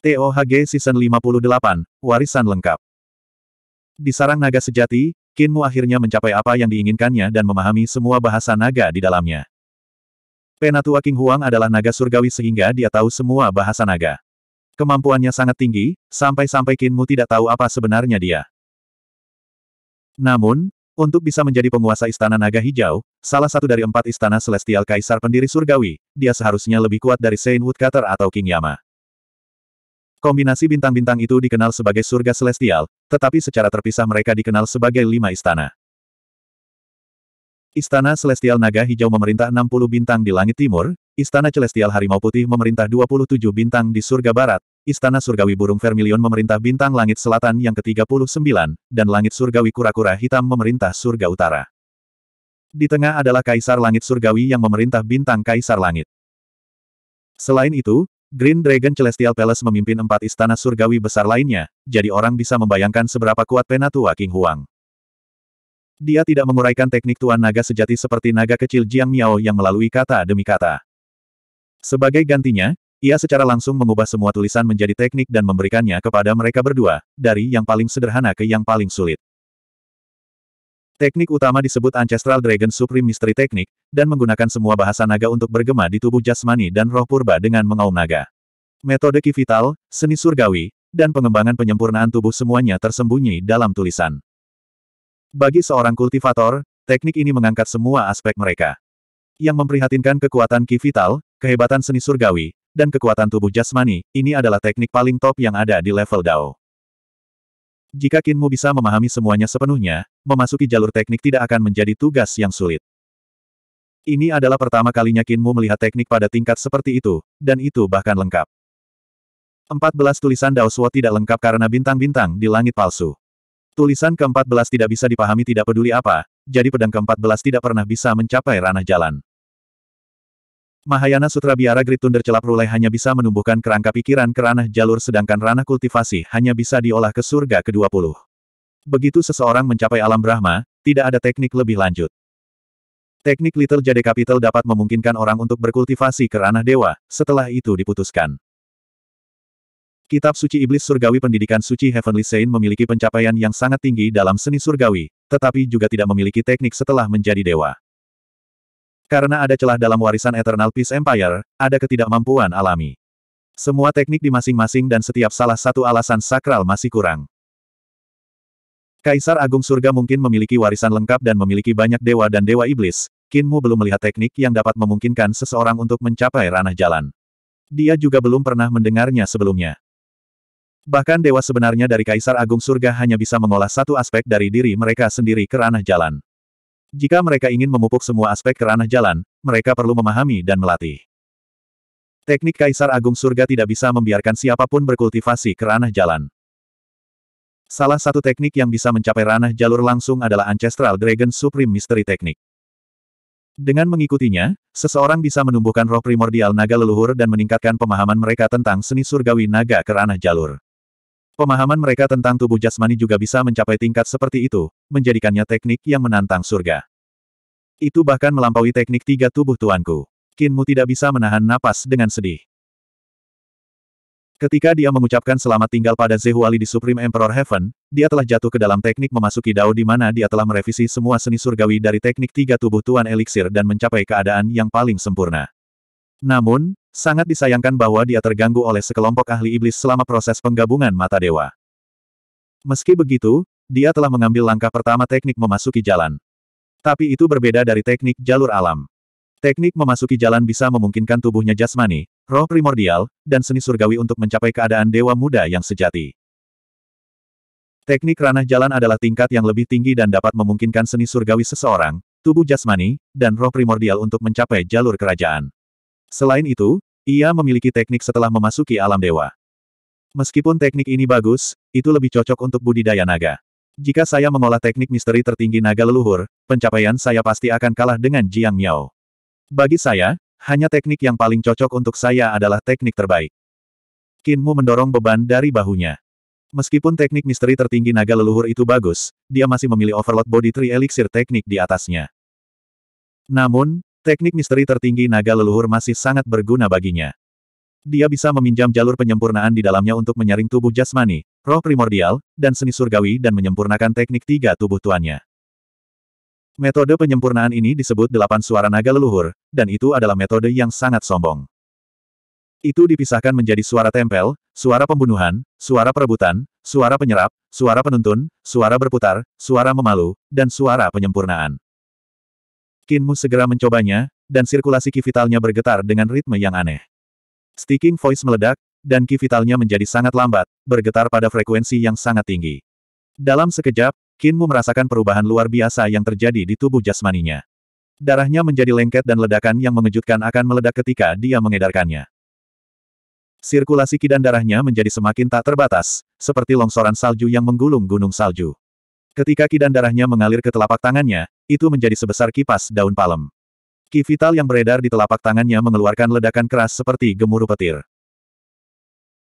TOHG Season 58, Warisan Lengkap Di sarang naga sejati, Kinmu akhirnya mencapai apa yang diinginkannya dan memahami semua bahasa naga di dalamnya. Penatua King Huang adalah naga surgawi sehingga dia tahu semua bahasa naga. Kemampuannya sangat tinggi, sampai-sampai Kinmu tidak tahu apa sebenarnya dia. Namun, untuk bisa menjadi penguasa Istana Naga Hijau, salah satu dari empat Istana Celestial Kaisar Pendiri Surgawi, dia seharusnya lebih kuat dari Saint Woodcutter atau King Yama. Kombinasi bintang-bintang itu dikenal sebagai surga celestial, tetapi secara terpisah mereka dikenal sebagai lima istana. Istana Celestial Naga Hijau memerintah 60 bintang di langit timur, Istana Celestial Harimau Putih memerintah 27 bintang di surga barat, Istana Surgawi Burung Vermilion memerintah bintang langit selatan yang ke-39, dan langit surgawi kura-kura hitam memerintah surga utara. Di tengah adalah Kaisar Langit Surgawi yang memerintah bintang Kaisar Langit. Selain itu, Green Dragon Celestial Palace memimpin empat istana surgawi besar lainnya, jadi orang bisa membayangkan seberapa kuat Penatua King Huang. Dia tidak menguraikan teknik Tuan Naga sejati seperti naga kecil Jiang Miao yang melalui kata demi kata. Sebagai gantinya, ia secara langsung mengubah semua tulisan menjadi teknik dan memberikannya kepada mereka berdua, dari yang paling sederhana ke yang paling sulit. Teknik utama disebut Ancestral Dragon Supreme Mystery Technique, dan menggunakan semua bahasa naga untuk bergema di tubuh jasmani dan roh purba dengan mengaum naga. Metode ki seni surgawi, dan pengembangan penyempurnaan tubuh semuanya tersembunyi dalam tulisan. Bagi seorang kultivator, teknik ini mengangkat semua aspek mereka. Yang memprihatinkan kekuatan ki kehebatan seni surgawi, dan kekuatan tubuh jasmani, ini adalah teknik paling top yang ada di level DAO. Jika Kinmu bisa memahami semuanya sepenuhnya, memasuki jalur teknik tidak akan menjadi tugas yang sulit. Ini adalah pertama kalinya Kinmu melihat teknik pada tingkat seperti itu, dan itu bahkan lengkap. 14 tulisan Daoswo tidak lengkap karena bintang-bintang di langit palsu. Tulisan ke-14 tidak bisa dipahami tidak peduli apa, jadi pedang ke-14 tidak pernah bisa mencapai ranah jalan. Mahayana Sutra Biara Grid Thunder Celap Rulai hanya bisa menumbuhkan kerangka pikiran ke ranah jalur sedangkan ranah kultivasi hanya bisa diolah ke surga ke-20. Begitu seseorang mencapai alam Brahma, tidak ada teknik lebih lanjut. Teknik Little Jade Capital dapat memungkinkan orang untuk berkultivasi ke ranah dewa, setelah itu diputuskan. Kitab Suci Iblis Surgawi Pendidikan Suci Heavenly Saint memiliki pencapaian yang sangat tinggi dalam seni surgawi, tetapi juga tidak memiliki teknik setelah menjadi dewa. Karena ada celah dalam warisan Eternal Peace Empire, ada ketidakmampuan alami. Semua teknik di masing-masing dan setiap salah satu alasan sakral masih kurang. Kaisar Agung Surga mungkin memiliki warisan lengkap dan memiliki banyak dewa dan dewa iblis, Kinmu belum melihat teknik yang dapat memungkinkan seseorang untuk mencapai ranah jalan. Dia juga belum pernah mendengarnya sebelumnya. Bahkan dewa sebenarnya dari Kaisar Agung Surga hanya bisa mengolah satu aspek dari diri mereka sendiri ke ranah jalan. Jika mereka ingin memupuk semua aspek keranah jalan, mereka perlu memahami dan melatih. Teknik Kaisar Agung Surga tidak bisa membiarkan siapapun berkultivasi keranah jalan. Salah satu teknik yang bisa mencapai ranah jalur langsung adalah Ancestral Dragon Supreme Mystery Teknik. Dengan mengikutinya, seseorang bisa menumbuhkan roh primordial naga leluhur dan meningkatkan pemahaman mereka tentang seni surgawi naga ke jalur. Pemahaman mereka tentang tubuh jasmani juga bisa mencapai tingkat seperti itu, menjadikannya teknik yang menantang surga. Itu bahkan melampaui teknik tiga tubuh tuanku. Kinmu tidak bisa menahan napas dengan sedih. Ketika dia mengucapkan selamat tinggal pada Zehuali di Supreme Emperor Heaven, dia telah jatuh ke dalam teknik memasuki Dao di mana dia telah merevisi semua seni surgawi dari teknik tiga tubuh Tuan eliksir dan mencapai keadaan yang paling sempurna. Namun, Sangat disayangkan bahwa dia terganggu oleh sekelompok ahli iblis selama proses penggabungan mata dewa. Meski begitu, dia telah mengambil langkah pertama teknik memasuki jalan. Tapi itu berbeda dari teknik jalur alam. Teknik memasuki jalan bisa memungkinkan tubuhnya jasmani, roh primordial, dan seni surgawi untuk mencapai keadaan dewa muda yang sejati. Teknik ranah jalan adalah tingkat yang lebih tinggi dan dapat memungkinkan seni surgawi seseorang, tubuh jasmani, dan roh primordial untuk mencapai jalur kerajaan. Selain itu, ia memiliki teknik setelah memasuki alam dewa. Meskipun teknik ini bagus, itu lebih cocok untuk budidaya naga. Jika saya mengolah teknik misteri tertinggi naga leluhur, pencapaian saya pasti akan kalah dengan Jiang Miao. Bagi saya, hanya teknik yang paling cocok untuk saya adalah teknik terbaik. Kinmu mendorong beban dari bahunya. Meskipun teknik misteri tertinggi naga leluhur itu bagus, dia masih memilih overload body tree elixir teknik di atasnya. Namun, Teknik misteri tertinggi naga leluhur masih sangat berguna baginya. Dia bisa meminjam jalur penyempurnaan di dalamnya untuk menyaring tubuh jasmani, roh primordial, dan seni surgawi dan menyempurnakan teknik tiga tubuh tuannya. Metode penyempurnaan ini disebut delapan suara naga leluhur, dan itu adalah metode yang sangat sombong. Itu dipisahkan menjadi suara tempel, suara pembunuhan, suara perebutan, suara penyerap, suara penuntun, suara berputar, suara memalu, dan suara penyempurnaan. Kinmu segera mencobanya, dan sirkulasi ki vitalnya bergetar dengan ritme yang aneh. Sticking voice meledak, dan ki vitalnya menjadi sangat lambat, bergetar pada frekuensi yang sangat tinggi. Dalam sekejap, Kinmu merasakan perubahan luar biasa yang terjadi di tubuh jasmaninya. Darahnya menjadi lengket dan ledakan yang mengejutkan akan meledak ketika dia mengedarkannya. Sirkulasi ki dan darahnya menjadi semakin tak terbatas, seperti longsoran salju yang menggulung gunung salju. Ketika ki dan darahnya mengalir ke telapak tangannya, itu menjadi sebesar kipas daun palem. Ki vital yang beredar di telapak tangannya mengeluarkan ledakan keras seperti gemuruh petir.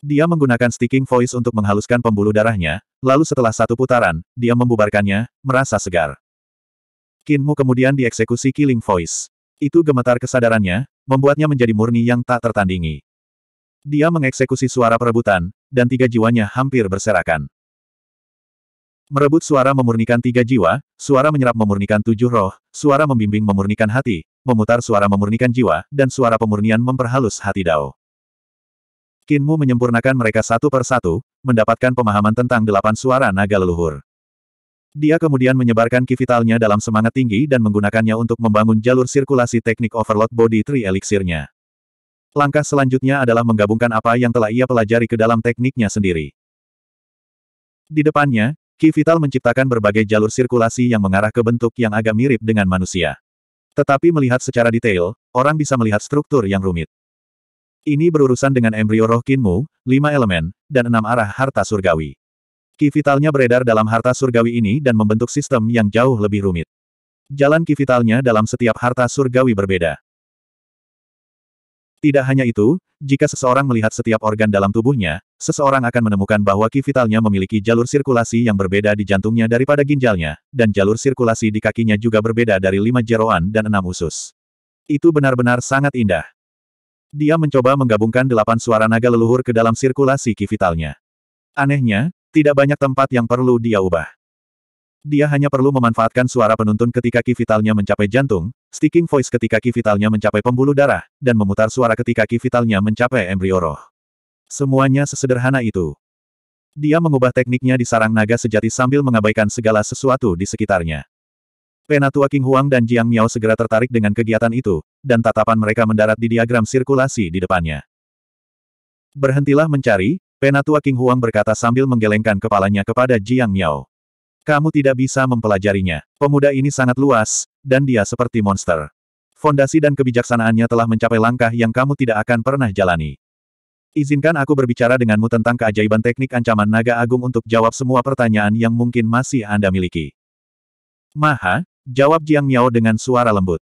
Dia menggunakan sticking voice untuk menghaluskan pembuluh darahnya, lalu setelah satu putaran, dia membubarkannya, merasa segar. Kinmu kemudian dieksekusi killing voice. Itu gemetar kesadarannya, membuatnya menjadi murni yang tak tertandingi. Dia mengeksekusi suara perebutan, dan tiga jiwanya hampir berserakan. Merebut suara memurnikan tiga jiwa, suara menyerap memurnikan tujuh roh, suara membimbing memurnikan hati, memutar suara memurnikan jiwa, dan suara pemurnian memperhalus hati Dao. Kinmu menyempurnakan mereka satu per satu, mendapatkan pemahaman tentang delapan suara naga leluhur. Dia kemudian menyebarkan kivitalnya dalam semangat tinggi dan menggunakannya untuk membangun jalur sirkulasi teknik overload body tri eliksirnya. Langkah selanjutnya adalah menggabungkan apa yang telah ia pelajari ke dalam tekniknya sendiri. Di depannya, Ki vital menciptakan berbagai jalur sirkulasi yang mengarah ke bentuk yang agak mirip dengan manusia. Tetapi melihat secara detail, orang bisa melihat struktur yang rumit. Ini berurusan dengan embrio roh kinmu, lima elemen, dan enam arah harta surgawi. Ki vitalnya beredar dalam harta surgawi ini dan membentuk sistem yang jauh lebih rumit. Jalan ki vitalnya dalam setiap harta surgawi berbeda. Tidak hanya itu, jika seseorang melihat setiap organ dalam tubuhnya, seseorang akan menemukan bahwa ki vitalnya memiliki jalur sirkulasi yang berbeda di jantungnya daripada ginjalnya, dan jalur sirkulasi di kakinya juga berbeda dari lima jeroan dan enam usus. Itu benar-benar sangat indah. Dia mencoba menggabungkan delapan suara naga leluhur ke dalam sirkulasi ki vitalnya. Anehnya, tidak banyak tempat yang perlu dia ubah. Dia hanya perlu memanfaatkan suara penuntun ketika ki vitalnya mencapai jantung, sticking voice ketika ki vitalnya mencapai pembuluh darah, dan memutar suara ketika ki vitalnya mencapai embrio roh. Semuanya sesederhana itu. Dia mengubah tekniknya di sarang naga sejati sambil mengabaikan segala sesuatu di sekitarnya. Penatua King Huang dan Jiang Miao segera tertarik dengan kegiatan itu, dan tatapan mereka mendarat di diagram sirkulasi di depannya. Berhentilah mencari, Penatua King Huang berkata sambil menggelengkan kepalanya kepada Jiang Miao. Kamu tidak bisa mempelajarinya. Pemuda ini sangat luas, dan dia seperti monster. Fondasi dan kebijaksanaannya telah mencapai langkah yang kamu tidak akan pernah jalani. Izinkan aku berbicara denganmu tentang keajaiban teknik ancaman naga agung untuk jawab semua pertanyaan yang mungkin masih Anda miliki. Maha, jawab Jiang Miao dengan suara lembut.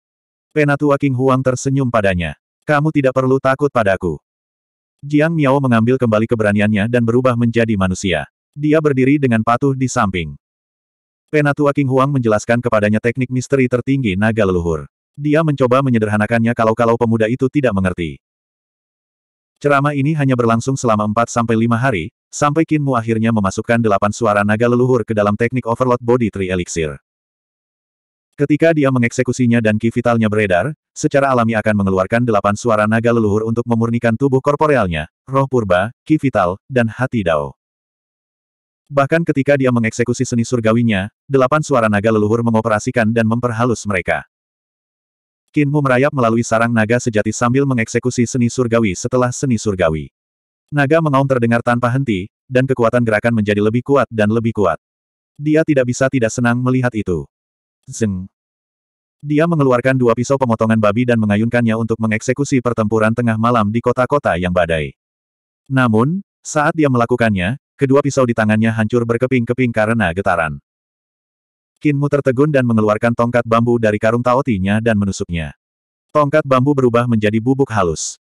Penatua King Huang tersenyum padanya. Kamu tidak perlu takut padaku. Jiang Miao mengambil kembali keberaniannya dan berubah menjadi manusia. Dia berdiri dengan patuh di samping. Penatua King Huang menjelaskan kepadanya teknik misteri tertinggi naga leluhur. Dia mencoba menyederhanakannya kalau-kalau pemuda itu tidak mengerti. Ceramah ini hanya berlangsung selama 4-5 hari, sampai Mu akhirnya memasukkan delapan suara naga leluhur ke dalam teknik overload body tree elixir. Ketika dia mengeksekusinya dan ki vitalnya beredar, secara alami akan mengeluarkan delapan suara naga leluhur untuk memurnikan tubuh korporealnya, roh purba, ki vital, dan hati dao. Bahkan ketika dia mengeksekusi seni surgawinya, delapan suara naga leluhur mengoperasikan dan memperhalus mereka. Kinmu merayap melalui sarang naga sejati sambil mengeksekusi seni surgawi setelah seni surgawi. Naga mengaum terdengar tanpa henti, dan kekuatan gerakan menjadi lebih kuat dan lebih kuat. Dia tidak bisa tidak senang melihat itu. Zeng. Dia mengeluarkan dua pisau pemotongan babi dan mengayunkannya untuk mengeksekusi pertempuran tengah malam di kota-kota yang badai. Namun, saat dia melakukannya, Kedua pisau di tangannya hancur berkeping-keping karena getaran. Kinmu tertegun dan mengeluarkan tongkat bambu dari karung taotinya dan menusuknya. Tongkat bambu berubah menjadi bubuk halus.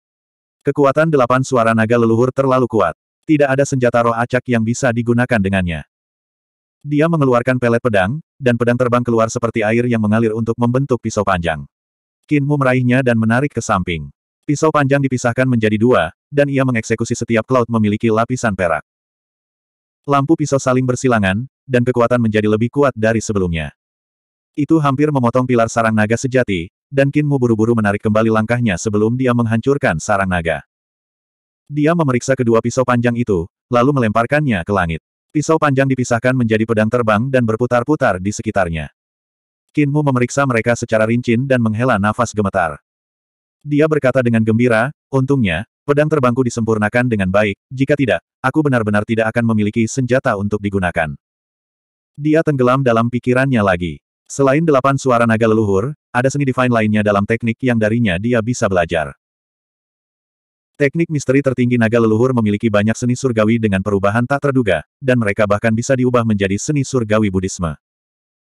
Kekuatan delapan suara naga leluhur terlalu kuat. Tidak ada senjata roh acak yang bisa digunakan dengannya. Dia mengeluarkan pelet pedang, dan pedang terbang keluar seperti air yang mengalir untuk membentuk pisau panjang. Kinmu meraihnya dan menarik ke samping. Pisau panjang dipisahkan menjadi dua, dan ia mengeksekusi setiap cloud memiliki lapisan perak. Lampu pisau saling bersilangan, dan kekuatan menjadi lebih kuat dari sebelumnya. Itu hampir memotong pilar sarang naga sejati, dan Kinmu buru-buru menarik kembali langkahnya sebelum dia menghancurkan sarang naga. Dia memeriksa kedua pisau panjang itu, lalu melemparkannya ke langit. Pisau panjang dipisahkan menjadi pedang terbang dan berputar-putar di sekitarnya. Kinmu memeriksa mereka secara rincin dan menghela nafas gemetar. Dia berkata dengan gembira, untungnya, Pedang terbangku disempurnakan dengan baik, jika tidak, aku benar-benar tidak akan memiliki senjata untuk digunakan. Dia tenggelam dalam pikirannya lagi. Selain delapan suara naga leluhur, ada seni divine lainnya dalam teknik yang darinya dia bisa belajar. Teknik misteri tertinggi naga leluhur memiliki banyak seni surgawi dengan perubahan tak terduga, dan mereka bahkan bisa diubah menjadi seni surgawi Buddhisme.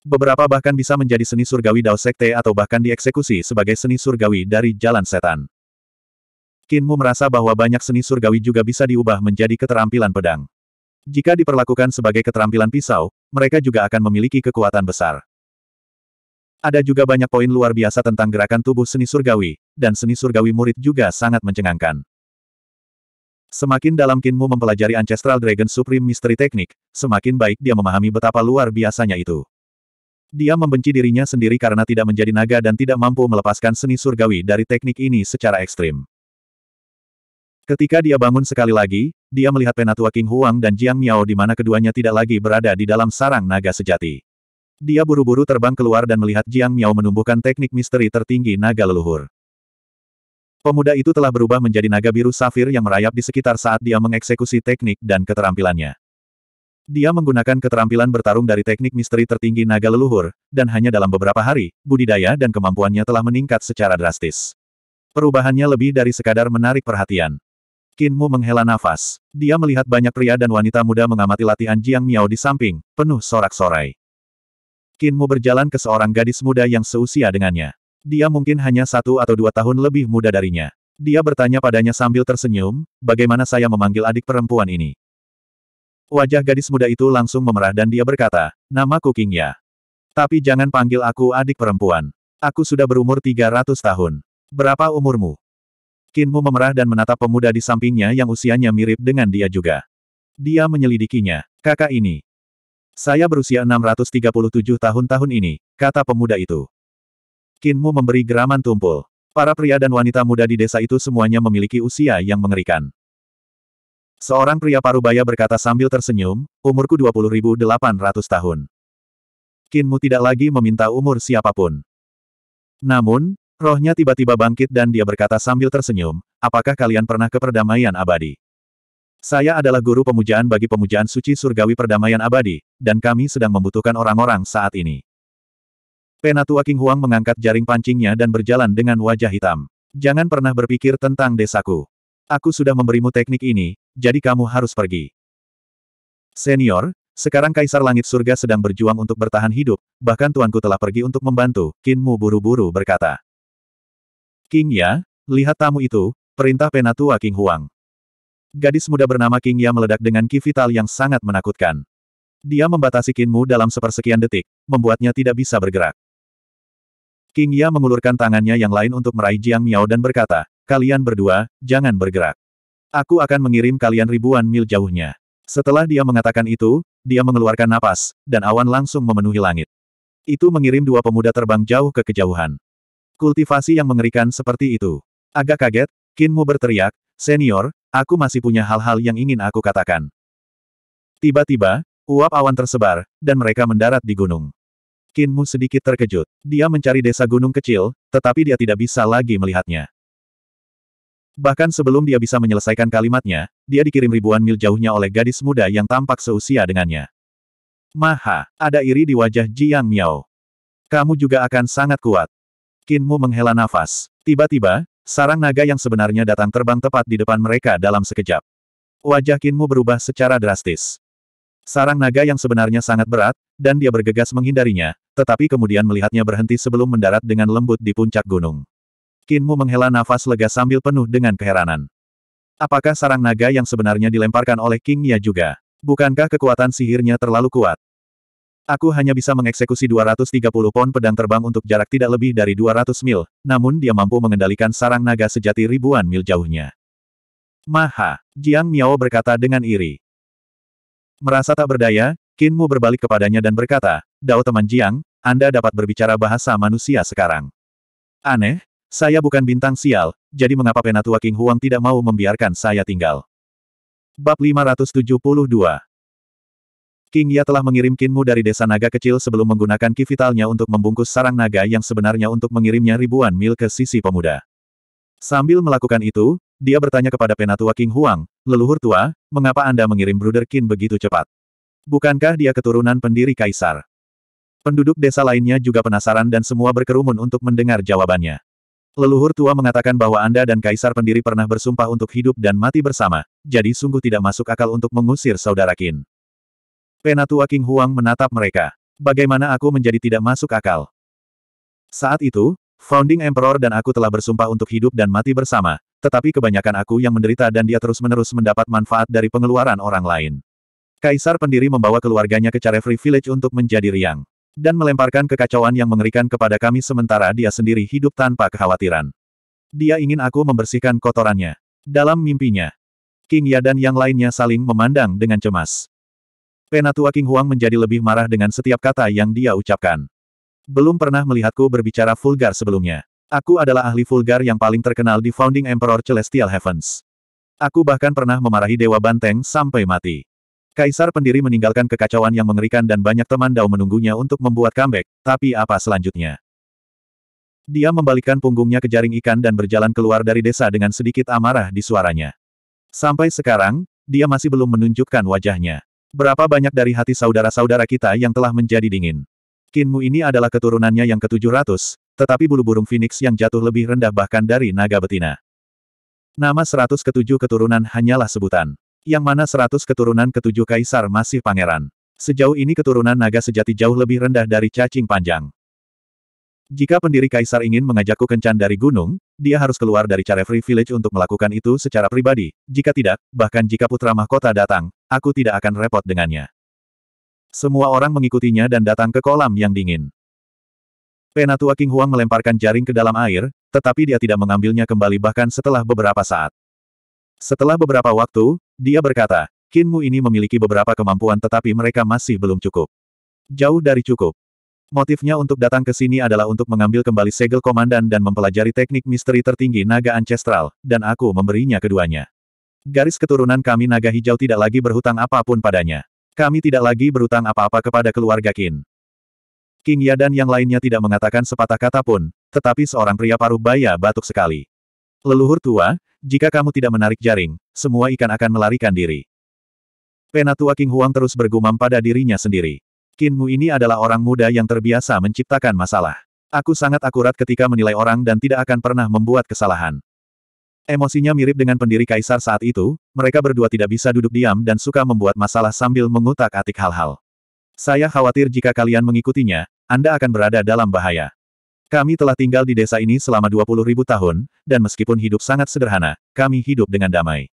Beberapa bahkan bisa menjadi seni surgawi Dao Sekte atau bahkan dieksekusi sebagai seni surgawi dari jalan setan. Kinmu merasa bahwa banyak seni surgawi juga bisa diubah menjadi keterampilan pedang. Jika diperlakukan sebagai keterampilan pisau, mereka juga akan memiliki kekuatan besar. Ada juga banyak poin luar biasa tentang gerakan tubuh seni surgawi, dan seni surgawi murid juga sangat mencengangkan. Semakin dalam Kinmu mempelajari Ancestral Dragon Supreme Mystery Technique, semakin baik dia memahami betapa luar biasanya itu. Dia membenci dirinya sendiri karena tidak menjadi naga dan tidak mampu melepaskan seni surgawi dari teknik ini secara ekstrim. Ketika dia bangun sekali lagi, dia melihat penatua King Huang dan Jiang Miao di mana keduanya tidak lagi berada di dalam sarang naga sejati. Dia buru-buru terbang keluar dan melihat Jiang Miao menumbuhkan teknik misteri tertinggi naga leluhur. Pemuda itu telah berubah menjadi naga biru safir yang merayap di sekitar saat dia mengeksekusi teknik dan keterampilannya. Dia menggunakan keterampilan bertarung dari teknik misteri tertinggi naga leluhur, dan hanya dalam beberapa hari, budidaya dan kemampuannya telah meningkat secara drastis. Perubahannya lebih dari sekadar menarik perhatian. Kinmu menghela nafas. Dia melihat banyak pria dan wanita muda mengamati latihan Jiang Miao di samping, penuh sorak-sorai. Kinmu berjalan ke seorang gadis muda yang seusia dengannya. Dia mungkin hanya satu atau dua tahun lebih muda darinya. Dia bertanya padanya sambil tersenyum, bagaimana saya memanggil adik perempuan ini? Wajah gadis muda itu langsung memerah dan dia berkata, namaku Kingya. Tapi jangan panggil aku adik perempuan. Aku sudah berumur 300 tahun. Berapa umurmu? Kinmu memerah dan menatap pemuda di sampingnya yang usianya mirip dengan dia juga. Dia menyelidikinya. Kakak ini. Saya berusia 637 tahun tahun ini, kata pemuda itu. Kinmu memberi geraman tumpul. Para pria dan wanita muda di desa itu semuanya memiliki usia yang mengerikan. Seorang pria parubaya berkata sambil tersenyum, umurku 20.800 tahun. Kinmu tidak lagi meminta umur siapapun. Namun, Rohnya tiba-tiba bangkit dan dia berkata sambil tersenyum, apakah kalian pernah ke perdamaian abadi? Saya adalah guru pemujaan bagi pemujaan suci surgawi perdamaian abadi, dan kami sedang membutuhkan orang-orang saat ini. Penatua King Huang mengangkat jaring pancingnya dan berjalan dengan wajah hitam. Jangan pernah berpikir tentang desaku. Aku sudah memberimu teknik ini, jadi kamu harus pergi. Senior, sekarang Kaisar Langit Surga sedang berjuang untuk bertahan hidup, bahkan tuanku telah pergi untuk membantu, Kinmu buru-buru berkata. King Ya, lihat tamu itu, perintah penatua King Huang. Gadis muda bernama King Ya meledak dengan ki vital yang sangat menakutkan. Dia membatasi Kinmu dalam sepersekian detik, membuatnya tidak bisa bergerak. King Ya mengulurkan tangannya yang lain untuk meraih Jiang Miao dan berkata, kalian berdua, jangan bergerak. Aku akan mengirim kalian ribuan mil jauhnya. Setelah dia mengatakan itu, dia mengeluarkan napas, dan awan langsung memenuhi langit. Itu mengirim dua pemuda terbang jauh ke kejauhan. Kultivasi yang mengerikan seperti itu. Agak kaget, Kinmu berteriak, Senior, aku masih punya hal-hal yang ingin aku katakan. Tiba-tiba, uap awan tersebar, dan mereka mendarat di gunung. Kinmu sedikit terkejut. Dia mencari desa gunung kecil, tetapi dia tidak bisa lagi melihatnya. Bahkan sebelum dia bisa menyelesaikan kalimatnya, dia dikirim ribuan mil jauhnya oleh gadis muda yang tampak seusia dengannya. Maha, ada iri di wajah Jiang Miao. Kamu juga akan sangat kuat. Kinmu menghela nafas. Tiba-tiba, sarang naga yang sebenarnya datang terbang tepat di depan mereka dalam sekejap. Wajah Kinmu berubah secara drastis. Sarang naga yang sebenarnya sangat berat, dan dia bergegas menghindarinya, tetapi kemudian melihatnya berhenti sebelum mendarat dengan lembut di puncak gunung. Kinmu menghela nafas lega sambil penuh dengan keheranan. Apakah sarang naga yang sebenarnya dilemparkan oleh King Ya juga? Bukankah kekuatan sihirnya terlalu kuat? Aku hanya bisa mengeksekusi 230 pon pedang terbang untuk jarak tidak lebih dari 200 mil, namun dia mampu mengendalikan sarang naga sejati ribuan mil jauhnya. Maha, Jiang Miao berkata dengan iri. Merasa tak berdaya, Qin Mu berbalik kepadanya dan berkata, Dao teman Jiang, Anda dapat berbicara bahasa manusia sekarang. Aneh, saya bukan bintang sial, jadi mengapa Penatua King Huang tidak mau membiarkan saya tinggal? Bab 572 King Ya telah mengirim Kinmu dari desa naga kecil sebelum menggunakan ki untuk membungkus sarang naga yang sebenarnya untuk mengirimnya ribuan mil ke sisi pemuda. Sambil melakukan itu, dia bertanya kepada penatua King Huang, leluhur tua, mengapa Anda mengirim Bruder Qin begitu cepat? Bukankah dia keturunan pendiri kaisar? Penduduk desa lainnya juga penasaran dan semua berkerumun untuk mendengar jawabannya. Leluhur tua mengatakan bahwa Anda dan kaisar pendiri pernah bersumpah untuk hidup dan mati bersama, jadi sungguh tidak masuk akal untuk mengusir saudara Qin. Penatua King Huang menatap mereka. Bagaimana aku menjadi tidak masuk akal? Saat itu, Founding Emperor dan aku telah bersumpah untuk hidup dan mati bersama, tetapi kebanyakan aku yang menderita dan dia terus-menerus mendapat manfaat dari pengeluaran orang lain. Kaisar pendiri membawa keluarganya ke Carefree Village untuk menjadi riang. Dan melemparkan kekacauan yang mengerikan kepada kami sementara dia sendiri hidup tanpa kekhawatiran. Dia ingin aku membersihkan kotorannya. Dalam mimpinya, King Ya dan yang lainnya saling memandang dengan cemas. Penatua King Huang menjadi lebih marah dengan setiap kata yang dia ucapkan. Belum pernah melihatku berbicara vulgar sebelumnya. Aku adalah ahli vulgar yang paling terkenal di Founding Emperor Celestial Heavens. Aku bahkan pernah memarahi Dewa Banteng sampai mati. Kaisar pendiri meninggalkan kekacauan yang mengerikan dan banyak teman Dao menunggunya untuk membuat comeback, tapi apa selanjutnya? Dia membalikkan punggungnya ke jaring ikan dan berjalan keluar dari desa dengan sedikit amarah di suaranya. Sampai sekarang, dia masih belum menunjukkan wajahnya. Berapa banyak dari hati saudara-saudara kita yang telah menjadi dingin? Kinmu ini adalah keturunannya yang ke-700, tetapi bulu burung phoenix yang jatuh lebih rendah bahkan dari naga betina. Nama 100 ketujuh keturunan hanyalah sebutan. Yang mana 100 keturunan ketujuh kaisar masih pangeran. Sejauh ini keturunan naga sejati jauh lebih rendah dari cacing panjang. Jika pendiri kaisar ingin mengajakku kencan dari gunung, dia harus keluar dari Carefree Village untuk melakukan itu secara pribadi. Jika tidak, bahkan jika putra mahkota datang, aku tidak akan repot dengannya. Semua orang mengikutinya dan datang ke kolam yang dingin. Penatua King Huang melemparkan jaring ke dalam air, tetapi dia tidak mengambilnya kembali bahkan setelah beberapa saat. Setelah beberapa waktu, dia berkata, Kinmu ini memiliki beberapa kemampuan tetapi mereka masih belum cukup. Jauh dari cukup. Motifnya untuk datang ke sini adalah untuk mengambil kembali segel komandan dan mempelajari teknik misteri tertinggi naga ancestral, dan aku memberinya keduanya. Garis keturunan kami naga hijau tidak lagi berhutang apapun padanya. Kami tidak lagi berhutang apa-apa kepada keluarga Qin. King Ya dan yang lainnya tidak mengatakan sepatah kata pun, tetapi seorang pria paruh baya batuk sekali. Leluhur tua, jika kamu tidak menarik jaring, semua ikan akan melarikan diri. Penatua King Huang terus bergumam pada dirinya sendiri. Kinmu ini adalah orang muda yang terbiasa menciptakan masalah. Aku sangat akurat ketika menilai orang dan tidak akan pernah membuat kesalahan. Emosinya mirip dengan pendiri kaisar saat itu, mereka berdua tidak bisa duduk diam dan suka membuat masalah sambil mengutak-atik hal-hal. Saya khawatir jika kalian mengikutinya, Anda akan berada dalam bahaya. Kami telah tinggal di desa ini selama 20 ribu tahun, dan meskipun hidup sangat sederhana, kami hidup dengan damai.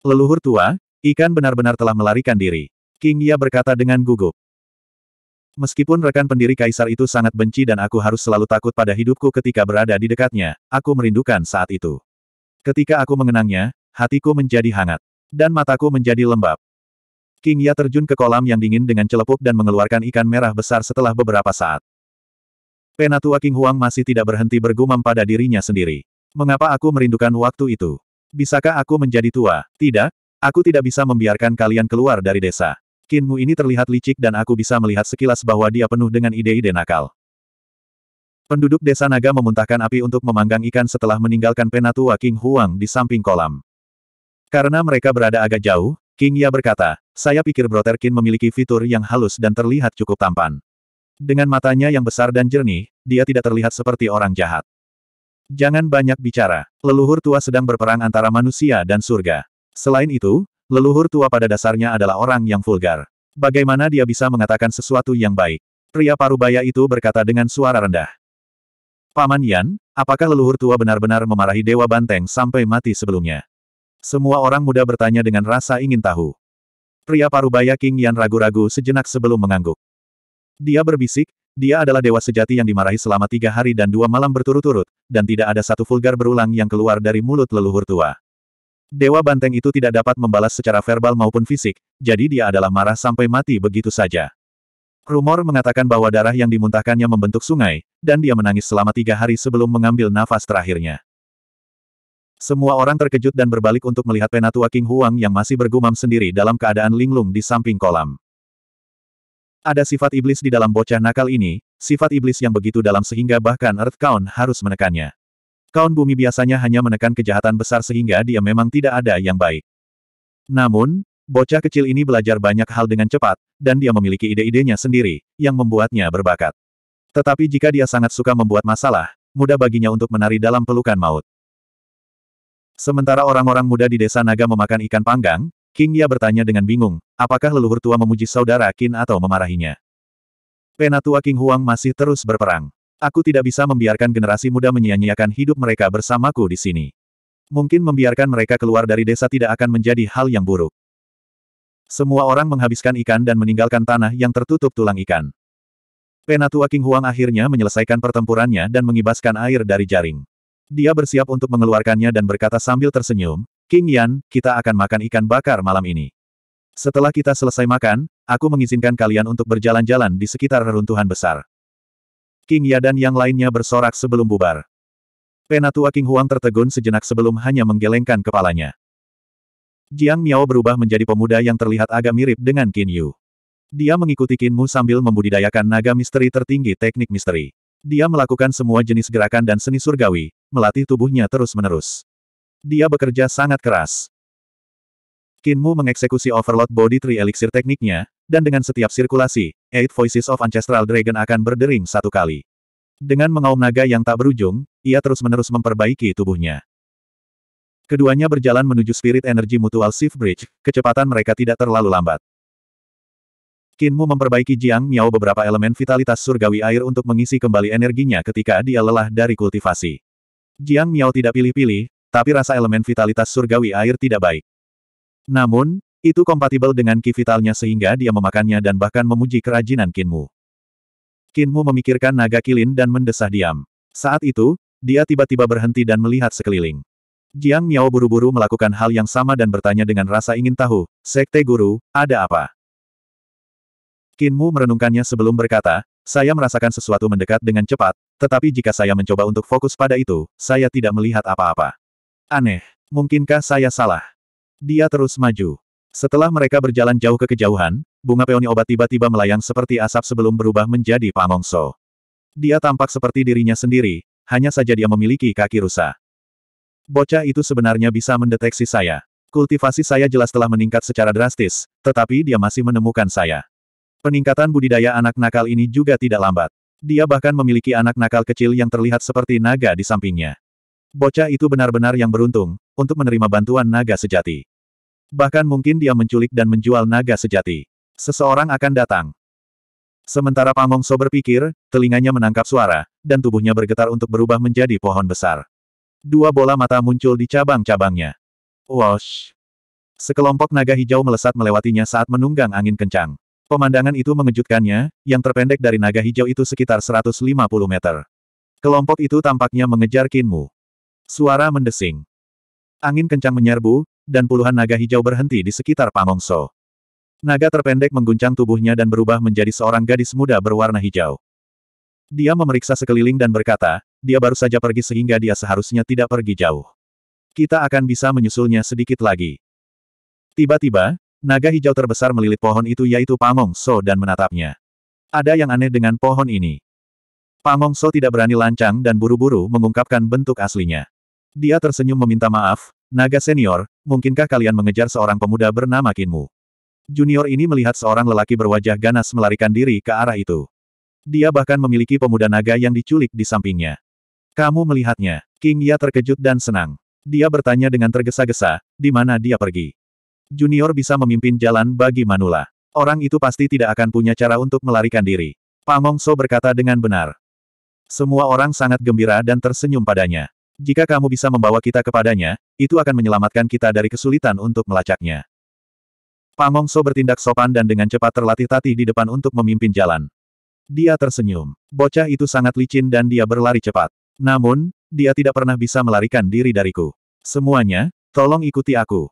Leluhur tua, ikan benar-benar telah melarikan diri. King Ya berkata dengan gugup. Meskipun rekan pendiri kaisar itu sangat benci dan aku harus selalu takut pada hidupku ketika berada di dekatnya, aku merindukan saat itu. Ketika aku mengenangnya, hatiku menjadi hangat. Dan mataku menjadi lembab. King Ya terjun ke kolam yang dingin dengan celepuk dan mengeluarkan ikan merah besar setelah beberapa saat. Penatua King Huang masih tidak berhenti bergumam pada dirinya sendiri. Mengapa aku merindukan waktu itu? Bisakah aku menjadi tua? Tidak, aku tidak bisa membiarkan kalian keluar dari desa. Kinmu ini terlihat licik dan aku bisa melihat sekilas bahwa dia penuh dengan ide-ide nakal. Penduduk desa naga memuntahkan api untuk memanggang ikan setelah meninggalkan penatua King Huang di samping kolam. Karena mereka berada agak jauh, King Ya berkata, saya pikir Brother Kin memiliki fitur yang halus dan terlihat cukup tampan. Dengan matanya yang besar dan jernih, dia tidak terlihat seperti orang jahat. Jangan banyak bicara, leluhur tua sedang berperang antara manusia dan surga. Selain itu, Leluhur tua pada dasarnya adalah orang yang vulgar. Bagaimana dia bisa mengatakan sesuatu yang baik? Pria parubaya itu berkata dengan suara rendah. Paman Yan, apakah leluhur tua benar-benar memarahi Dewa Banteng sampai mati sebelumnya? Semua orang muda bertanya dengan rasa ingin tahu. Pria parubaya King Yan ragu-ragu sejenak sebelum mengangguk. Dia berbisik, dia adalah dewa sejati yang dimarahi selama tiga hari dan dua malam berturut-turut, dan tidak ada satu vulgar berulang yang keluar dari mulut leluhur tua. Dewa Banteng itu tidak dapat membalas secara verbal maupun fisik, jadi dia adalah marah sampai mati begitu saja. Rumor mengatakan bahwa darah yang dimuntahkannya membentuk sungai, dan dia menangis selama tiga hari sebelum mengambil nafas terakhirnya. Semua orang terkejut dan berbalik untuk melihat Penatua King Huang yang masih bergumam sendiri dalam keadaan linglung di samping kolam. Ada sifat iblis di dalam bocah nakal ini, sifat iblis yang begitu dalam sehingga bahkan Earth Count harus menekannya. Kaun bumi biasanya hanya menekan kejahatan besar sehingga dia memang tidak ada yang baik. Namun, bocah kecil ini belajar banyak hal dengan cepat, dan dia memiliki ide-idenya sendiri, yang membuatnya berbakat. Tetapi jika dia sangat suka membuat masalah, mudah baginya untuk menari dalam pelukan maut. Sementara orang-orang muda di desa naga memakan ikan panggang, King Ya bertanya dengan bingung, apakah leluhur tua memuji saudara Kin atau memarahinya. Penatua King Huang masih terus berperang. Aku tidak bisa membiarkan generasi muda menyia-nyiakan hidup mereka bersamaku di sini. Mungkin membiarkan mereka keluar dari desa tidak akan menjadi hal yang buruk. Semua orang menghabiskan ikan dan meninggalkan tanah yang tertutup tulang ikan. Penatua King Huang akhirnya menyelesaikan pertempurannya dan mengibaskan air dari jaring. Dia bersiap untuk mengeluarkannya dan berkata sambil tersenyum, King Yan, kita akan makan ikan bakar malam ini. Setelah kita selesai makan, aku mengizinkan kalian untuk berjalan-jalan di sekitar reruntuhan besar. King Ya dan yang lainnya bersorak sebelum bubar. Penatua King Huang tertegun sejenak sebelum hanya menggelengkan kepalanya. Jiang Miao berubah menjadi pemuda yang terlihat agak mirip dengan Qin Yu. Dia mengikuti Qin Mu sambil membudidayakan naga misteri tertinggi teknik misteri. Dia melakukan semua jenis gerakan dan seni surgawi, melatih tubuhnya terus-menerus. Dia bekerja sangat keras. Kinmu mengeksekusi Overload Body Tree Elixir tekniknya, dan dengan setiap sirkulasi, Eight Voices of Ancestral Dragon akan berdering satu kali. Dengan mengaum naga yang tak berujung, ia terus-menerus memperbaiki tubuhnya. Keduanya berjalan menuju Spirit Energy Mutual Shift Bridge, kecepatan mereka tidak terlalu lambat. Kinmu memperbaiki Jiang Miao beberapa elemen vitalitas surgawi air untuk mengisi kembali energinya ketika dia lelah dari kultivasi. Jiang Miao tidak pilih-pilih, tapi rasa elemen vitalitas surgawi air tidak baik. Namun, itu kompatibel dengan ki vitalnya sehingga dia memakannya dan bahkan memuji kerajinan Kinmu. Kinmu memikirkan naga kilin dan mendesah diam. Saat itu, dia tiba-tiba berhenti dan melihat sekeliling. Jiang Miao buru-buru melakukan hal yang sama dan bertanya dengan rasa ingin tahu, Sekte Guru, ada apa? Kinmu merenungkannya sebelum berkata, saya merasakan sesuatu mendekat dengan cepat, tetapi jika saya mencoba untuk fokus pada itu, saya tidak melihat apa-apa. Aneh, mungkinkah saya salah? Dia terus maju. Setelah mereka berjalan jauh ke kejauhan, bunga peoni obat tiba-tiba melayang seperti asap sebelum berubah menjadi pamongso. Dia tampak seperti dirinya sendiri, hanya saja dia memiliki kaki rusa. Bocah itu sebenarnya bisa mendeteksi saya. Kultivasi saya jelas telah meningkat secara drastis, tetapi dia masih menemukan saya. Peningkatan budidaya anak nakal ini juga tidak lambat. Dia bahkan memiliki anak nakal kecil yang terlihat seperti naga di sampingnya. Bocah itu benar-benar yang beruntung, untuk menerima bantuan naga sejati. Bahkan mungkin dia menculik dan menjual naga sejati. Seseorang akan datang. Sementara Pamongso berpikir, telinganya menangkap suara, dan tubuhnya bergetar untuk berubah menjadi pohon besar. Dua bola mata muncul di cabang-cabangnya. Wash! Sekelompok naga hijau melesat melewatinya saat menunggang angin kencang. Pemandangan itu mengejutkannya, yang terpendek dari naga hijau itu sekitar 150 meter. Kelompok itu tampaknya mengejar Kinmu. Suara mendesing. Angin kencang menyerbu, dan puluhan naga hijau berhenti di sekitar Pamongso. Naga terpendek mengguncang tubuhnya dan berubah menjadi seorang gadis muda berwarna hijau. Dia memeriksa sekeliling dan berkata, dia baru saja pergi sehingga dia seharusnya tidak pergi jauh. Kita akan bisa menyusulnya sedikit lagi. Tiba-tiba, naga hijau terbesar melilit pohon itu yaitu Pamongso dan menatapnya. Ada yang aneh dengan pohon ini. Pamongso tidak berani lancang dan buru-buru mengungkapkan bentuk aslinya. Dia tersenyum meminta maaf, Naga senior, mungkinkah kalian mengejar seorang pemuda bernama Kinmu? Junior ini melihat seorang lelaki berwajah ganas melarikan diri ke arah itu. Dia bahkan memiliki pemuda naga yang diculik di sampingnya. Kamu melihatnya, King Ya terkejut dan senang. Dia bertanya dengan tergesa-gesa, di mana dia pergi. Junior bisa memimpin jalan bagi Manula. Orang itu pasti tidak akan punya cara untuk melarikan diri. Pamongso berkata dengan benar. Semua orang sangat gembira dan tersenyum padanya. Jika kamu bisa membawa kita kepadanya, itu akan menyelamatkan kita dari kesulitan untuk melacaknya. Pangongso bertindak sopan dan dengan cepat terlatih tati di depan untuk memimpin jalan. Dia tersenyum. Bocah itu sangat licin dan dia berlari cepat. Namun, dia tidak pernah bisa melarikan diri dariku. Semuanya, tolong ikuti aku.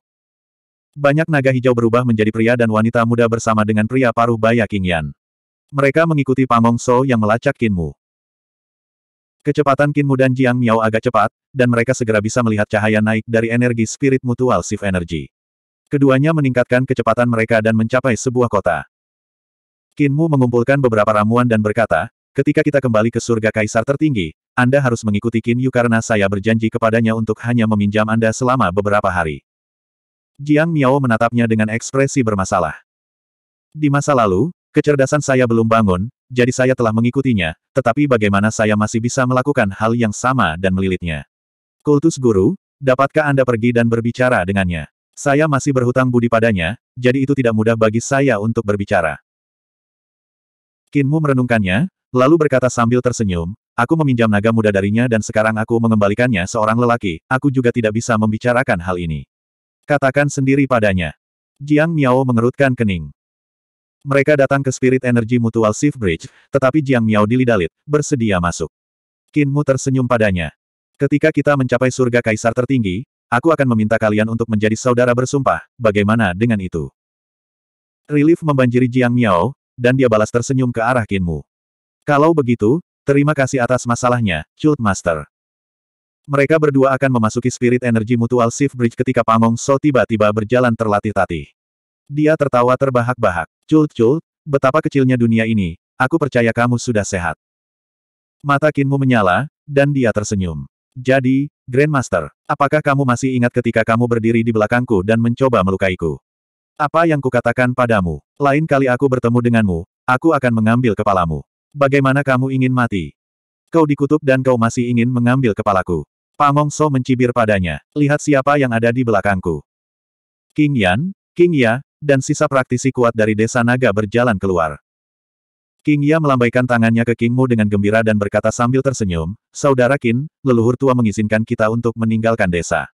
Banyak naga hijau berubah menjadi pria dan wanita muda bersama dengan pria paruh baya King Yan. Mereka mengikuti Pangongso yang melacak Kinmu. Kecepatan Mu dan Jiang Miao agak cepat, dan mereka segera bisa melihat cahaya naik dari energi spirit mutual shift energy. Keduanya meningkatkan kecepatan mereka dan mencapai sebuah kota. Mu mengumpulkan beberapa ramuan dan berkata, ketika kita kembali ke surga kaisar tertinggi, Anda harus mengikuti Qin Yu karena saya berjanji kepadanya untuk hanya meminjam Anda selama beberapa hari. Jiang Miao menatapnya dengan ekspresi bermasalah. Di masa lalu, Kecerdasan saya belum bangun, jadi saya telah mengikutinya, tetapi bagaimana saya masih bisa melakukan hal yang sama dan melilitnya? Kultus guru, dapatkah Anda pergi dan berbicara dengannya? Saya masih berhutang budi padanya, jadi itu tidak mudah bagi saya untuk berbicara. Kinmu merenungkannya, lalu berkata sambil tersenyum, Aku meminjam naga muda darinya dan sekarang aku mengembalikannya seorang lelaki, aku juga tidak bisa membicarakan hal ini. Katakan sendiri padanya. Jiang Miao mengerutkan kening. Mereka datang ke Spirit Energy Mutual Shift Bridge, tetapi Jiang Miao dilidalit, bersedia masuk. Qin Mu tersenyum padanya. Ketika kita mencapai surga kaisar tertinggi, aku akan meminta kalian untuk menjadi saudara bersumpah, bagaimana dengan itu? Relief membanjiri Jiang Miao, dan dia balas tersenyum ke arah Qin Mu. Kalau begitu, terima kasih atas masalahnya, Chult Master. Mereka berdua akan memasuki Spirit Energy Mutual Shift Bridge ketika Pangong So tiba-tiba berjalan terlatih-tatih. Dia tertawa terbahak-bahak. Cul-cul, betapa kecilnya dunia ini, aku percaya kamu sudah sehat. Mata Kinmu menyala, dan dia tersenyum. Jadi, Grandmaster, apakah kamu masih ingat ketika kamu berdiri di belakangku dan mencoba melukaiku? Apa yang kukatakan padamu? Lain kali aku bertemu denganmu, aku akan mengambil kepalamu. Bagaimana kamu ingin mati? Kau dikutuk dan kau masih ingin mengambil kepalaku. Pamong So mencibir padanya. Lihat siapa yang ada di belakangku. King Yan, King Ya, dan sisa praktisi kuat dari desa naga berjalan keluar. King Ya melambaikan tangannya ke King Mu dengan gembira dan berkata sambil tersenyum, Saudara Kin, leluhur tua mengizinkan kita untuk meninggalkan desa.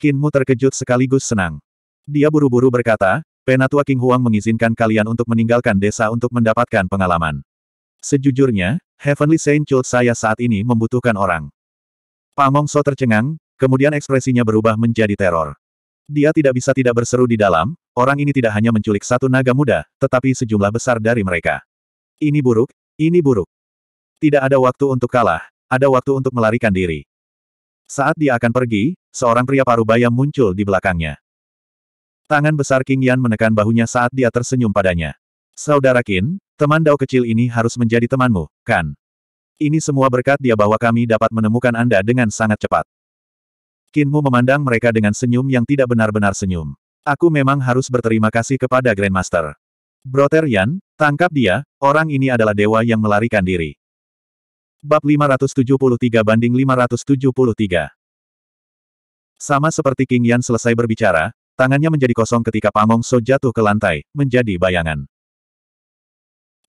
Kin Mu terkejut sekaligus senang. Dia buru-buru berkata, Penatua King Huang mengizinkan kalian untuk meninggalkan desa untuk mendapatkan pengalaman. Sejujurnya, Heavenly Saint Chult saya saat ini membutuhkan orang. Pamong So tercengang, kemudian ekspresinya berubah menjadi teror. Dia tidak bisa tidak berseru di dalam, orang ini tidak hanya menculik satu naga muda, tetapi sejumlah besar dari mereka. Ini buruk, ini buruk. Tidak ada waktu untuk kalah, ada waktu untuk melarikan diri. Saat dia akan pergi, seorang pria paruh baya muncul di belakangnya. Tangan besar King Yan menekan bahunya saat dia tersenyum padanya. Saudara Qin, teman Dao kecil ini harus menjadi temanmu, kan? Ini semua berkat dia bahwa kami dapat menemukan Anda dengan sangat cepat. Kinmu memandang mereka dengan senyum yang tidak benar-benar senyum. Aku memang harus berterima kasih kepada Grandmaster. Broter Yan, tangkap dia, orang ini adalah dewa yang melarikan diri. Bab 573 banding 573 Sama seperti King Yan selesai berbicara, tangannya menjadi kosong ketika Pangong So jatuh ke lantai, menjadi bayangan.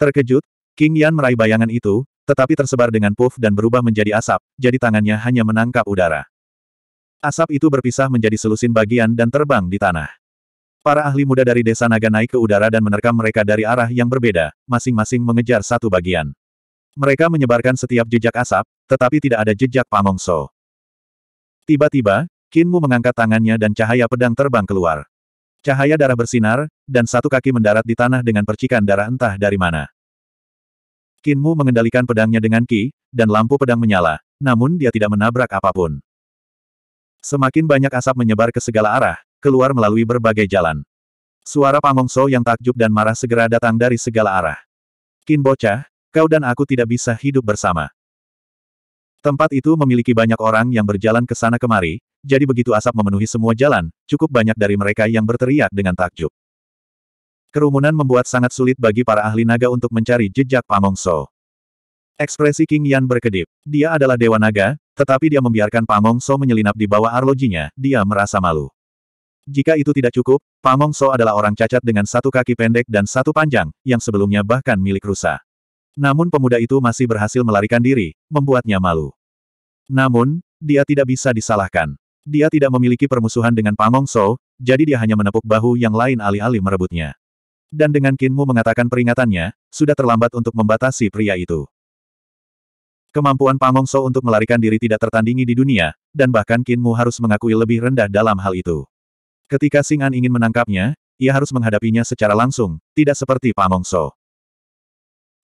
Terkejut, King Yan meraih bayangan itu, tetapi tersebar dengan puff dan berubah menjadi asap, jadi tangannya hanya menangkap udara. Asap itu berpisah menjadi selusin bagian dan terbang di tanah. Para ahli muda dari desa naga naik ke udara dan menerkam mereka dari arah yang berbeda, masing-masing mengejar satu bagian. Mereka menyebarkan setiap jejak asap, tetapi tidak ada jejak Pamongso. Tiba-tiba, Kinmu mengangkat tangannya dan cahaya pedang terbang keluar. Cahaya darah bersinar, dan satu kaki mendarat di tanah dengan percikan darah entah dari mana. Kinmu mengendalikan pedangnya dengan ki, dan lampu pedang menyala, namun dia tidak menabrak apapun. Semakin banyak asap menyebar ke segala arah, keluar melalui berbagai jalan. Suara Pangongso yang takjub dan marah segera datang dari segala arah. Kin bocah, kau dan aku tidak bisa hidup bersama. Tempat itu memiliki banyak orang yang berjalan ke sana kemari, jadi begitu asap memenuhi semua jalan, cukup banyak dari mereka yang berteriak dengan takjub. Kerumunan membuat sangat sulit bagi para ahli naga untuk mencari jejak Pangongso. Ekspresi King Yan berkedip. Dia adalah Dewa Naga, tetapi dia membiarkan Pamong So menyelinap di bawah arlojinya, dia merasa malu. Jika itu tidak cukup, Pamong So adalah orang cacat dengan satu kaki pendek dan satu panjang, yang sebelumnya bahkan milik rusa. Namun pemuda itu masih berhasil melarikan diri, membuatnya malu. Namun, dia tidak bisa disalahkan. Dia tidak memiliki permusuhan dengan Pamong So, jadi dia hanya menepuk bahu yang lain alih-alih merebutnya. Dan dengan Kinmu mengatakan peringatannya, sudah terlambat untuk membatasi pria itu. Kemampuan Pangongso untuk melarikan diri tidak tertandingi di dunia, dan bahkan Kinmu harus mengakui lebih rendah dalam hal itu. Ketika Singan ingin menangkapnya, ia harus menghadapinya secara langsung, tidak seperti Pangongso.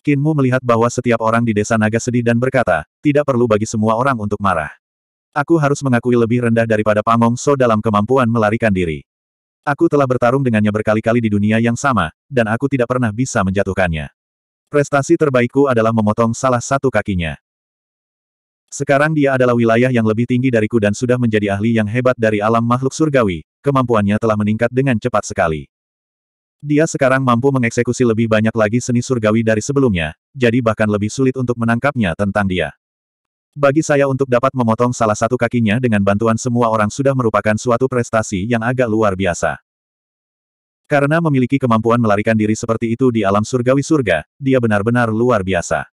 Kinmu melihat bahwa setiap orang di desa naga sedih dan berkata, tidak perlu bagi semua orang untuk marah. Aku harus mengakui lebih rendah daripada Pangongso dalam kemampuan melarikan diri. Aku telah bertarung dengannya berkali-kali di dunia yang sama, dan aku tidak pernah bisa menjatuhkannya. Prestasi terbaikku adalah memotong salah satu kakinya. Sekarang dia adalah wilayah yang lebih tinggi dariku dan sudah menjadi ahli yang hebat dari alam makhluk surgawi, kemampuannya telah meningkat dengan cepat sekali. Dia sekarang mampu mengeksekusi lebih banyak lagi seni surgawi dari sebelumnya, jadi bahkan lebih sulit untuk menangkapnya tentang dia. Bagi saya untuk dapat memotong salah satu kakinya dengan bantuan semua orang sudah merupakan suatu prestasi yang agak luar biasa. Karena memiliki kemampuan melarikan diri seperti itu di alam surgawi surga, dia benar-benar luar biasa.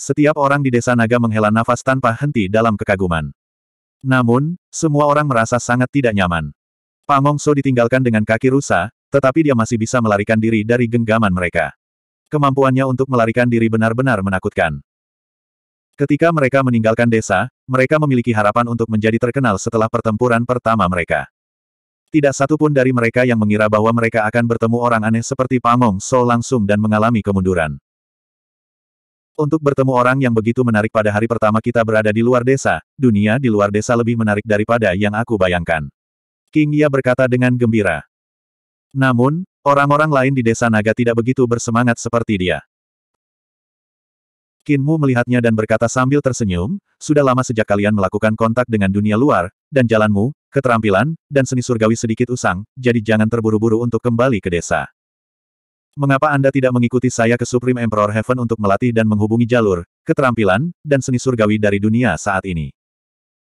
Setiap orang di desa naga menghela nafas tanpa henti dalam kekaguman. Namun, semua orang merasa sangat tidak nyaman. Pangongso ditinggalkan dengan kaki rusa, tetapi dia masih bisa melarikan diri dari genggaman mereka. Kemampuannya untuk melarikan diri benar-benar menakutkan. Ketika mereka meninggalkan desa, mereka memiliki harapan untuk menjadi terkenal setelah pertempuran pertama mereka. Tidak satu pun dari mereka yang mengira bahwa mereka akan bertemu orang aneh seperti Pangong So langsung dan mengalami kemunduran. Untuk bertemu orang yang begitu menarik pada hari pertama kita berada di luar desa, dunia di luar desa lebih menarik daripada yang aku bayangkan. King Ya berkata dengan gembira. Namun, orang-orang lain di desa naga tidak begitu bersemangat seperti dia. Kinmu melihatnya dan berkata sambil tersenyum, sudah lama sejak kalian melakukan kontak dengan dunia luar, dan jalanmu, keterampilan, dan seni surgawi sedikit usang, jadi jangan terburu-buru untuk kembali ke desa. Mengapa Anda tidak mengikuti saya ke Supreme Emperor Heaven untuk melatih dan menghubungi jalur, keterampilan, dan seni surgawi dari dunia saat ini?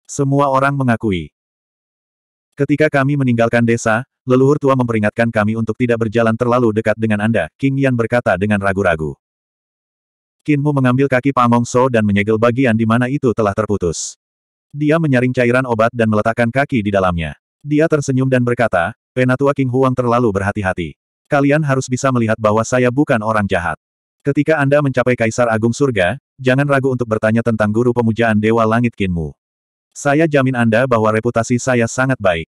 Semua orang mengakui. Ketika kami meninggalkan desa, leluhur tua memperingatkan kami untuk tidak berjalan terlalu dekat dengan Anda, King Yan berkata dengan ragu-ragu. Kinmu mengambil kaki Pamong So dan menyegel bagian di mana itu telah terputus. Dia menyaring cairan obat dan meletakkan kaki di dalamnya. Dia tersenyum dan berkata, Penatua King Huang terlalu berhati-hati. Kalian harus bisa melihat bahwa saya bukan orang jahat. Ketika Anda mencapai Kaisar Agung Surga, jangan ragu untuk bertanya tentang guru pemujaan Dewa Langit Kinmu. Saya jamin Anda bahwa reputasi saya sangat baik.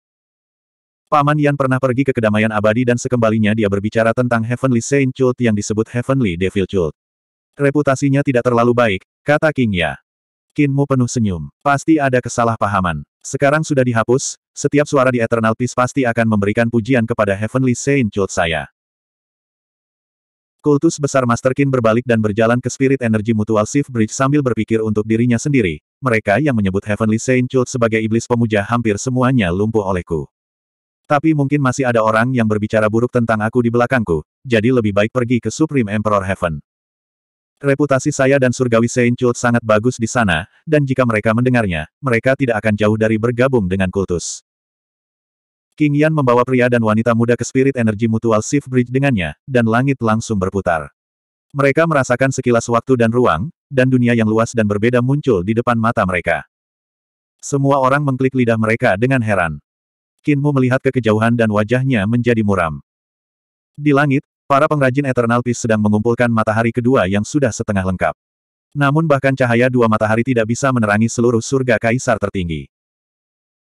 Paman Yan pernah pergi ke kedamaian abadi dan sekembalinya dia berbicara tentang Heavenly Saint Chult yang disebut Heavenly Devil Chult. Reputasinya tidak terlalu baik, kata King Ya. Kinmu penuh senyum. Pasti ada kesalahpahaman. Sekarang sudah dihapus, setiap suara di Eternal Peace pasti akan memberikan pujian kepada Heavenly Saint Chult saya. Kultus besar Master Kin berbalik dan berjalan ke Spirit Energy Mutual Sif Bridge sambil berpikir untuk dirinya sendiri. Mereka yang menyebut Heavenly Saint Chult sebagai iblis pemuja hampir semuanya lumpuh olehku. Tapi mungkin masih ada orang yang berbicara buruk tentang aku di belakangku, jadi lebih baik pergi ke Supreme Emperor Heaven. Reputasi saya dan surgawi Saint sangat bagus di sana, dan jika mereka mendengarnya, mereka tidak akan jauh dari bergabung dengan kultus. King Yan membawa pria dan wanita muda ke spirit energi mutual shift bridge dengannya, dan langit langsung berputar. Mereka merasakan sekilas waktu dan ruang, dan dunia yang luas dan berbeda muncul di depan mata mereka. Semua orang mengklik lidah mereka dengan heran. Kinmu melihat ke kejauhan dan wajahnya menjadi muram. Di langit, Para pengrajin Eternal Peace sedang mengumpulkan matahari kedua yang sudah setengah lengkap. Namun bahkan cahaya dua matahari tidak bisa menerangi seluruh surga kaisar tertinggi.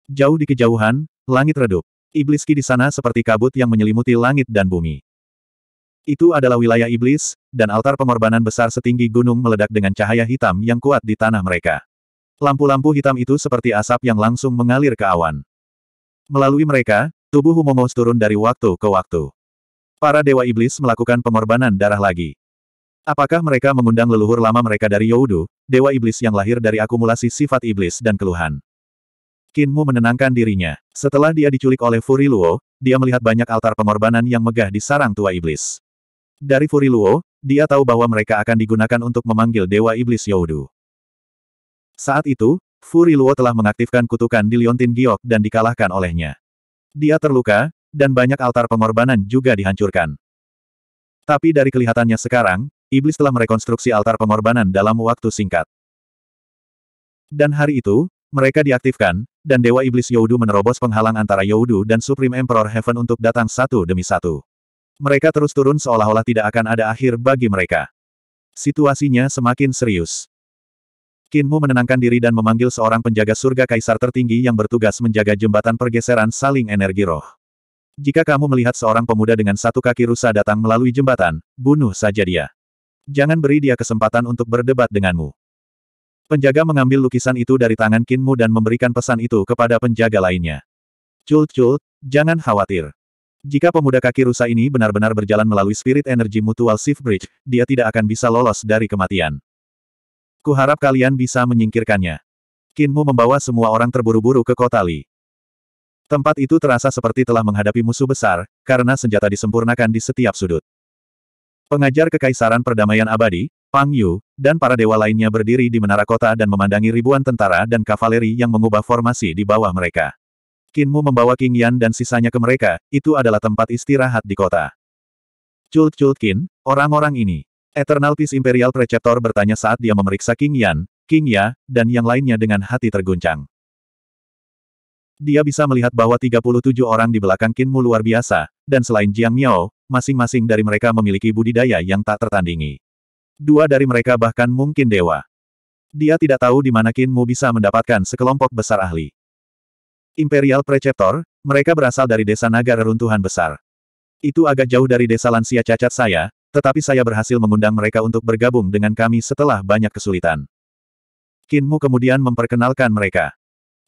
Jauh di kejauhan, langit redup. Iblis Ki di sana seperti kabut yang menyelimuti langit dan bumi. Itu adalah wilayah iblis, dan altar pengorbanan besar setinggi gunung meledak dengan cahaya hitam yang kuat di tanah mereka. Lampu-lampu hitam itu seperti asap yang langsung mengalir ke awan. Melalui mereka, tubuh Humomos turun dari waktu ke waktu. Para Dewa Iblis melakukan pengorbanan darah lagi. Apakah mereka mengundang leluhur lama mereka dari Youdu, Dewa Iblis yang lahir dari akumulasi sifat iblis dan keluhan? Kinmu menenangkan dirinya. Setelah dia diculik oleh Furiluo, dia melihat banyak altar pengorbanan yang megah di sarang tua iblis. Dari Furiluo, dia tahu bahwa mereka akan digunakan untuk memanggil Dewa Iblis Youdu. Saat itu, Furiluo telah mengaktifkan kutukan di Liontin Giok dan dikalahkan olehnya. Dia terluka, dan banyak altar pengorbanan juga dihancurkan. Tapi dari kelihatannya sekarang, iblis telah merekonstruksi altar pengorbanan dalam waktu singkat. Dan hari itu, mereka diaktifkan, dan Dewa Iblis Yaudu menerobos penghalang antara Yaudu dan Supreme Emperor Heaven untuk datang satu demi satu. Mereka terus turun seolah-olah tidak akan ada akhir bagi mereka. Situasinya semakin serius. Kinmu menenangkan diri dan memanggil seorang penjaga surga kaisar tertinggi yang bertugas menjaga jembatan pergeseran saling energi roh. Jika kamu melihat seorang pemuda dengan satu kaki rusa datang melalui jembatan, bunuh saja dia. Jangan beri dia kesempatan untuk berdebat denganmu. Penjaga mengambil lukisan itu dari tangan Kinmu dan memberikan pesan itu kepada penjaga lainnya. Cult-cult, jangan khawatir. Jika pemuda kaki rusa ini benar-benar berjalan melalui spirit energi mutual Shift Bridge, dia tidak akan bisa lolos dari kematian. Kuharap kalian bisa menyingkirkannya. Kinmu membawa semua orang terburu-buru ke kota Li. Tempat itu terasa seperti telah menghadapi musuh besar, karena senjata disempurnakan di setiap sudut. Pengajar Kekaisaran Perdamaian Abadi, Pang Yu, dan para dewa lainnya berdiri di menara kota dan memandangi ribuan tentara dan kavaleri yang mengubah formasi di bawah mereka. Kinmu membawa King Yan dan sisanya ke mereka, itu adalah tempat istirahat di kota. Chul Chul Kin, orang-orang ini. Eternal Peace Imperial Preceptor bertanya saat dia memeriksa King Yan, King Ya, dan yang lainnya dengan hati terguncang. Dia bisa melihat bahwa 37 orang di belakang Kinmu luar biasa, dan selain Jiang Miao, masing-masing dari mereka memiliki budidaya yang tak tertandingi. Dua dari mereka bahkan mungkin dewa. Dia tidak tahu di mana Kinmu bisa mendapatkan sekelompok besar ahli. Imperial Preceptor, mereka berasal dari desa naga reruntuhan besar. Itu agak jauh dari desa lansia cacat saya, tetapi saya berhasil mengundang mereka untuk bergabung dengan kami setelah banyak kesulitan. Kinmu kemudian memperkenalkan mereka.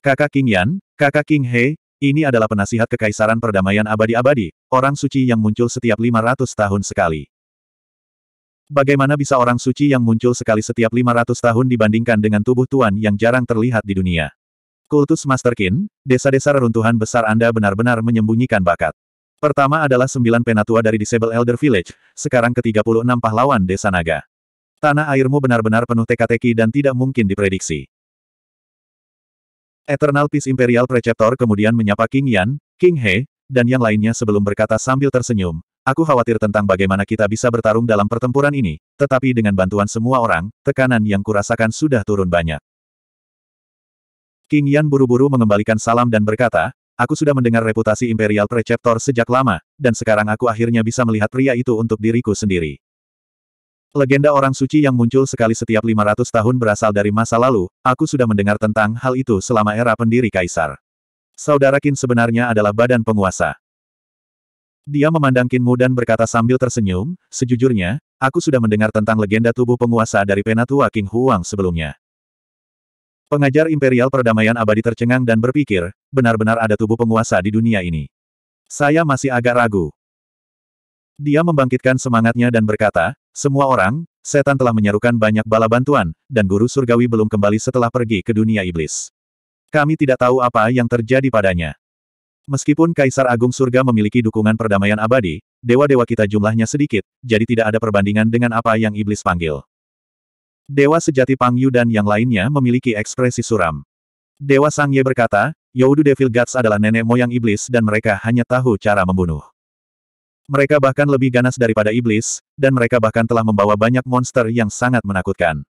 Kakak King Yan, kakak King He, ini adalah penasihat kekaisaran perdamaian abadi-abadi, orang suci yang muncul setiap 500 tahun sekali. Bagaimana bisa orang suci yang muncul sekali setiap 500 tahun dibandingkan dengan tubuh Tuan yang jarang terlihat di dunia? Kultus Master Qin, desa-desa reruntuhan besar Anda benar-benar menyembunyikan bakat. Pertama adalah sembilan penatua dari Disable Elder Village, sekarang ke-36 pahlawan desa naga. Tanah airmu benar-benar penuh teka-teki dan tidak mungkin diprediksi. Eternal Peace Imperial Preceptor kemudian menyapa King Yan, King He, dan yang lainnya sebelum berkata sambil tersenyum, Aku khawatir tentang bagaimana kita bisa bertarung dalam pertempuran ini, tetapi dengan bantuan semua orang, tekanan yang kurasakan sudah turun banyak. King Yan buru-buru mengembalikan salam dan berkata, Aku sudah mendengar reputasi Imperial Preceptor sejak lama, dan sekarang aku akhirnya bisa melihat pria itu untuk diriku sendiri. Legenda orang suci yang muncul sekali setiap 500 tahun berasal dari masa lalu, aku sudah mendengar tentang hal itu selama era pendiri kaisar. Saudara Qin sebenarnya adalah badan penguasa. Dia memandang Kinmu dan berkata sambil tersenyum, sejujurnya, aku sudah mendengar tentang legenda tubuh penguasa dari penatua King Huang sebelumnya. Pengajar Imperial Perdamaian Abadi tercengang dan berpikir, benar-benar ada tubuh penguasa di dunia ini. Saya masih agak ragu. Dia membangkitkan semangatnya dan berkata, semua orang, setan telah menyerukan banyak bala bantuan, dan guru surgawi belum kembali setelah pergi ke dunia iblis. Kami tidak tahu apa yang terjadi padanya. Meskipun Kaisar Agung Surga memiliki dukungan perdamaian abadi, dewa-dewa kita jumlahnya sedikit, jadi tidak ada perbandingan dengan apa yang iblis panggil. Dewa sejati Pang Yu dan yang lainnya memiliki ekspresi suram. Dewa Sang Ye berkata, Yaudu Devil Gods adalah nenek moyang iblis dan mereka hanya tahu cara membunuh. Mereka bahkan lebih ganas daripada iblis, dan mereka bahkan telah membawa banyak monster yang sangat menakutkan.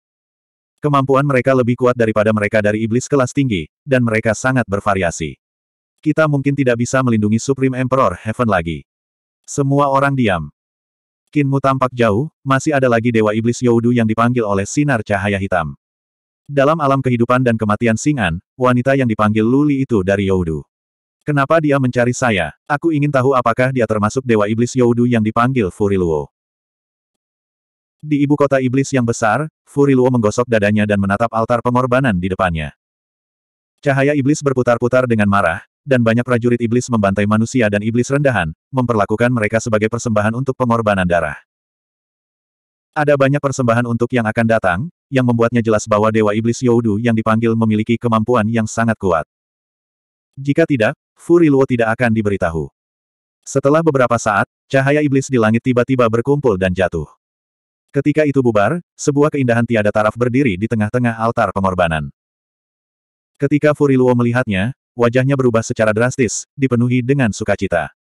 Kemampuan mereka lebih kuat daripada mereka dari iblis kelas tinggi, dan mereka sangat bervariasi. Kita mungkin tidak bisa melindungi Supreme Emperor Heaven lagi. Semua orang diam. Kinmu tampak jauh, masih ada lagi Dewa Iblis Youdu yang dipanggil oleh sinar cahaya hitam. Dalam alam kehidupan dan kematian Singan, wanita yang dipanggil Luli itu dari Youdu. Kenapa dia mencari saya? Aku ingin tahu apakah dia termasuk Dewa Iblis Youdu yang dipanggil Furiluo. Di ibu kota iblis yang besar, Furiluo menggosok dadanya dan menatap altar pengorbanan di depannya. Cahaya iblis berputar-putar dengan marah, dan banyak prajurit iblis membantai manusia dan iblis rendahan, memperlakukan mereka sebagai persembahan untuk pengorbanan darah. Ada banyak persembahan untuk yang akan datang, yang membuatnya jelas bahwa Dewa Iblis Youdu yang dipanggil memiliki kemampuan yang sangat kuat. Jika tidak, Furi Luo tidak akan diberitahu. Setelah beberapa saat, cahaya iblis di langit tiba-tiba berkumpul dan jatuh. Ketika itu bubar, sebuah keindahan tiada taraf berdiri di tengah-tengah altar pengorbanan. Ketika Furi Luo melihatnya, wajahnya berubah secara drastis, dipenuhi dengan sukacita.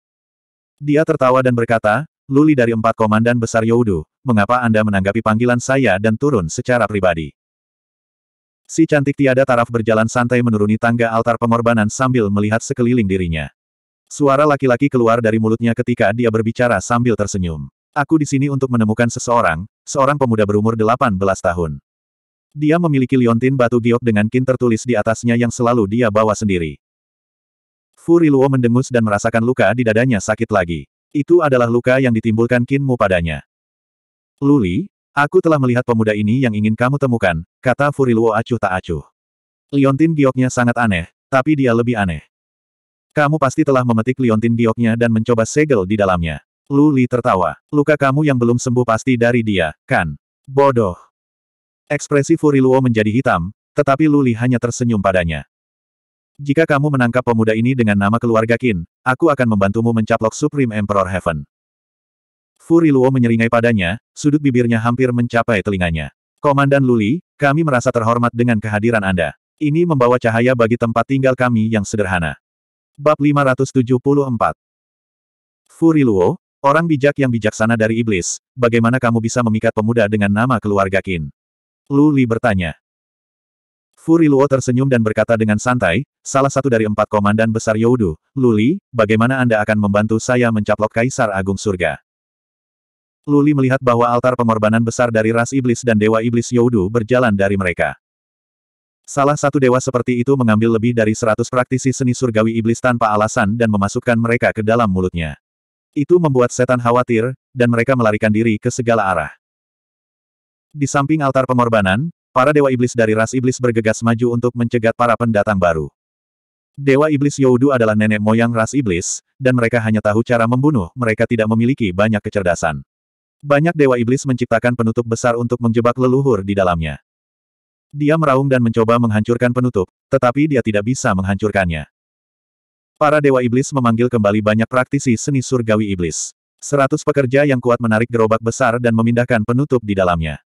Dia tertawa dan berkata, Luli dari empat komandan besar Yowdu, mengapa Anda menanggapi panggilan saya dan turun secara pribadi? Si cantik tiada taraf berjalan santai menuruni tangga altar pengorbanan sambil melihat sekeliling dirinya. Suara laki-laki keluar dari mulutnya ketika dia berbicara sambil tersenyum. Aku di sini untuk menemukan seseorang, seorang pemuda berumur 18 tahun. Dia memiliki liontin batu giok dengan kin tertulis di atasnya yang selalu dia bawa sendiri. Riluo mendengus dan merasakan luka di dadanya sakit lagi. Itu adalah luka yang ditimbulkan kinmu padanya. Luli, Aku telah melihat pemuda ini yang ingin kamu temukan, kata Furiluo acuh tak acuh. Liontin gioknya sangat aneh, tapi dia lebih aneh. Kamu pasti telah memetik liontin gioknya dan mencoba segel di dalamnya. Lu Li tertawa. Luka kamu yang belum sembuh pasti dari dia, kan? Bodoh. Ekspresi Furiluo menjadi hitam, tetapi Lu Li hanya tersenyum padanya. Jika kamu menangkap pemuda ini dengan nama keluarga Qin, aku akan membantumu mencaplok Supreme Emperor Heaven. Furi Luo menyeringai padanya, sudut bibirnya hampir mencapai telinganya. Komandan Luli, kami merasa terhormat dengan kehadiran Anda. Ini membawa cahaya bagi tempat tinggal kami yang sederhana. Bab 574 Luo, orang bijak yang bijaksana dari iblis, bagaimana kamu bisa memikat pemuda dengan nama keluarga Qin? Luli bertanya. Furi Luo tersenyum dan berkata dengan santai, salah satu dari empat komandan besar Youdu, Luli, bagaimana Anda akan membantu saya mencaplok Kaisar Agung Surga? Luli melihat bahwa altar pengorbanan besar dari ras iblis dan dewa iblis Yodu berjalan dari mereka. Salah satu dewa seperti itu mengambil lebih dari seratus praktisi seni surgawi iblis tanpa alasan dan memasukkan mereka ke dalam mulutnya. Itu membuat setan khawatir, dan mereka melarikan diri ke segala arah. Di samping altar pengorbanan, para dewa iblis dari ras iblis bergegas maju untuk mencegat para pendatang baru. Dewa iblis Yodu adalah nenek moyang ras iblis, dan mereka hanya tahu cara membunuh, mereka tidak memiliki banyak kecerdasan. Banyak dewa iblis menciptakan penutup besar untuk menjebak leluhur di dalamnya. Dia meraung dan mencoba menghancurkan penutup, tetapi dia tidak bisa menghancurkannya. Para dewa iblis memanggil kembali banyak praktisi seni surgawi iblis. Seratus pekerja yang kuat menarik gerobak besar dan memindahkan penutup di dalamnya.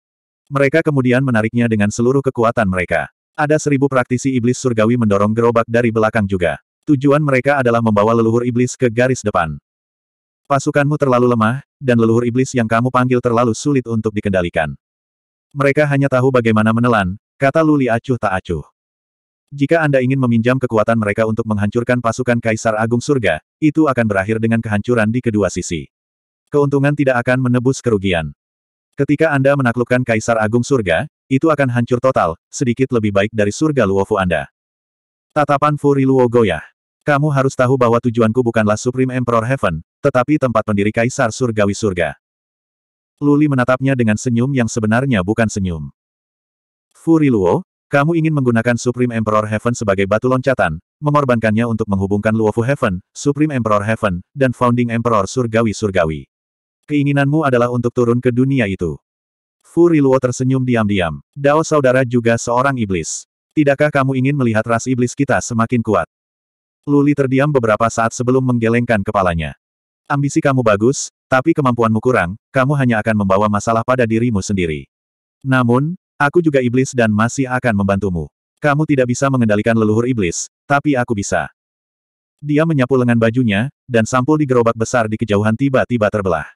Mereka kemudian menariknya dengan seluruh kekuatan mereka. Ada seribu praktisi iblis surgawi mendorong gerobak dari belakang juga. Tujuan mereka adalah membawa leluhur iblis ke garis depan. Pasukanmu terlalu lemah, dan leluhur iblis yang kamu panggil terlalu sulit untuk dikendalikan. Mereka hanya tahu bagaimana menelan, kata Luli acuh tak acuh. Jika Anda ingin meminjam kekuatan mereka untuk menghancurkan pasukan Kaisar Agung Surga, itu akan berakhir dengan kehancuran di kedua sisi. Keuntungan tidak akan menebus kerugian. Ketika Anda menaklukkan Kaisar Agung Surga, itu akan hancur total, sedikit lebih baik dari surga Luofu Anda. Tatapan Furi Luo kamu harus tahu bahwa tujuanku bukanlah Supreme Emperor Heaven, tetapi tempat pendiri Kaisar Surgawi Surga. Luli menatapnya dengan senyum yang sebenarnya bukan senyum. Furi Luo, kamu ingin menggunakan Supreme Emperor Heaven sebagai batu loncatan, mengorbankannya untuk menghubungkan Luofu Heaven, Supreme Emperor Heaven, dan Founding Emperor Surgawi-Surgawi. Keinginanmu adalah untuk turun ke dunia itu. Furi Luo tersenyum diam-diam. Dao saudara juga seorang iblis. Tidakkah kamu ingin melihat ras iblis kita semakin kuat? Luli terdiam beberapa saat sebelum menggelengkan kepalanya. Ambisi kamu bagus, tapi kemampuanmu kurang, kamu hanya akan membawa masalah pada dirimu sendiri. Namun, aku juga iblis dan masih akan membantumu. Kamu tidak bisa mengendalikan leluhur iblis, tapi aku bisa. Dia menyapu lengan bajunya, dan sampul di gerobak besar di kejauhan tiba-tiba terbelah.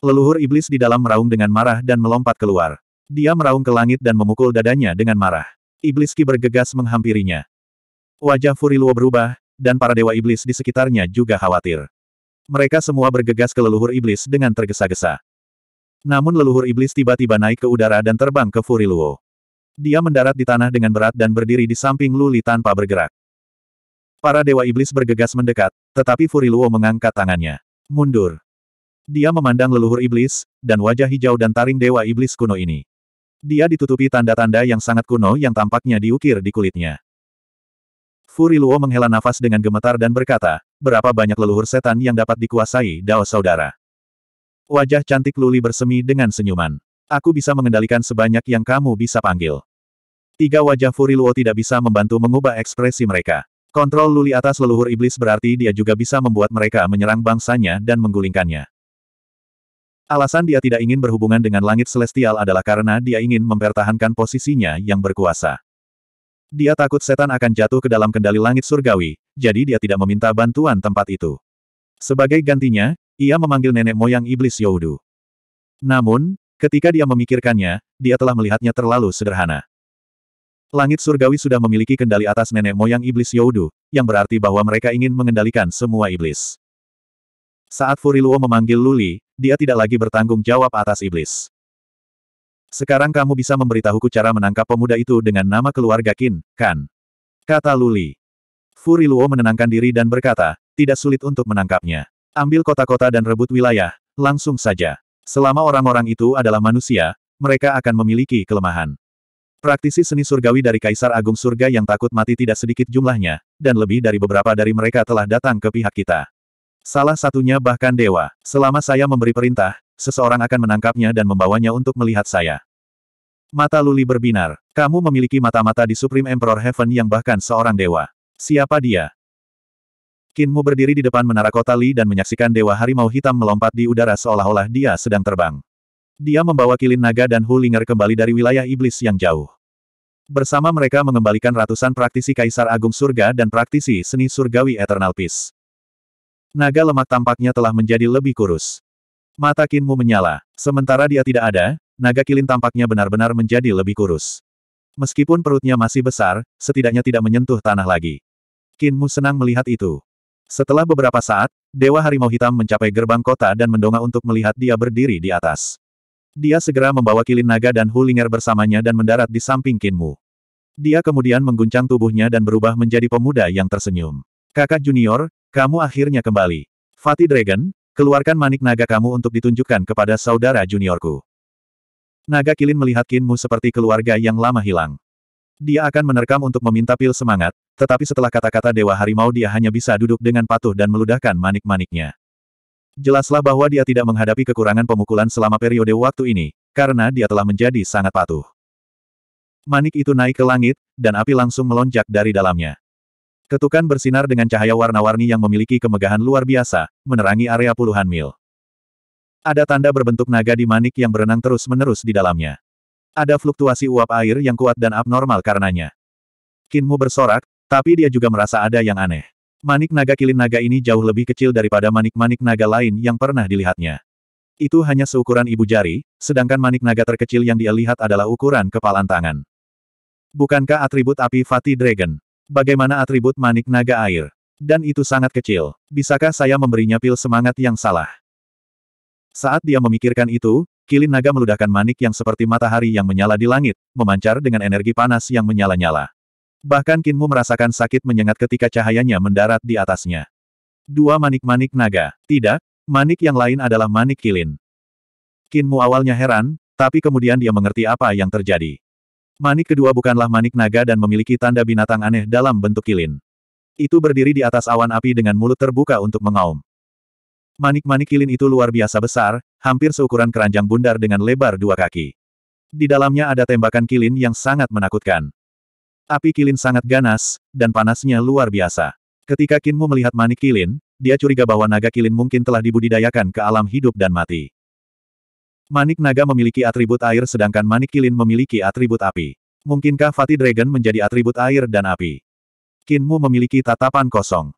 Leluhur iblis di dalam meraung dengan marah dan melompat keluar. Dia meraung ke langit dan memukul dadanya dengan marah. Iblis Ki bergegas menghampirinya. Wajah Furiluo berubah, dan para dewa iblis di sekitarnya juga khawatir. Mereka semua bergegas ke leluhur iblis dengan tergesa-gesa. Namun leluhur iblis tiba-tiba naik ke udara dan terbang ke Furi Luo. Dia mendarat di tanah dengan berat dan berdiri di samping Luli tanpa bergerak. Para dewa iblis bergegas mendekat, tetapi Furi Luo mengangkat tangannya. Mundur. Dia memandang leluhur iblis, dan wajah hijau dan taring dewa iblis kuno ini. Dia ditutupi tanda-tanda yang sangat kuno yang tampaknya diukir di kulitnya. Furi Luo menghela nafas dengan gemetar dan berkata, berapa banyak leluhur setan yang dapat dikuasai Dao Saudara. Wajah cantik Luli bersemi dengan senyuman. Aku bisa mengendalikan sebanyak yang kamu bisa panggil. Tiga wajah Furi Luo tidak bisa membantu mengubah ekspresi mereka. Kontrol Luli atas leluhur iblis berarti dia juga bisa membuat mereka menyerang bangsanya dan menggulingkannya. Alasan dia tidak ingin berhubungan dengan langit celestial adalah karena dia ingin mempertahankan posisinya yang berkuasa. Dia takut setan akan jatuh ke dalam kendali langit surgawi, jadi dia tidak meminta bantuan tempat itu. Sebagai gantinya, ia memanggil nenek moyang iblis Yaudu. Namun, ketika dia memikirkannya, dia telah melihatnya terlalu sederhana. Langit surgawi sudah memiliki kendali atas nenek moyang iblis Yaudu, yang berarti bahwa mereka ingin mengendalikan semua iblis. Saat Furiluo memanggil Luli, dia tidak lagi bertanggung jawab atas iblis. Sekarang kamu bisa memberitahuku cara menangkap pemuda itu dengan nama keluarga Kin, kan? Kata Luli. Furi Luo menenangkan diri dan berkata, tidak sulit untuk menangkapnya. Ambil kota-kota dan rebut wilayah, langsung saja. Selama orang-orang itu adalah manusia, mereka akan memiliki kelemahan. Praktisi seni surgawi dari Kaisar Agung Surga yang takut mati tidak sedikit jumlahnya, dan lebih dari beberapa dari mereka telah datang ke pihak kita. Salah satunya bahkan dewa. Selama saya memberi perintah, seseorang akan menangkapnya dan membawanya untuk melihat saya. Mata Luli berbinar. Kamu memiliki mata-mata di Supreme Emperor Heaven yang bahkan seorang dewa. Siapa dia? Kinmu berdiri di depan menara kota Li dan menyaksikan Dewa Harimau Hitam melompat di udara seolah-olah dia sedang terbang. Dia membawa kilin naga dan Hulinger kembali dari wilayah iblis yang jauh. Bersama mereka mengembalikan ratusan praktisi Kaisar Agung Surga dan praktisi seni surgawi Eternal Peace. Naga lemak tampaknya telah menjadi lebih kurus. Mata Kinmu menyala. Sementara dia tidak ada, naga kilin tampaknya benar-benar menjadi lebih kurus. Meskipun perutnya masih besar, setidaknya tidak menyentuh tanah lagi. Kinmu senang melihat itu. Setelah beberapa saat, Dewa Harimau Hitam mencapai gerbang kota dan mendongak untuk melihat dia berdiri di atas. Dia segera membawa kilin naga dan Hulinger bersamanya dan mendarat di samping Kinmu. Dia kemudian mengguncang tubuhnya dan berubah menjadi pemuda yang tersenyum. Kakak junior, kamu akhirnya kembali. Fatih Dragon, Keluarkan manik naga kamu untuk ditunjukkan kepada saudara juniorku. Naga Kilin melihat Kinmu seperti keluarga yang lama hilang. Dia akan menerkam untuk meminta pil semangat, tetapi setelah kata-kata Dewa Harimau dia hanya bisa duduk dengan patuh dan meludahkan manik-maniknya. Jelaslah bahwa dia tidak menghadapi kekurangan pemukulan selama periode waktu ini, karena dia telah menjadi sangat patuh. Manik itu naik ke langit, dan api langsung melonjak dari dalamnya. Ketukan bersinar dengan cahaya warna-warni yang memiliki kemegahan luar biasa, menerangi area puluhan mil. Ada tanda berbentuk naga di manik yang berenang terus-menerus di dalamnya. Ada fluktuasi uap air yang kuat dan abnormal karenanya. Kinmu bersorak, tapi dia juga merasa ada yang aneh. Manik naga kilin naga ini jauh lebih kecil daripada manik-manik naga lain yang pernah dilihatnya. Itu hanya seukuran ibu jari, sedangkan manik naga terkecil yang dia lihat adalah ukuran kepalan tangan. Bukankah atribut api Fatih Dragon? Bagaimana atribut manik naga air? Dan itu sangat kecil. Bisakah saya memberinya pil semangat yang salah? Saat dia memikirkan itu, kilin naga meludahkan manik yang seperti matahari yang menyala di langit, memancar dengan energi panas yang menyala-nyala. Bahkan Kinmu merasakan sakit menyengat ketika cahayanya mendarat di atasnya. Dua manik-manik naga. Tidak, manik yang lain adalah manik kilin. Kinmu awalnya heran, tapi kemudian dia mengerti apa yang terjadi. Manik kedua bukanlah manik naga dan memiliki tanda binatang aneh dalam bentuk kilin. Itu berdiri di atas awan api dengan mulut terbuka untuk mengaum. Manik-manik kilin itu luar biasa besar, hampir seukuran keranjang bundar dengan lebar dua kaki. Di dalamnya ada tembakan kilin yang sangat menakutkan. Api kilin sangat ganas, dan panasnya luar biasa. Ketika Kinmu melihat manik kilin, dia curiga bahwa naga kilin mungkin telah dibudidayakan ke alam hidup dan mati. Manik naga memiliki atribut air sedangkan manik kilin memiliki atribut api. Mungkinkah Fati Dragon menjadi atribut air dan api? Kinmu memiliki tatapan kosong.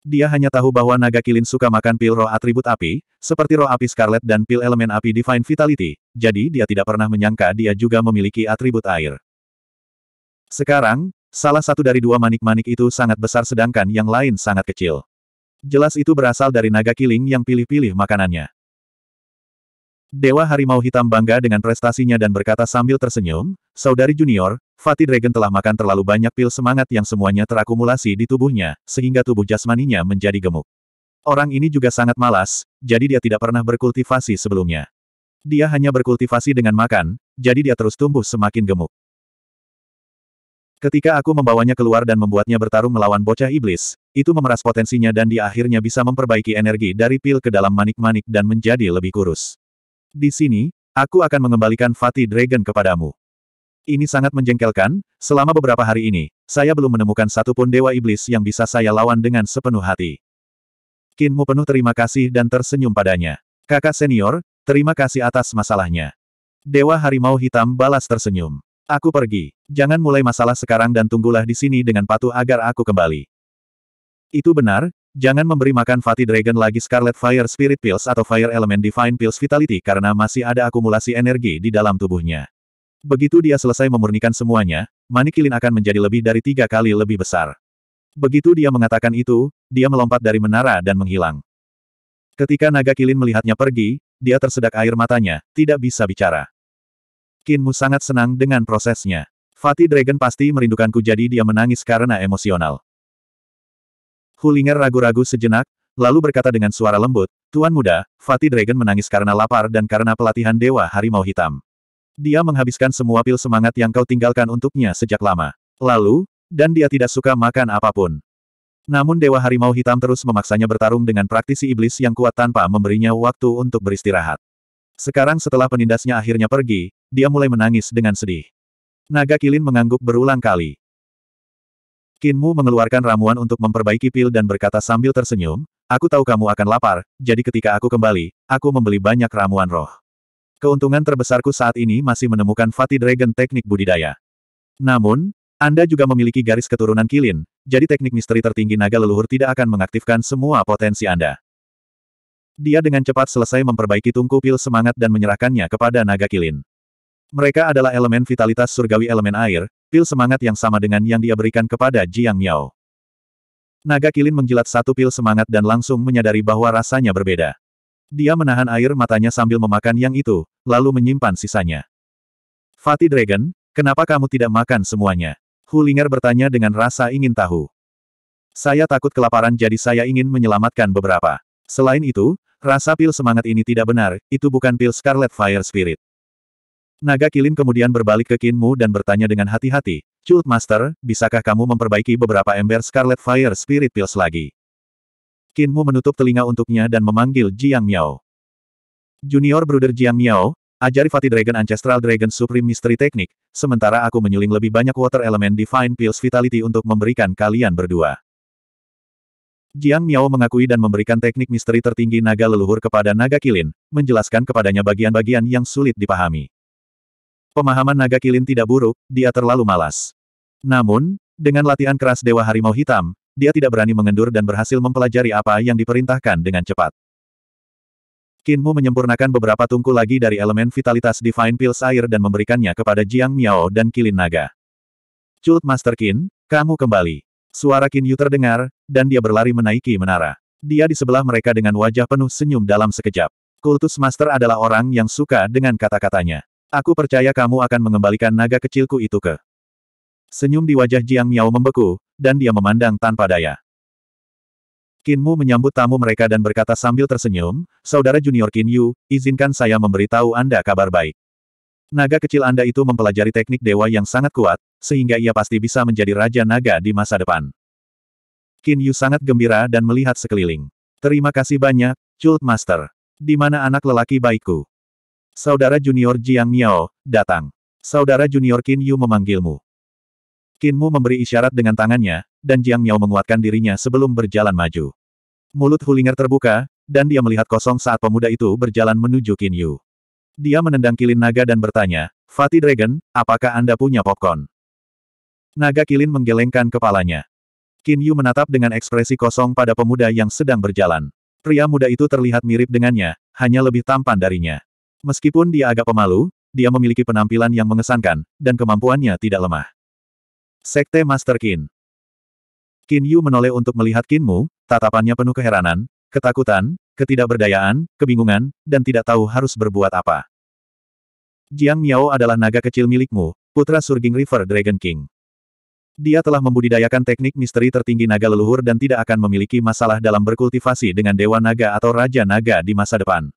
Dia hanya tahu bahwa naga kilin suka makan pil roh atribut api, seperti roh api Scarlet dan pil elemen api Divine Vitality, jadi dia tidak pernah menyangka dia juga memiliki atribut air. Sekarang, salah satu dari dua manik-manik itu sangat besar sedangkan yang lain sangat kecil. Jelas itu berasal dari naga kiling yang pilih-pilih makanannya. Dewa Harimau Hitam bangga dengan prestasinya dan berkata sambil tersenyum, Saudari Junior, Fatih Dragon telah makan terlalu banyak pil semangat yang semuanya terakumulasi di tubuhnya, sehingga tubuh jasmaninya menjadi gemuk. Orang ini juga sangat malas, jadi dia tidak pernah berkultivasi sebelumnya. Dia hanya berkultivasi dengan makan, jadi dia terus tumbuh semakin gemuk. Ketika aku membawanya keluar dan membuatnya bertarung melawan bocah iblis, itu memeras potensinya dan dia akhirnya bisa memperbaiki energi dari pil ke dalam manik-manik dan menjadi lebih kurus. Di sini, aku akan mengembalikan Fatih Dragon kepadamu. Ini sangat menjengkelkan, selama beberapa hari ini, saya belum menemukan satupun Dewa Iblis yang bisa saya lawan dengan sepenuh hati. Kinmu penuh terima kasih dan tersenyum padanya. Kakak senior, terima kasih atas masalahnya. Dewa Harimau Hitam balas tersenyum. Aku pergi. Jangan mulai masalah sekarang dan tunggulah di sini dengan patuh agar aku kembali. Itu benar, Jangan memberi makan Fatih Dragon lagi Scarlet Fire Spirit Pills atau Fire Element Divine Pills Vitality karena masih ada akumulasi energi di dalam tubuhnya. Begitu dia selesai memurnikan semuanya, Manikilin akan menjadi lebih dari tiga kali lebih besar. Begitu dia mengatakan itu, dia melompat dari menara dan menghilang. Ketika naga kilin melihatnya pergi, dia tersedak air matanya, tidak bisa bicara. Kinmu sangat senang dengan prosesnya. Fatih Dragon pasti merindukanku jadi dia menangis karena emosional. Hulinger ragu-ragu sejenak, lalu berkata dengan suara lembut, Tuan muda, Fatih Dragon menangis karena lapar dan karena pelatihan Dewa Harimau Hitam. Dia menghabiskan semua pil semangat yang kau tinggalkan untuknya sejak lama. Lalu, dan dia tidak suka makan apapun. Namun Dewa Harimau Hitam terus memaksanya bertarung dengan praktisi iblis yang kuat tanpa memberinya waktu untuk beristirahat. Sekarang setelah penindasnya akhirnya pergi, dia mulai menangis dengan sedih. Naga Kilin mengangguk berulang kali. Kinmu mengeluarkan ramuan untuk memperbaiki pil dan berkata sambil tersenyum, Aku tahu kamu akan lapar, jadi ketika aku kembali, aku membeli banyak ramuan roh. Keuntungan terbesarku saat ini masih menemukan Fatih Dragon teknik budidaya. Namun, Anda juga memiliki garis keturunan kilin, jadi teknik misteri tertinggi naga leluhur tidak akan mengaktifkan semua potensi Anda. Dia dengan cepat selesai memperbaiki tungku pil semangat dan menyerahkannya kepada naga kilin. Mereka adalah elemen vitalitas surgawi elemen air, Pil semangat yang sama dengan yang dia berikan kepada Jiang Miao. Naga kilin menjilat satu pil semangat dan langsung menyadari bahwa rasanya berbeda. Dia menahan air matanya sambil memakan yang itu, lalu menyimpan sisanya. Fatih Dragon, kenapa kamu tidak makan semuanya? Hulinger bertanya dengan rasa ingin tahu. Saya takut kelaparan jadi saya ingin menyelamatkan beberapa. Selain itu, rasa pil semangat ini tidak benar, itu bukan pil Scarlet Fire Spirit. Naga Kilin kemudian berbalik ke Kinmu dan bertanya dengan hati-hati, Cult Master, bisakah kamu memperbaiki beberapa ember Scarlet Fire Spirit Pills lagi? Kinmu menutup telinga untuknya dan memanggil Jiang Miao. Junior Brother Jiang Miao, ajari Fatih Dragon Ancestral Dragon Supreme Mystery Technique, sementara aku menyuling lebih banyak Water Element Divine Pills Vitality untuk memberikan kalian berdua. Jiang Miao mengakui dan memberikan teknik misteri tertinggi naga leluhur kepada naga kilin, menjelaskan kepadanya bagian-bagian yang sulit dipahami. Pemahaman naga kilin tidak buruk, dia terlalu malas. Namun, dengan latihan keras Dewa Harimau Hitam, dia tidak berani mengendur dan berhasil mempelajari apa yang diperintahkan dengan cepat. Kinmu menyempurnakan beberapa tungku lagi dari elemen vitalitas Divine Pills air dan memberikannya kepada Jiang Miao dan Kilin Naga. Cult Master Kin, kamu kembali. Suara Kin Yu terdengar, dan dia berlari menaiki menara. Dia di sebelah mereka dengan wajah penuh senyum dalam sekejap. Kultus Master adalah orang yang suka dengan kata-katanya. Aku percaya kamu akan mengembalikan naga kecilku itu ke. Senyum di wajah Jiang Miao membeku, dan dia memandang tanpa daya. Kinmu menyambut tamu mereka dan berkata sambil tersenyum, Saudara Junior Kin Yu, izinkan saya memberitahu Anda kabar baik. Naga kecil Anda itu mempelajari teknik dewa yang sangat kuat, sehingga ia pasti bisa menjadi Raja Naga di masa depan. Kin Yu sangat gembira dan melihat sekeliling. Terima kasih banyak, Chult Master. Di mana anak lelaki baikku? Saudara junior Jiang Miao, datang. Saudara junior Qin Yu memanggilmu. Qin Mu memberi isyarat dengan tangannya, dan Jiang Miao menguatkan dirinya sebelum berjalan maju. Mulut Hulinger terbuka, dan dia melihat kosong saat pemuda itu berjalan menuju Qin Yu. Dia menendang kilin naga dan bertanya, Fatih Dragon, apakah Anda punya popcorn? Naga kilin menggelengkan kepalanya. Qin Yu menatap dengan ekspresi kosong pada pemuda yang sedang berjalan. Pria muda itu terlihat mirip dengannya, hanya lebih tampan darinya. Meskipun dia agak pemalu, dia memiliki penampilan yang mengesankan, dan kemampuannya tidak lemah. Sekte Master Qin Qin Yu menoleh untuk melihat Qin Mu, tatapannya penuh keheranan, ketakutan, ketidakberdayaan, kebingungan, dan tidak tahu harus berbuat apa. Jiang Miao adalah naga kecil milikmu, putra Surging River Dragon King. Dia telah membudidayakan teknik misteri tertinggi naga leluhur dan tidak akan memiliki masalah dalam berkultivasi dengan Dewa Naga atau Raja Naga di masa depan.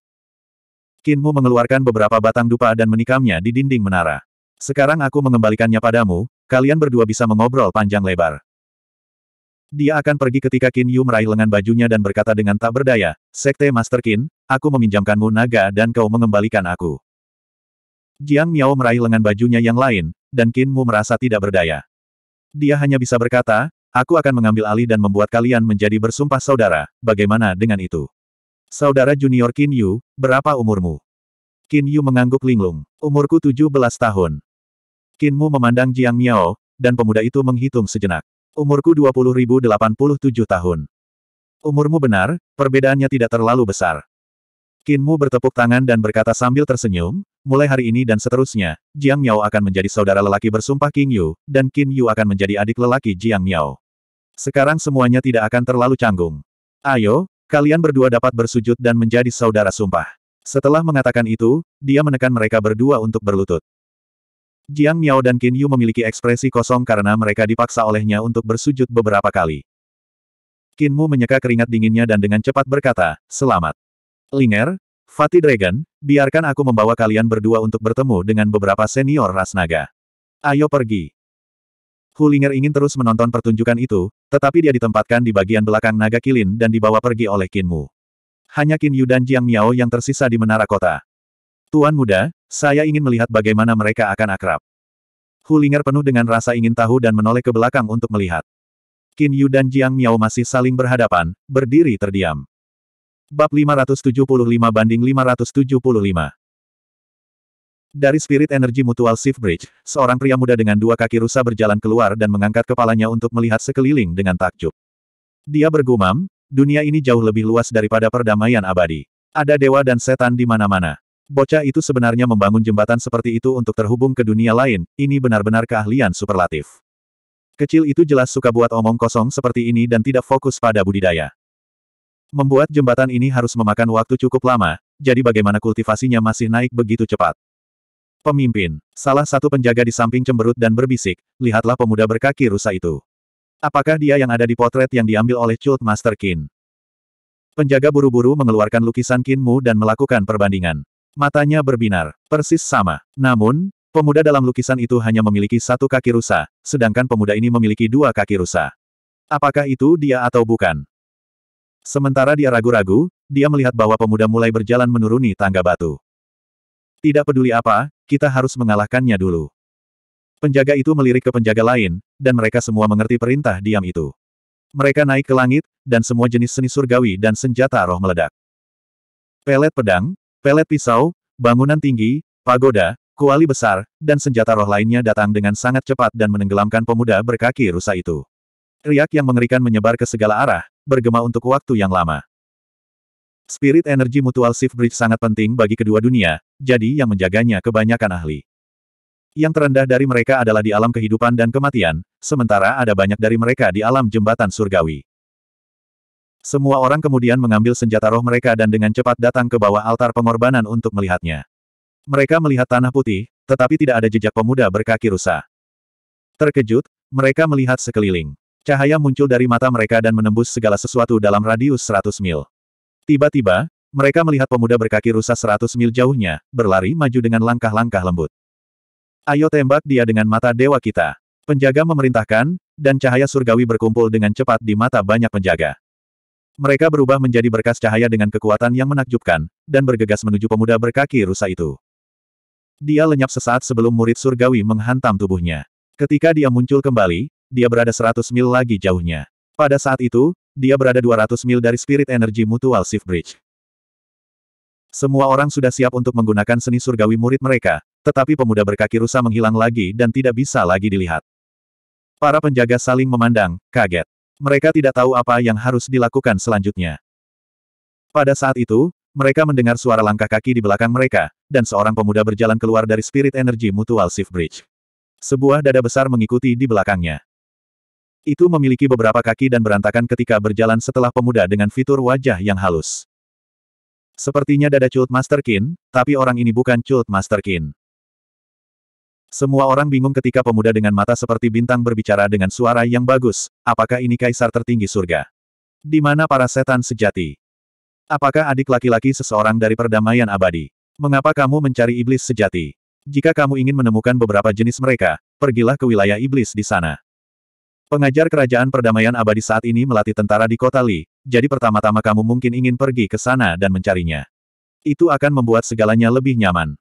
Kinmu mengeluarkan beberapa batang dupa dan menikamnya di dinding menara. Sekarang aku mengembalikannya padamu, kalian berdua bisa mengobrol panjang lebar. Dia akan pergi ketika Qin Yu meraih lengan bajunya dan berkata dengan tak berdaya, Sekte Master Kin, aku meminjamkanmu naga dan kau mengembalikan aku. Jiang Miao meraih lengan bajunya yang lain, dan Qin Mu merasa tidak berdaya. Dia hanya bisa berkata, aku akan mengambil alih dan membuat kalian menjadi bersumpah saudara, bagaimana dengan itu? Saudara junior Qin Yu, berapa umurmu? Qin Yu mengangguk linglung. Umurku 17 tahun. Qin Mu memandang Jiang Miao, dan pemuda itu menghitung sejenak. Umurku 20.087 tahun. Umurmu benar, perbedaannya tidak terlalu besar. Qin Mu bertepuk tangan dan berkata sambil tersenyum, mulai hari ini dan seterusnya, Jiang Miao akan menjadi saudara lelaki bersumpah Qin Yu, dan Qin Yu akan menjadi adik lelaki Jiang Miao. Sekarang semuanya tidak akan terlalu canggung. Ayo, Kalian berdua dapat bersujud dan menjadi saudara sumpah. Setelah mengatakan itu, dia menekan mereka berdua untuk berlutut. Jiang Miao dan Qin Yu memiliki ekspresi kosong karena mereka dipaksa olehnya untuk bersujud beberapa kali. Qin Mu menyeka keringat dinginnya dan dengan cepat berkata, Selamat. Linger, Fatih Dragon, biarkan aku membawa kalian berdua untuk bertemu dengan beberapa senior ras naga. Ayo pergi. Hulinger ingin terus menonton pertunjukan itu, tetapi dia ditempatkan di bagian belakang naga kilin dan dibawa pergi oleh Mu. Hanya Qin Yu dan Jiang Miao yang tersisa di menara kota. Tuan muda, saya ingin melihat bagaimana mereka akan akrab. Hulinger penuh dengan rasa ingin tahu dan menoleh ke belakang untuk melihat. Qin Yu dan Jiang Miao masih saling berhadapan, berdiri terdiam. Bab 575 banding 575 dari Spirit Energy Mutual Shift Bridge, seorang pria muda dengan dua kaki rusa berjalan keluar dan mengangkat kepalanya untuk melihat sekeliling dengan takjub. Dia bergumam, dunia ini jauh lebih luas daripada perdamaian abadi. Ada dewa dan setan di mana-mana. Bocah itu sebenarnya membangun jembatan seperti itu untuk terhubung ke dunia lain, ini benar-benar keahlian superlatif. Kecil itu jelas suka buat omong kosong seperti ini dan tidak fokus pada budidaya. Membuat jembatan ini harus memakan waktu cukup lama, jadi bagaimana kultivasinya masih naik begitu cepat. Pemimpin. Salah satu penjaga di samping cemberut dan berbisik, lihatlah pemuda berkaki rusa itu. Apakah dia yang ada di potret yang diambil oleh Chult Master Qin? Penjaga buru-buru mengeluarkan lukisan Mu dan melakukan perbandingan. Matanya berbinar, persis sama. Namun, pemuda dalam lukisan itu hanya memiliki satu kaki rusa, sedangkan pemuda ini memiliki dua kaki rusa. Apakah itu dia atau bukan? Sementara dia ragu-ragu, dia melihat bahwa pemuda mulai berjalan menuruni tangga batu. Tidak peduli apa, kita harus mengalahkannya dulu. Penjaga itu melirik ke penjaga lain, dan mereka semua mengerti perintah diam itu. Mereka naik ke langit, dan semua jenis seni surgawi dan senjata roh meledak. Pelet pedang, pelet pisau, bangunan tinggi, pagoda, kuali besar, dan senjata roh lainnya datang dengan sangat cepat dan menenggelamkan pemuda berkaki rusa itu. Riak yang mengerikan menyebar ke segala arah, bergema untuk waktu yang lama. Spirit energi mutual shift bridge sangat penting bagi kedua dunia, jadi yang menjaganya kebanyakan ahli. Yang terendah dari mereka adalah di alam kehidupan dan kematian, sementara ada banyak dari mereka di alam jembatan surgawi. Semua orang kemudian mengambil senjata roh mereka dan dengan cepat datang ke bawah altar pengorbanan untuk melihatnya. Mereka melihat tanah putih, tetapi tidak ada jejak pemuda berkaki rusa. Terkejut, mereka melihat sekeliling. Cahaya muncul dari mata mereka dan menembus segala sesuatu dalam radius 100 mil. Tiba-tiba, mereka melihat pemuda berkaki rusa seratus mil jauhnya, berlari maju dengan langkah-langkah lembut. Ayo tembak dia dengan mata dewa kita. Penjaga memerintahkan, dan cahaya surgawi berkumpul dengan cepat di mata banyak penjaga. Mereka berubah menjadi berkas cahaya dengan kekuatan yang menakjubkan, dan bergegas menuju pemuda berkaki rusa itu. Dia lenyap sesaat sebelum murid surgawi menghantam tubuhnya. Ketika dia muncul kembali, dia berada seratus mil lagi jauhnya. Pada saat itu, dia berada 200 mil dari Spirit Energy Mutual Shift Bridge. Semua orang sudah siap untuk menggunakan seni surgawi murid mereka, tetapi pemuda berkaki rusa menghilang lagi dan tidak bisa lagi dilihat. Para penjaga saling memandang, kaget. Mereka tidak tahu apa yang harus dilakukan selanjutnya. Pada saat itu, mereka mendengar suara langkah kaki di belakang mereka, dan seorang pemuda berjalan keluar dari Spirit Energy Mutual Shift Bridge. Sebuah dada besar mengikuti di belakangnya. Itu memiliki beberapa kaki dan berantakan ketika berjalan setelah pemuda dengan fitur wajah yang halus. Sepertinya dada Cult Master Kin, tapi orang ini bukan Cult Master Kin. Semua orang bingung ketika pemuda dengan mata seperti bintang berbicara dengan suara yang bagus, apakah ini kaisar tertinggi surga? Di mana para setan sejati? Apakah adik laki-laki seseorang dari perdamaian abadi? Mengapa kamu mencari iblis sejati? Jika kamu ingin menemukan beberapa jenis mereka, pergilah ke wilayah iblis di sana. Pengajar Kerajaan Perdamaian Abadi saat ini melatih tentara di kota Li, jadi pertama-tama kamu mungkin ingin pergi ke sana dan mencarinya. Itu akan membuat segalanya lebih nyaman.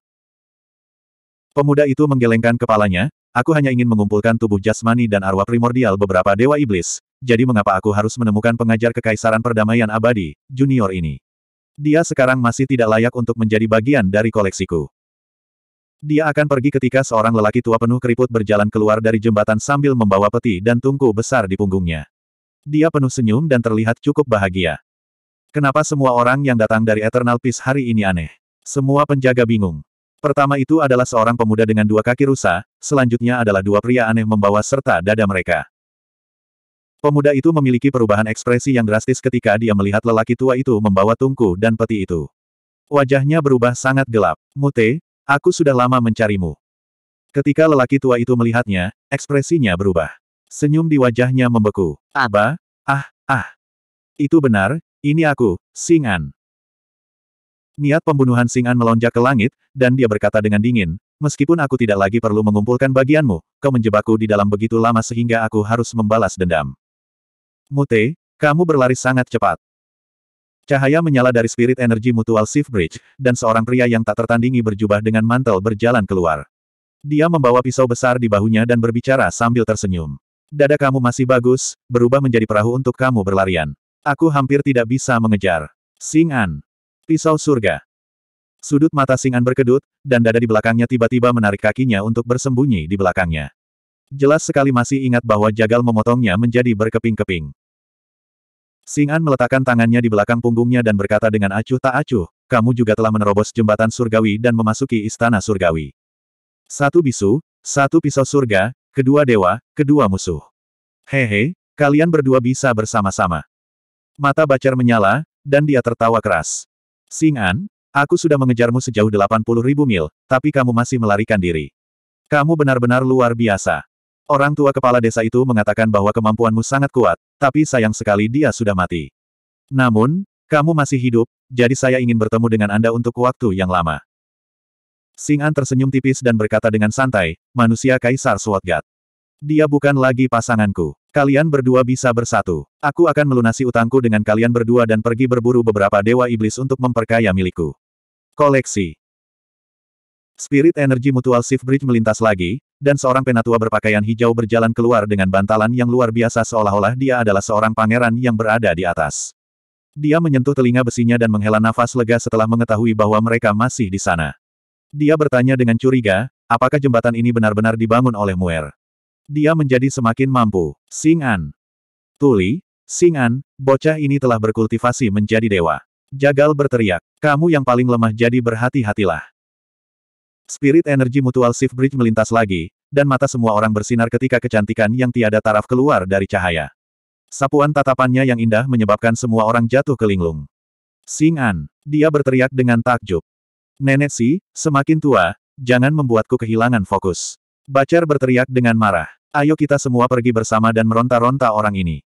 Pemuda itu menggelengkan kepalanya, aku hanya ingin mengumpulkan tubuh jasmani dan arwah primordial beberapa dewa iblis, jadi mengapa aku harus menemukan pengajar kekaisaran perdamaian abadi, junior ini. Dia sekarang masih tidak layak untuk menjadi bagian dari koleksiku. Dia akan pergi ketika seorang lelaki tua penuh keriput berjalan keluar dari jembatan sambil membawa peti dan tungku besar di punggungnya. Dia penuh senyum dan terlihat cukup bahagia. Kenapa semua orang yang datang dari Eternal Peace hari ini aneh? Semua penjaga bingung. Pertama itu adalah seorang pemuda dengan dua kaki rusa, selanjutnya adalah dua pria aneh membawa serta dada mereka. Pemuda itu memiliki perubahan ekspresi yang drastis ketika dia melihat lelaki tua itu membawa tungku dan peti itu. Wajahnya berubah sangat gelap. Mute, Aku sudah lama mencarimu. Ketika lelaki tua itu melihatnya, ekspresinya berubah. Senyum di wajahnya membeku. Aba, ah, ah. Itu benar, ini aku, Singan. Niat pembunuhan Singan melonjak ke langit, dan dia berkata dengan dingin, meskipun aku tidak lagi perlu mengumpulkan bagianmu, kau menjebakku di dalam begitu lama sehingga aku harus membalas dendam. Mute, kamu berlari sangat cepat. Cahaya menyala dari spirit energi mutual Shift Bridge, dan seorang pria yang tak tertandingi berjubah dengan mantel berjalan keluar. Dia membawa pisau besar di bahunya dan berbicara sambil tersenyum. Dada kamu masih bagus, berubah menjadi perahu untuk kamu berlarian. Aku hampir tidak bisa mengejar. Sing An. Pisau surga. Sudut mata Sing An berkedut, dan dada di belakangnya tiba-tiba menarik kakinya untuk bersembunyi di belakangnya. Jelas sekali masih ingat bahwa Jagal memotongnya menjadi berkeping-keping. Sing An meletakkan tangannya di belakang punggungnya dan berkata dengan acuh tak acuh, kamu juga telah menerobos jembatan surgawi dan memasuki istana surgawi. Satu bisu, satu pisau surga, kedua dewa, kedua musuh. Hehe, kalian berdua bisa bersama-sama. Mata Bacar menyala, dan dia tertawa keras. Sing An, aku sudah mengejarmu sejauh 80 ribu mil, tapi kamu masih melarikan diri. Kamu benar-benar luar biasa. Orang tua kepala desa itu mengatakan bahwa kemampuanmu sangat kuat, tapi sayang sekali dia sudah mati. Namun, kamu masih hidup, jadi saya ingin bertemu dengan Anda untuk waktu yang lama. Singan tersenyum tipis dan berkata dengan santai, manusia Kaisar Swatgat. Dia bukan lagi pasanganku. Kalian berdua bisa bersatu. Aku akan melunasi utangku dengan kalian berdua dan pergi berburu beberapa dewa iblis untuk memperkaya milikku. Koleksi Spirit energi mutual shift bridge melintas lagi, dan seorang penatua berpakaian hijau berjalan keluar dengan bantalan yang luar biasa seolah-olah dia adalah seorang pangeran yang berada di atas. Dia menyentuh telinga besinya dan menghela nafas lega setelah mengetahui bahwa mereka masih di sana. Dia bertanya dengan curiga, apakah jembatan ini benar-benar dibangun oleh Muir?" Dia menjadi semakin mampu. Sing An. Tuli, Sing An, bocah ini telah berkultivasi menjadi dewa. Jagal berteriak, kamu yang paling lemah jadi berhati-hatilah. Spirit energi mutual shift bridge melintas lagi, dan mata semua orang bersinar ketika kecantikan yang tiada taraf keluar dari cahaya. Sapuan tatapannya yang indah menyebabkan semua orang jatuh ke linglung. Sing An, dia berteriak dengan takjub. Nenek Si, semakin tua, jangan membuatku kehilangan fokus. Bacar berteriak dengan marah. Ayo kita semua pergi bersama dan meronta-ronta orang ini.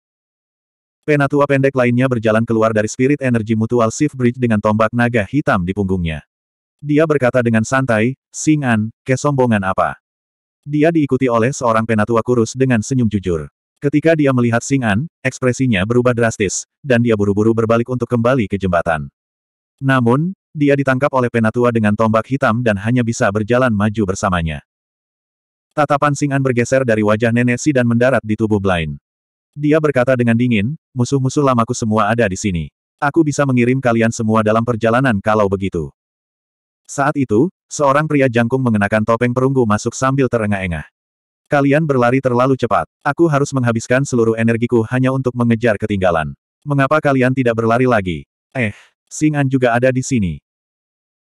Penatua pendek lainnya berjalan keluar dari spirit energi mutual shift bridge dengan tombak naga hitam di punggungnya. Dia berkata dengan santai, Singan, kesombongan apa? Dia diikuti oleh seorang penatua kurus dengan senyum jujur. Ketika dia melihat Singan, ekspresinya berubah drastis, dan dia buru-buru berbalik untuk kembali ke jembatan. Namun, dia ditangkap oleh penatua dengan tombak hitam dan hanya bisa berjalan maju bersamanya. Tatapan Singan bergeser dari wajah nenek Si dan mendarat di tubuh Blind. Dia berkata dengan dingin, musuh-musuh lamaku semua ada di sini. Aku bisa mengirim kalian semua dalam perjalanan kalau begitu. Saat itu, seorang pria jangkung mengenakan topeng perunggu masuk sambil terengah-engah. Kalian berlari terlalu cepat. Aku harus menghabiskan seluruh energiku hanya untuk mengejar ketinggalan. Mengapa kalian tidak berlari lagi? Eh, Singan juga ada di sini.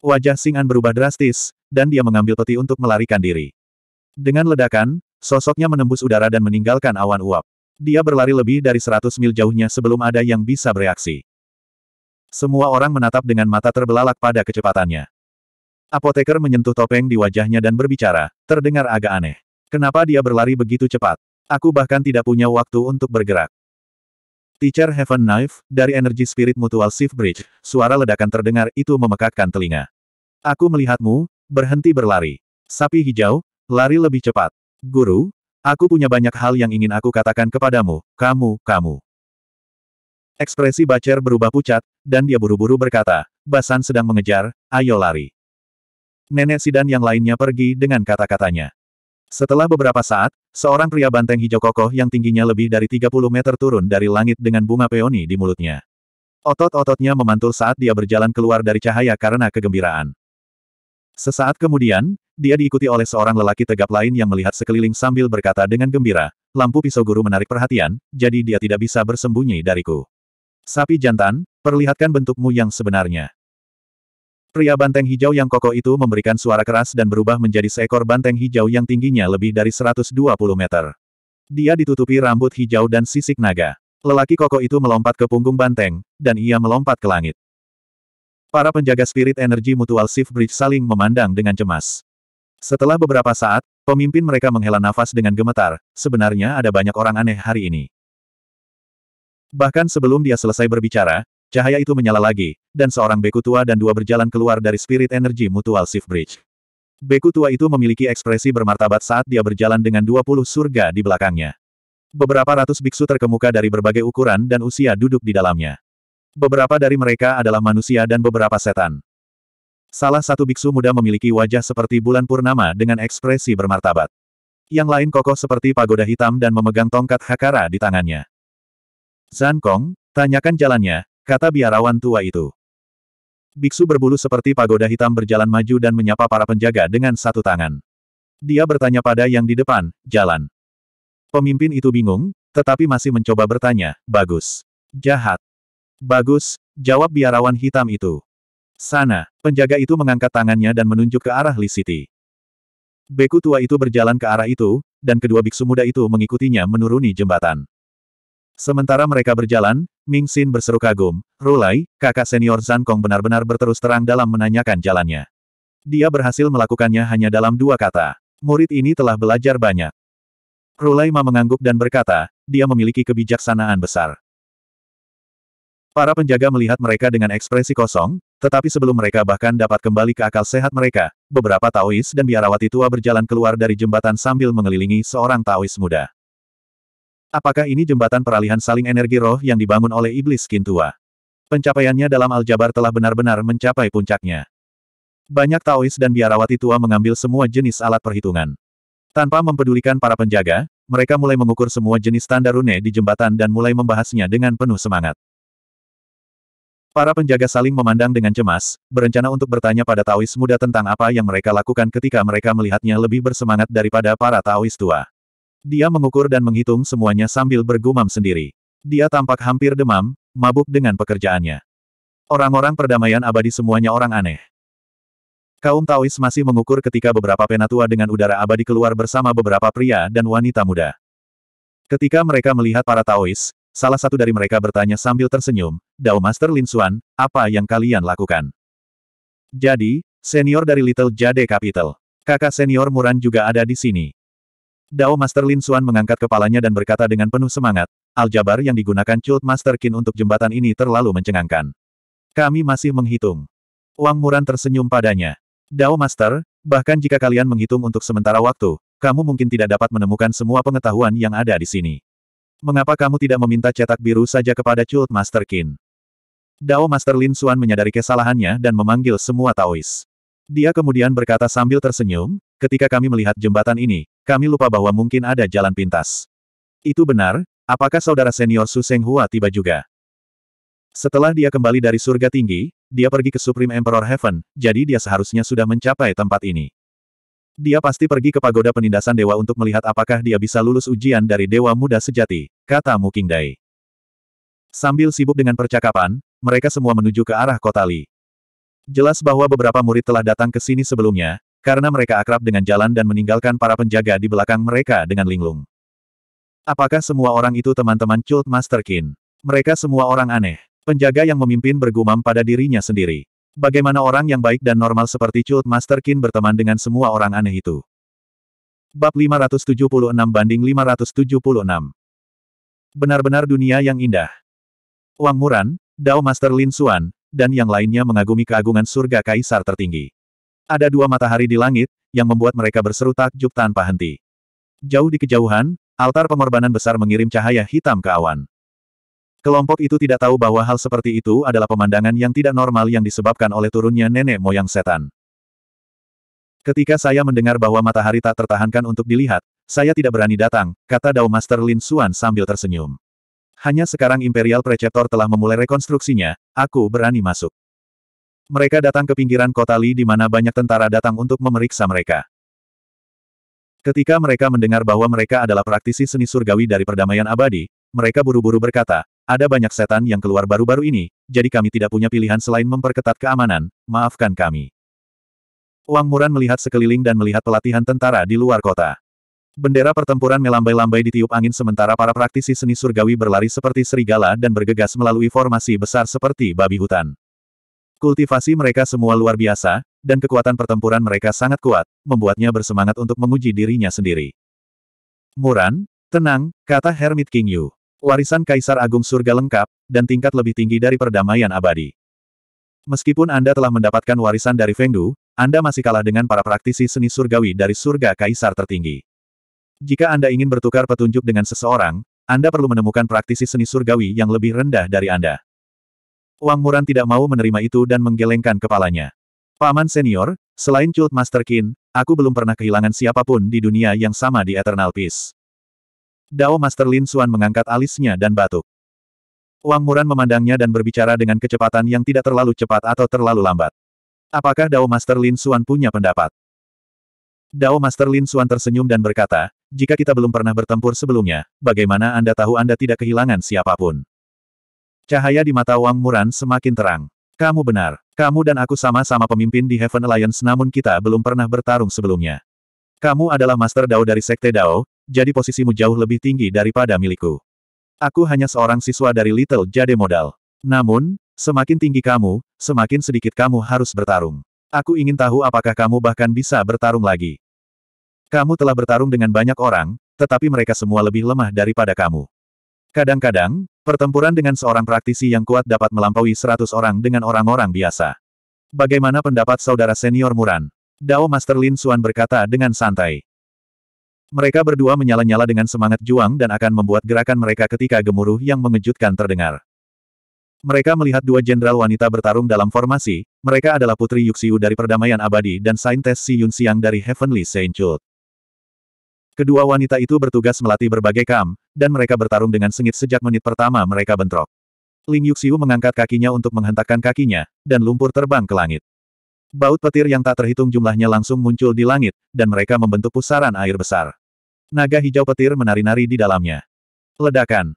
Wajah Singan berubah drastis, dan dia mengambil peti untuk melarikan diri. Dengan ledakan, sosoknya menembus udara dan meninggalkan awan uap. Dia berlari lebih dari 100 mil jauhnya sebelum ada yang bisa bereaksi. Semua orang menatap dengan mata terbelalak pada kecepatannya. Apoteker menyentuh topeng di wajahnya dan berbicara, terdengar agak aneh. Kenapa dia berlari begitu cepat? Aku bahkan tidak punya waktu untuk bergerak. Teacher Heaven Knife, dari Energy spirit mutual Shift Bridge, suara ledakan terdengar itu memekakkan telinga. Aku melihatmu, berhenti berlari. Sapi hijau, lari lebih cepat. Guru, aku punya banyak hal yang ingin aku katakan kepadamu, kamu, kamu. Ekspresi Bacer berubah pucat, dan dia buru-buru berkata, Basan sedang mengejar, ayo lari. Nenek Sidan yang lainnya pergi dengan kata-katanya. Setelah beberapa saat, seorang pria banteng hijau kokoh yang tingginya lebih dari 30 meter turun dari langit dengan bunga peoni di mulutnya. Otot-ototnya memantul saat dia berjalan keluar dari cahaya karena kegembiraan. Sesaat kemudian, dia diikuti oleh seorang lelaki tegap lain yang melihat sekeliling sambil berkata dengan gembira, lampu pisau guru menarik perhatian, jadi dia tidak bisa bersembunyi dariku. Sapi jantan, perlihatkan bentukmu yang sebenarnya. Pria banteng hijau yang kokoh itu memberikan suara keras dan berubah menjadi seekor banteng hijau yang tingginya lebih dari 120 meter. Dia ditutupi rambut hijau dan sisik naga. Lelaki kokoh itu melompat ke punggung banteng, dan ia melompat ke langit. Para penjaga spirit energi mutual Shift Bridge saling memandang dengan cemas. Setelah beberapa saat, pemimpin mereka menghela nafas dengan gemetar, sebenarnya ada banyak orang aneh hari ini. Bahkan sebelum dia selesai berbicara, Cahaya itu menyala lagi, dan seorang beku tua dan dua berjalan keluar dari spirit energi mutual shift bridge. Beku tua itu memiliki ekspresi bermartabat saat dia berjalan dengan 20 surga di belakangnya. Beberapa ratus biksu terkemuka dari berbagai ukuran dan usia duduk di dalamnya. Beberapa dari mereka adalah manusia dan beberapa setan. Salah satu biksu muda memiliki wajah seperti bulan purnama dengan ekspresi bermartabat. Yang lain kokoh seperti pagoda hitam dan memegang tongkat Hakara di tangannya. Zan Kong, tanyakan jalannya, Kata biarawan tua itu. Biksu berbulu seperti pagoda hitam berjalan maju dan menyapa para penjaga dengan satu tangan. Dia bertanya pada yang di depan, jalan. Pemimpin itu bingung, tetapi masih mencoba bertanya, bagus. Jahat. Bagus, jawab biarawan hitam itu. Sana, penjaga itu mengangkat tangannya dan menunjuk ke arah Li Beku tua itu berjalan ke arah itu, dan kedua biksu muda itu mengikutinya menuruni jembatan. Sementara mereka berjalan, Ming Xin berseru kagum, Rulai, kakak senior Zan Kong benar-benar berterus terang dalam menanyakan jalannya. Dia berhasil melakukannya hanya dalam dua kata. Murid ini telah belajar banyak. Rulai Ma mengangguk dan berkata, dia memiliki kebijaksanaan besar. Para penjaga melihat mereka dengan ekspresi kosong, tetapi sebelum mereka bahkan dapat kembali ke akal sehat mereka, beberapa Taois dan biarawati tua berjalan keluar dari jembatan sambil mengelilingi seorang Taois muda. Apakah ini jembatan peralihan saling energi roh yang dibangun oleh iblis kintua? Pencapaiannya dalam aljabar telah benar-benar mencapai puncaknya. Banyak Taois dan biarawati tua mengambil semua jenis alat perhitungan. Tanpa mempedulikan para penjaga, mereka mulai mengukur semua jenis tanda rune di jembatan dan mulai membahasnya dengan penuh semangat. Para penjaga saling memandang dengan cemas, berencana untuk bertanya pada Taois muda tentang apa yang mereka lakukan ketika mereka melihatnya lebih bersemangat daripada para Taois tua. Dia mengukur dan menghitung semuanya sambil bergumam sendiri. Dia tampak hampir demam, mabuk dengan pekerjaannya. Orang-orang perdamaian abadi semuanya orang aneh. Kaum Taois masih mengukur ketika beberapa penatua dengan udara abadi keluar bersama beberapa pria dan wanita muda. Ketika mereka melihat para Taois, salah satu dari mereka bertanya sambil tersenyum, Dao Master Lin Xuan, apa yang kalian lakukan? Jadi, senior dari Little Jade Capital. Kakak senior Muran juga ada di sini. Dao Master Lin Xuan mengangkat kepalanya dan berkata dengan penuh semangat, aljabar yang digunakan Cult Master Qin untuk jembatan ini terlalu mencengangkan. Kami masih menghitung. Wang Muran tersenyum padanya. Dao Master, bahkan jika kalian menghitung untuk sementara waktu, kamu mungkin tidak dapat menemukan semua pengetahuan yang ada di sini. Mengapa kamu tidak meminta cetak biru saja kepada Cult Master Qin? Dao Master Lin Xuan menyadari kesalahannya dan memanggil semua Taois. Dia kemudian berkata sambil tersenyum, Ketika kami melihat jembatan ini, kami lupa bahwa mungkin ada jalan pintas. Itu benar, apakah saudara senior Su Seng Hua tiba juga? Setelah dia kembali dari surga tinggi, dia pergi ke Supreme Emperor Heaven, jadi dia seharusnya sudah mencapai tempat ini. Dia pasti pergi ke pagoda penindasan dewa untuk melihat apakah dia bisa lulus ujian dari dewa muda sejati, kata Muking Dai. Sambil sibuk dengan percakapan, mereka semua menuju ke arah kota Li. Jelas bahwa beberapa murid telah datang ke sini sebelumnya, karena mereka akrab dengan jalan dan meninggalkan para penjaga di belakang mereka dengan linglung. Apakah semua orang itu teman-teman Cult Master Kin? Mereka semua orang aneh. Penjaga yang memimpin bergumam pada dirinya sendiri. Bagaimana orang yang baik dan normal seperti Cult Master Kin berteman dengan semua orang aneh itu? Bab 576 banding 576 Benar-benar dunia yang indah. Wang Muran, Dao Master Lin Xuan, dan yang lainnya mengagumi keagungan surga kaisar tertinggi. Ada dua matahari di langit, yang membuat mereka berseru takjub tanpa henti. Jauh di kejauhan, altar pengorbanan besar mengirim cahaya hitam ke awan. Kelompok itu tidak tahu bahwa hal seperti itu adalah pemandangan yang tidak normal yang disebabkan oleh turunnya nenek moyang setan. Ketika saya mendengar bahwa matahari tak tertahankan untuk dilihat, saya tidak berani datang, kata Dao Master Lin Xuan sambil tersenyum. Hanya sekarang Imperial Preceptor telah memulai rekonstruksinya, aku berani masuk. Mereka datang ke pinggiran kota Li di mana banyak tentara datang untuk memeriksa mereka. Ketika mereka mendengar bahwa mereka adalah praktisi seni surgawi dari perdamaian abadi, mereka buru-buru berkata, ada banyak setan yang keluar baru-baru ini, jadi kami tidak punya pilihan selain memperketat keamanan, maafkan kami. Wang Muran melihat sekeliling dan melihat pelatihan tentara di luar kota. Bendera pertempuran melambai-lambai ditiup angin sementara para praktisi seni surgawi berlari seperti serigala dan bergegas melalui formasi besar seperti babi hutan. Kultivasi mereka semua luar biasa, dan kekuatan pertempuran mereka sangat kuat, membuatnya bersemangat untuk menguji dirinya sendiri. Muran, tenang, kata Hermit King Yu. Warisan Kaisar Agung Surga lengkap, dan tingkat lebih tinggi dari perdamaian abadi. Meskipun Anda telah mendapatkan warisan dari Fengdu, Anda masih kalah dengan para praktisi seni surgawi dari surga Kaisar tertinggi. Jika Anda ingin bertukar petunjuk dengan seseorang, Anda perlu menemukan praktisi seni surgawi yang lebih rendah dari Anda. Wang Muran tidak mau menerima itu dan menggelengkan kepalanya. Paman senior, selain Cult Master Qin, aku belum pernah kehilangan siapapun di dunia yang sama di Eternal Peace. Dao Master Lin Xuan mengangkat alisnya dan batuk. Wang Muran memandangnya dan berbicara dengan kecepatan yang tidak terlalu cepat atau terlalu lambat. Apakah Dao Master Lin Xuan punya pendapat? Dao Master Lin Xuan tersenyum dan berkata, jika kita belum pernah bertempur sebelumnya, bagaimana Anda tahu Anda tidak kehilangan siapapun? Cahaya di mata Wang Muran semakin terang. Kamu benar. Kamu dan aku sama-sama pemimpin di Heaven Alliance namun kita belum pernah bertarung sebelumnya. Kamu adalah Master Dao dari Sekte Dao, jadi posisimu jauh lebih tinggi daripada milikku. Aku hanya seorang siswa dari Little Jade Modal. Namun, semakin tinggi kamu, semakin sedikit kamu harus bertarung. Aku ingin tahu apakah kamu bahkan bisa bertarung lagi. Kamu telah bertarung dengan banyak orang, tetapi mereka semua lebih lemah daripada kamu. Kadang-kadang, pertempuran dengan seorang praktisi yang kuat dapat melampaui seratus orang dengan orang-orang biasa. Bagaimana pendapat saudara senior Muran? Dao Master Lin Xuan berkata dengan santai. Mereka berdua menyala-nyala dengan semangat juang dan akan membuat gerakan mereka ketika gemuruh yang mengejutkan terdengar. Mereka melihat dua jenderal wanita bertarung dalam formasi, mereka adalah Putri Yuxiu dari Perdamaian Abadi dan Saintes Si Yun Siang dari Heavenly Saint Jude. Kedua wanita itu bertugas melatih berbagai kam, dan mereka bertarung dengan sengit sejak menit pertama mereka bentrok. Ling Yuxiu mengangkat kakinya untuk menghentakkan kakinya, dan lumpur terbang ke langit. Baut petir yang tak terhitung jumlahnya langsung muncul di langit, dan mereka membentuk pusaran air besar. Naga hijau petir menari-nari di dalamnya. Ledakan.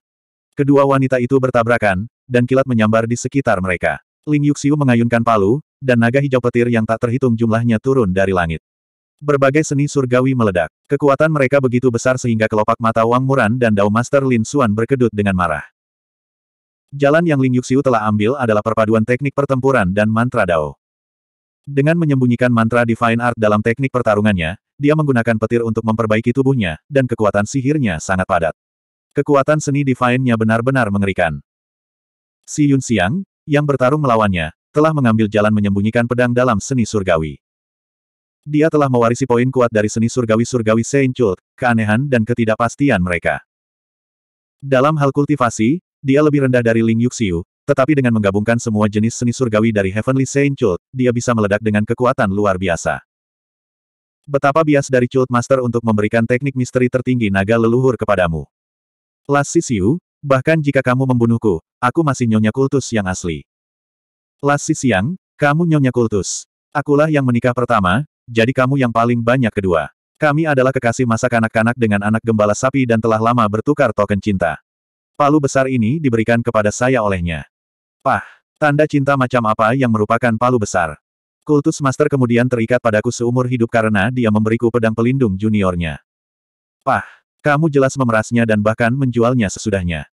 Kedua wanita itu bertabrakan, dan kilat menyambar di sekitar mereka. Ling Yuxiu mengayunkan palu, dan naga hijau petir yang tak terhitung jumlahnya turun dari langit. Berbagai seni surgawi meledak. Kekuatan mereka begitu besar sehingga kelopak mata Wang Muran dan Dao Master Lin Xuan berkedut dengan marah. Jalan yang Ling Yuxiu telah ambil adalah perpaduan teknik pertempuran dan mantra Dao. Dengan menyembunyikan mantra Divine Art dalam teknik pertarungannya, dia menggunakan petir untuk memperbaiki tubuhnya, dan kekuatan sihirnya sangat padat. Kekuatan seni Divine-nya benar-benar mengerikan. Si Yun Xiang, yang bertarung melawannya, telah mengambil jalan menyembunyikan pedang dalam seni surgawi. Dia telah mewarisi poin kuat dari seni surgawi-surgawi Seinchult, keanehan dan ketidakpastian mereka. Dalam hal kultivasi, dia lebih rendah dari Ling Yuxiu, tetapi dengan menggabungkan semua jenis seni surgawi dari Heavenly Seinchult, dia bisa meledak dengan kekuatan luar biasa. Betapa bias dari Chult Master untuk memberikan teknik misteri tertinggi naga leluhur kepadamu. Las Sisiu, bahkan jika kamu membunuhku, aku masih nyonya kultus yang asli. Las Sisiang, kamu nyonya kultus. Akulah yang menikah pertama, jadi kamu yang paling banyak kedua. Kami adalah kekasih masa kanak-kanak dengan anak gembala sapi dan telah lama bertukar token cinta. Palu besar ini diberikan kepada saya olehnya. Pah, tanda cinta macam apa yang merupakan palu besar? Kultus Master kemudian terikat padaku seumur hidup karena dia memberiku pedang pelindung juniornya. Pah, kamu jelas memerasnya dan bahkan menjualnya sesudahnya.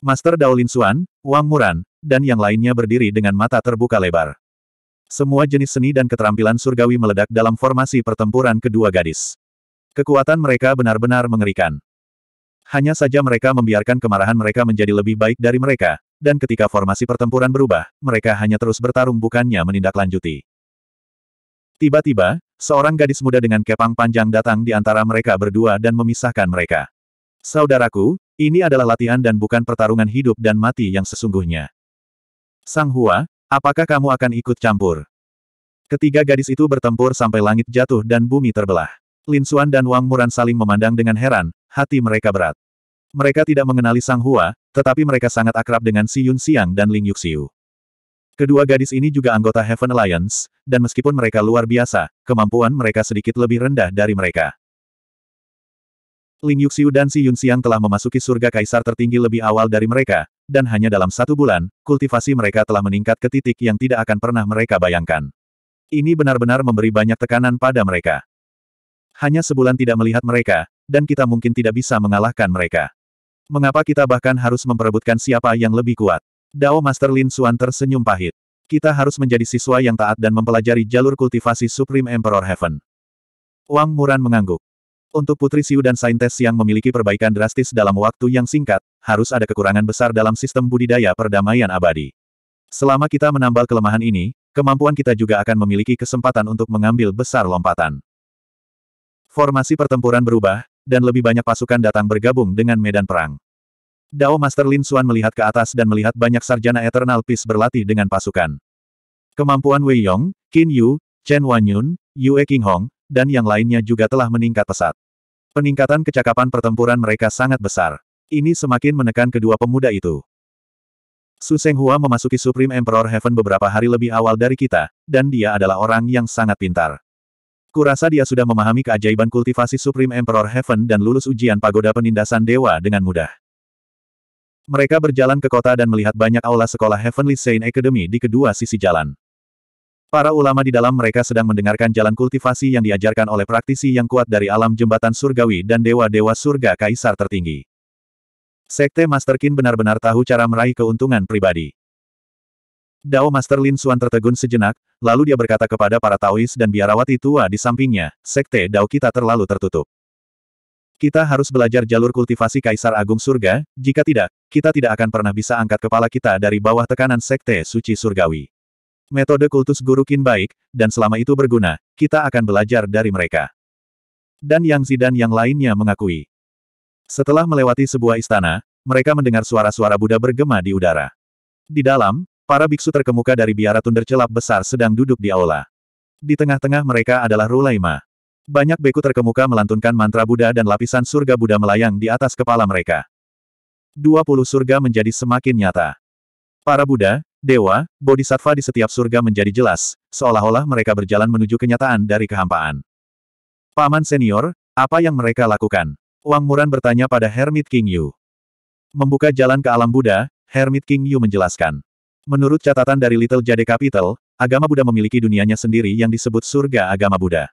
Master Daolin Suan, Wang Muran, dan yang lainnya berdiri dengan mata terbuka lebar. Semua jenis seni dan keterampilan surgawi meledak dalam formasi pertempuran kedua gadis. Kekuatan mereka benar-benar mengerikan. Hanya saja mereka membiarkan kemarahan mereka menjadi lebih baik dari mereka, dan ketika formasi pertempuran berubah, mereka hanya terus bertarung bukannya menindaklanjuti. Tiba-tiba, seorang gadis muda dengan kepang panjang datang di antara mereka berdua dan memisahkan mereka. Saudaraku, ini adalah latihan dan bukan pertarungan hidup dan mati yang sesungguhnya. Sang Hua, Apakah kamu akan ikut campur? Ketiga gadis itu bertempur sampai langit jatuh dan bumi terbelah. Lin Xuan dan Wang Muran saling memandang dengan heran, hati mereka berat. Mereka tidak mengenali Sang Hua, tetapi mereka sangat akrab dengan Si Yun Xiang dan Ling Yuxiu. Kedua gadis ini juga anggota Heaven Alliance, dan meskipun mereka luar biasa, kemampuan mereka sedikit lebih rendah dari mereka. Ling Yuxiu dan Si Yunxiang telah memasuki surga kaisar tertinggi lebih awal dari mereka, dan hanya dalam satu bulan, kultivasi mereka telah meningkat ke titik yang tidak akan pernah mereka bayangkan. Ini benar-benar memberi banyak tekanan pada mereka. Hanya sebulan tidak melihat mereka, dan kita mungkin tidak bisa mengalahkan mereka. Mengapa kita bahkan harus memperebutkan siapa yang lebih kuat? Dao Master Lin Suan tersenyum pahit. Kita harus menjadi siswa yang taat dan mempelajari jalur kultivasi Supreme Emperor Heaven. Wang Muran mengangguk. Untuk Putri Siu dan Saintes yang memiliki perbaikan drastis dalam waktu yang singkat, harus ada kekurangan besar dalam sistem budidaya perdamaian abadi. Selama kita menambal kelemahan ini, kemampuan kita juga akan memiliki kesempatan untuk mengambil besar lompatan. Formasi pertempuran berubah, dan lebih banyak pasukan datang bergabung dengan medan perang. Dao Master Lin Xuan melihat ke atas dan melihat banyak sarjana Eternal Peace berlatih dengan pasukan. Kemampuan Wei Yong, Qin Yu, Chen Wanyun, Yue Hong, dan yang lainnya juga telah meningkat pesat. Peningkatan kecakapan pertempuran mereka sangat besar. Ini semakin menekan kedua pemuda itu. Su Hua memasuki Supreme Emperor Heaven beberapa hari lebih awal dari kita, dan dia adalah orang yang sangat pintar. Kurasa dia sudah memahami keajaiban kultivasi Supreme Emperor Heaven dan lulus ujian pagoda penindasan dewa dengan mudah. Mereka berjalan ke kota dan melihat banyak aula sekolah Heavenly Saint Academy di kedua sisi jalan. Para ulama di dalam mereka sedang mendengarkan jalan kultivasi yang diajarkan oleh praktisi yang kuat dari alam jembatan surgawi dan dewa-dewa surga kaisar tertinggi. Sekte Master Qin benar-benar tahu cara meraih keuntungan pribadi. Dao Master Lin Xuan tertegun sejenak, lalu dia berkata kepada para Taois dan biarawati tua di sampingnya, Sekte Dao kita terlalu tertutup. Kita harus belajar jalur kultivasi Kaisar Agung Surga, jika tidak, kita tidak akan pernah bisa angkat kepala kita dari bawah tekanan Sekte Suci Surgawi metode kultus guru Qin baik, dan selama itu berguna, kita akan belajar dari mereka. Dan Yang Zidan yang lainnya mengakui. Setelah melewati sebuah istana, mereka mendengar suara-suara Buddha bergema di udara. Di dalam, para biksu terkemuka dari biara tundar celap besar sedang duduk di aula. Di tengah-tengah mereka adalah Rulaima. Banyak beku terkemuka melantunkan mantra Buddha dan lapisan surga Buddha melayang di atas kepala mereka. 20 surga menjadi semakin nyata. Para Buddha, Dewa, bodhisattva di setiap surga menjadi jelas, seolah-olah mereka berjalan menuju kenyataan dari kehampaan. Paman senior, apa yang mereka lakukan? Wang Muran bertanya pada Hermit King Yu. Membuka jalan ke alam Buddha, Hermit King Yu menjelaskan. Menurut catatan dari Little Jade Capital, agama Buddha memiliki dunianya sendiri yang disebut surga agama Buddha.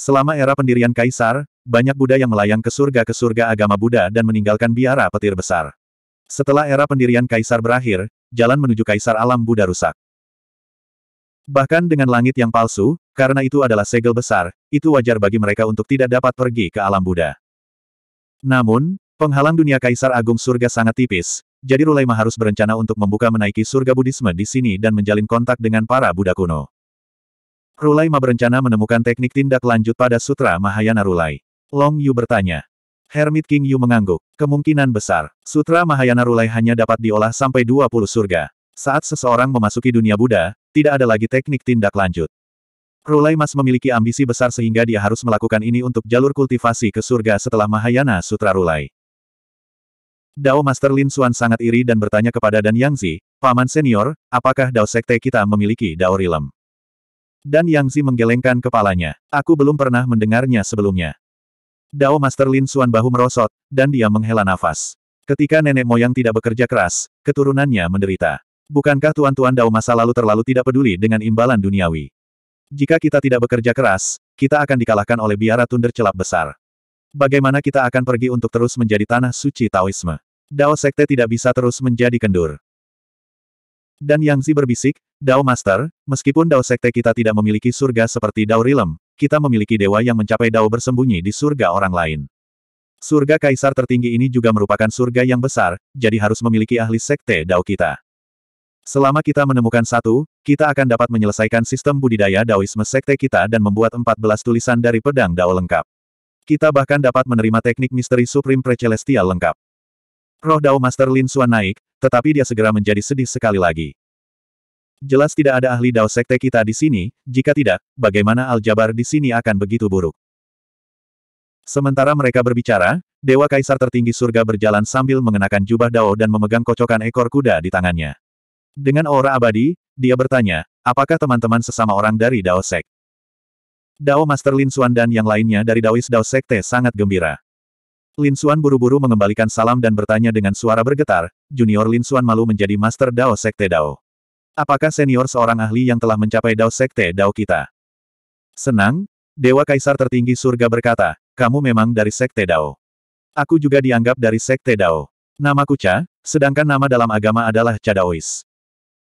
Selama era pendirian Kaisar, banyak Buddha yang melayang ke surga ke surga agama Buddha dan meninggalkan biara petir besar. Setelah era pendirian Kaisar berakhir, jalan menuju Kaisar Alam Buddha rusak. Bahkan dengan langit yang palsu, karena itu adalah segel besar, itu wajar bagi mereka untuk tidak dapat pergi ke alam Buddha. Namun, penghalang dunia Kaisar Agung Surga sangat tipis, jadi Rulaima harus berencana untuk membuka menaiki surga Buddhisme di sini dan menjalin kontak dengan para Buddha kuno. Rulai berencana menemukan teknik tindak lanjut pada Sutra Mahayana Rulai. Long Yu bertanya. Hermit King Yu mengangguk. Kemungkinan besar, Sutra Mahayana Rulai hanya dapat diolah sampai 20 surga. Saat seseorang memasuki dunia Buddha, tidak ada lagi teknik tindak lanjut. Rulai Mas memiliki ambisi besar sehingga dia harus melakukan ini untuk jalur kultivasi ke surga setelah Mahayana Sutra Rulai. Dao Master Lin Xuan sangat iri dan bertanya kepada Dan Yangzi, Paman Senior, apakah Dao Sekte kita memiliki Dao Rilem? Dan Yangzi menggelengkan kepalanya. Aku belum pernah mendengarnya sebelumnya. Dao Master Lin Suan bahu merosot, dan dia menghela nafas. Ketika nenek moyang tidak bekerja keras, keturunannya menderita. Bukankah tuan-tuan Dao masa lalu terlalu tidak peduli dengan imbalan duniawi? Jika kita tidak bekerja keras, kita akan dikalahkan oleh biara tunder celap besar. Bagaimana kita akan pergi untuk terus menjadi tanah suci Taoisme? Dao Sekte tidak bisa terus menjadi kendur. Dan Yang Zi berbisik, Dao Master, meskipun Dao Sekte kita tidak memiliki surga seperti Dao Rilem kita memiliki dewa yang mencapai dao bersembunyi di surga orang lain. Surga kaisar tertinggi ini juga merupakan surga yang besar, jadi harus memiliki ahli sekte dao kita. Selama kita menemukan satu, kita akan dapat menyelesaikan sistem budidaya daoisme sekte kita dan membuat 14 tulisan dari pedang dao lengkap. Kita bahkan dapat menerima teknik misteri Supreme Precelestial lengkap. Roh Dao Master Lin Xuan naik, tetapi dia segera menjadi sedih sekali lagi. Jelas tidak ada ahli Dao Sekte kita di sini, jika tidak, bagaimana Aljabar di sini akan begitu buruk? Sementara mereka berbicara, Dewa Kaisar tertinggi surga berjalan sambil mengenakan jubah Dao dan memegang kocokan ekor kuda di tangannya. Dengan aura abadi, dia bertanya, apakah teman-teman sesama orang dari Dao Sek? Dao Master Lin Xuan dan yang lainnya dari Daois Dao Sekte sangat gembira. Lin Xuan buru-buru mengembalikan salam dan bertanya dengan suara bergetar, Junior Lin Xuan malu menjadi Master Dao Sekte Dao. Apakah senior seorang ahli yang telah mencapai Dao Sekte Dao kita? Senang? Dewa Kaisar tertinggi surga berkata, kamu memang dari Sekte Dao. Aku juga dianggap dari Sekte Dao. Namaku Cha, sedangkan nama dalam agama adalah Cha